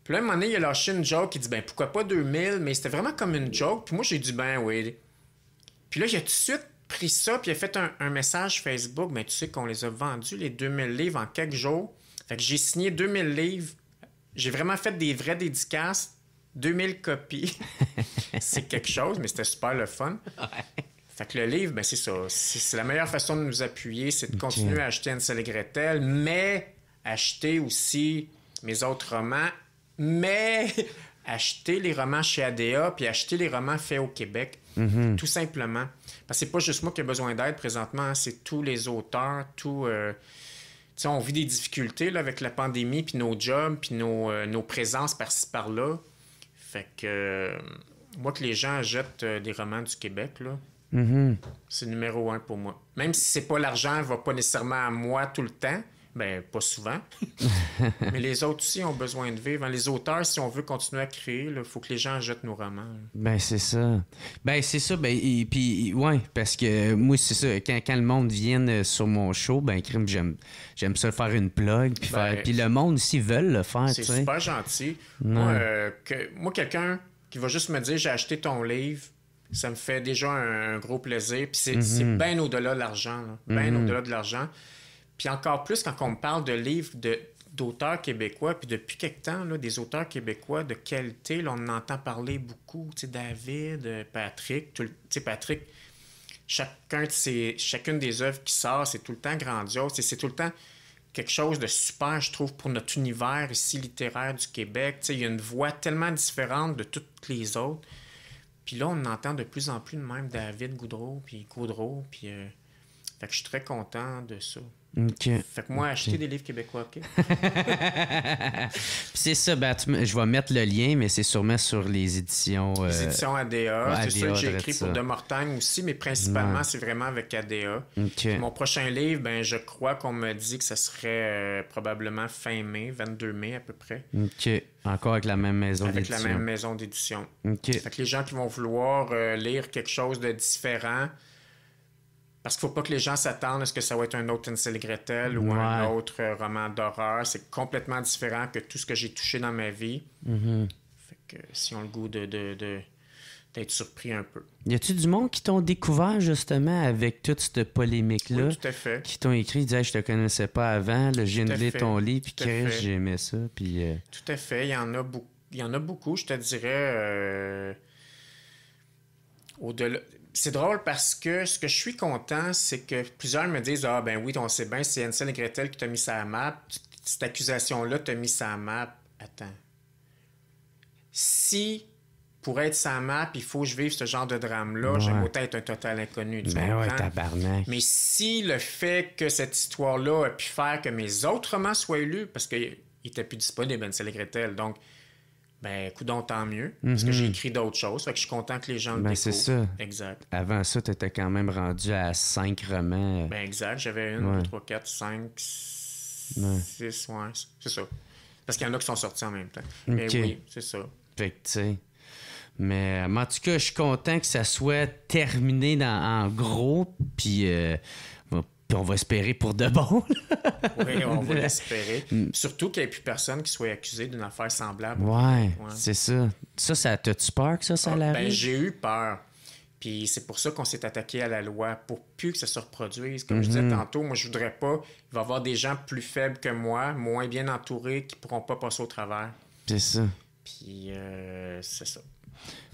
Puis là, à un moment donné, il a lâché une joke, qui dit, ben, pourquoi pas 2000? Mais c'était vraiment comme une joke. Puis moi, j'ai dit, ben, oui. Puis là, j'ai tout de suite pris ça, puis il a fait un, message Facebook, mais ben, tu sais qu'on les a vendus, les 2000 livres, en quelques jours. Fait que j'ai signé 2000 livres. J'ai vraiment fait des vraies dédicaces, 2000 copies. c'est quelque chose, mais c'était super le fun. Fait que le livre, ben c'est ça. C'est la meilleure façon de nous appuyer, c'est de continuer à acheter une et Gretel, mais acheter aussi mes autres romans, mais acheter les romans chez ADA, puis acheter les romans faits au Québec Mhm. Tout simplement. Parce que c'est pas juste moi qui ai besoin d'aide présentement, c'est tous les auteurs, tout. Euh, on vit des difficultés là, avec la pandémie, puis nos jobs, puis nos, euh, présences par-ci par-là. Fait que euh, moi que les gens jettent euh, des romans du Québec, là, mhm. c'est numéro un pour moi. Même si c'est pas l'argent, va pas nécessairement à moi tout le temps, ben, pas souvent. Mais les autres aussi ont besoin de vivre. Hein. Les auteurs, si on veut continuer à créer, il faut que les gens jettent nos romans. Ben, c'est ça. Ben, c'est ça. Ben, et puis, ouais, parce que euh, moi, c'est ça. Quand, le monde vient euh, sur mon show, ben, crime, j'aime, j'aime ça faire une plug. Puis, ben, le monde aussi veulent le faire. C'est super gentil. Moi, euh, que, moi quelqu'un qui va juste me dire j'ai acheté ton livre, ça me fait déjà un, gros plaisir. Puis c'est, mhm. bien au-delà de l'argent. ben au-delà de l'argent. Puis encore plus quand on parle de livres de, d'auteurs québécois, puis depuis quelque temps, là, des auteurs québécois de qualité, là, on entend parler beaucoup, tu sais, David, euh, Patrick, tu sais, Patrick, chacun chacune des œuvres qui sort, c'est tout le temps grandiose, c'est tout le temps quelque chose de super, je trouve, pour notre univers ici littéraire du Québec, tu sais, il y a une voix tellement différente de toutes les autres, puis là, on entend de plus en plus de même David Goudreau, puis Goudreau, puis... Euh, je suis très content de ça. OK. Fait que moi, acheter des livres québécois, OK? c'est ça, ben, je vais mettre le lien, mais c'est sûrement sur les éditions... Les euh, éditions ADA, c'est sûr que j'ai écrit pour De Mortagne aussi, mais principalement, c'est vraiment avec ADA. Mon prochain livre, ben, je crois qu'on me dit que ce serait euh, probablement fin mai, 22 mai à peu près. OK. Encore avec la même maison d'édition. Avec la même maison d'édition. Fait que les gens qui vont vouloir euh, lire quelque chose de différent... Parce qu'il ne faut pas que les gens s'attendent à ce que ça va être un autre Ansel Gretel ou un autre euh, roman d'horreur. C'est complètement différent que tout ce que j'ai touché dans ma vie. Mm-hmm. Fait que euh, si on a le goût de, d'être surpris un peu. Y a-tu du monde qui t'ont découvert justement avec toute cette polémique-là? Oui, tout à fait. Qui t'ont écrit, disaient, je te connaissais pas avant, Le j'ai ton livre, puis que j'aimais ça. Puis, euh, Tout à fait. Il y, en a il y en a beaucoup, je te dirais. Au-delà c'est drôle parce que ce que je suis content, c'est que plusieurs me disent Ah, ben oui, on sait bien, c'est Ansel et Gretel qui t'a mis ça à map. Cette accusation-là t'a mis ça à map. Attends. Si pour être sa map, il faut que je vive ce genre de drame-là. j'aimerais J'aime autant être un total inconnu. Tu Mais ben ouais, tabarnak. Mais si le fait que cette histoire-là a pu faire que mes autres romans soient élus, parce qu'il était plus disponible et Gretel, donc ben, coudon, tant mieux, parce que j'ai mhm. écrit d'autres choses, fait que je suis content que les gens le ben, c'est ça. Exact. Avant ça, tu étais quand même rendu à cinq romans. Ben, exact. J'avais une, deux, trois, quatre, cinq, six, ouais. c'est ça. Parce qu'il y en a qui sont sortis en même temps. Mais ben oui, c'est ça. Fait que, tu sais... Mais, en tout cas, je suis content que ça soit terminé dans, en gros, puis... Euh, on va espérer pour de bon. oui, on va l'espérer. Mm. Surtout qu'il n'y ait plus personne qui soit accusé d'une affaire semblable. Ouais, c'est ça. Ça, ça te peur que ça, ça ah, ben, J'ai eu peur. Puis c'est pour ça qu'on s'est attaqué à la loi, pour plus que ça se reproduise. Comme je disais mm-hmm. tantôt, moi, je voudrais pas. Il va y avoir des gens plus faibles que moi, moins bien entourés, qui pourront pas passer au travers. C'est ça. Puis euh, c'est ça.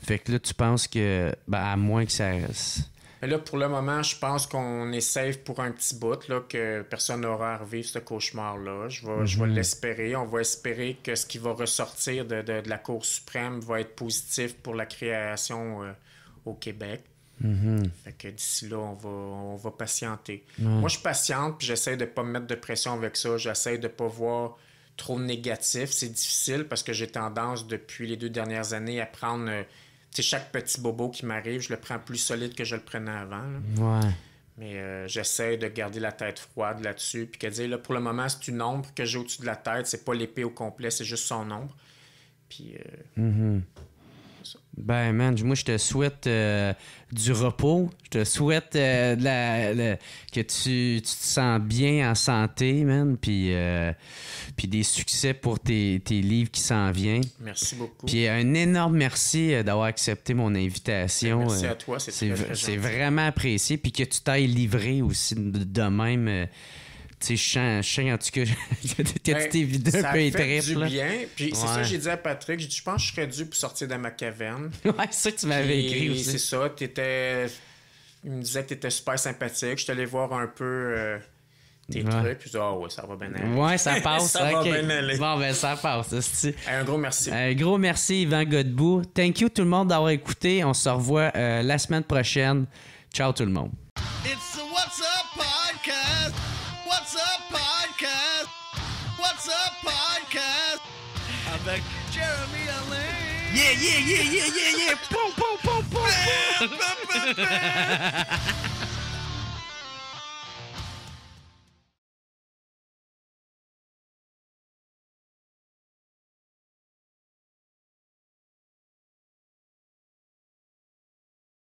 Fait que là, tu penses que, ben, à moins que ça, reste là, pour le moment, je pense qu'on est safe pour un petit bout, là, que personne n'aura à revivre ce cauchemar-là. Je vais, mhm. l'espérer. On va espérer que ce qui va ressortir de, la Cour suprême va être positif pour la création euh, au Québec. Mhm. Fait que d'ici là, on va, on va patienter. Moi, je patiente, puis j'essaie de ne pas me mettre de pression avec ça. J'essaie de ne pas voir trop négatif. C'est difficile parce que j'ai tendance, depuis les deux dernières années, à prendre euh, c'est chaque petit bobo qui m'arrive, je le prends plus solide que je le prenais avant. Ouais. Mais euh, j'essaie de garder la tête froide là-dessus. Puis pour le moment, c'est une ombre que j'ai au-dessus de la tête. C'est pas l'épée au complet, c'est juste son ombre. Puis. Euh, mm-hmm. Ben, man, moi, je te souhaite euh, du repos. Je te souhaite euh, que tu, te sens bien en santé, man. Puis, euh, des succès pour tes, livres qui s'en viennent. Merci beaucoup. Puis un énorme merci d'avoir accepté mon invitation. Ben, merci à toi, c'est C'est vraiment apprécié. Puis que tu t'ailles livré aussi de même tu sais, je en tout cas, ben, t'es vidéos ça peu fait du bien. Puis c'est ça que j'ai dit à Patrick. J'ai dit, je pense que je serais dû pour sortir de ma caverne. ouais, c'est ça que tu m'avais écrit aussi. C'est ça, étais... Il me disait que étais super sympathique. Je suis voir un peu euh, tes trucs, puis ah oh, ouais, ça va bien aller. Ouais, ça passe. ça va bien aller. Bon, ben ça passe. un gros merci. Un gros merci, Yvan Godbout. Thank you tout le monde d'avoir écouté. On se revoit euh, la semaine prochaine. Ciao tout le monde. What's Up podcast. What's Up podcast. I beg Jeremy Allen. Yeah, yeah, yeah, yeah, yeah, yeah. boom, boom, boom, boom. boom.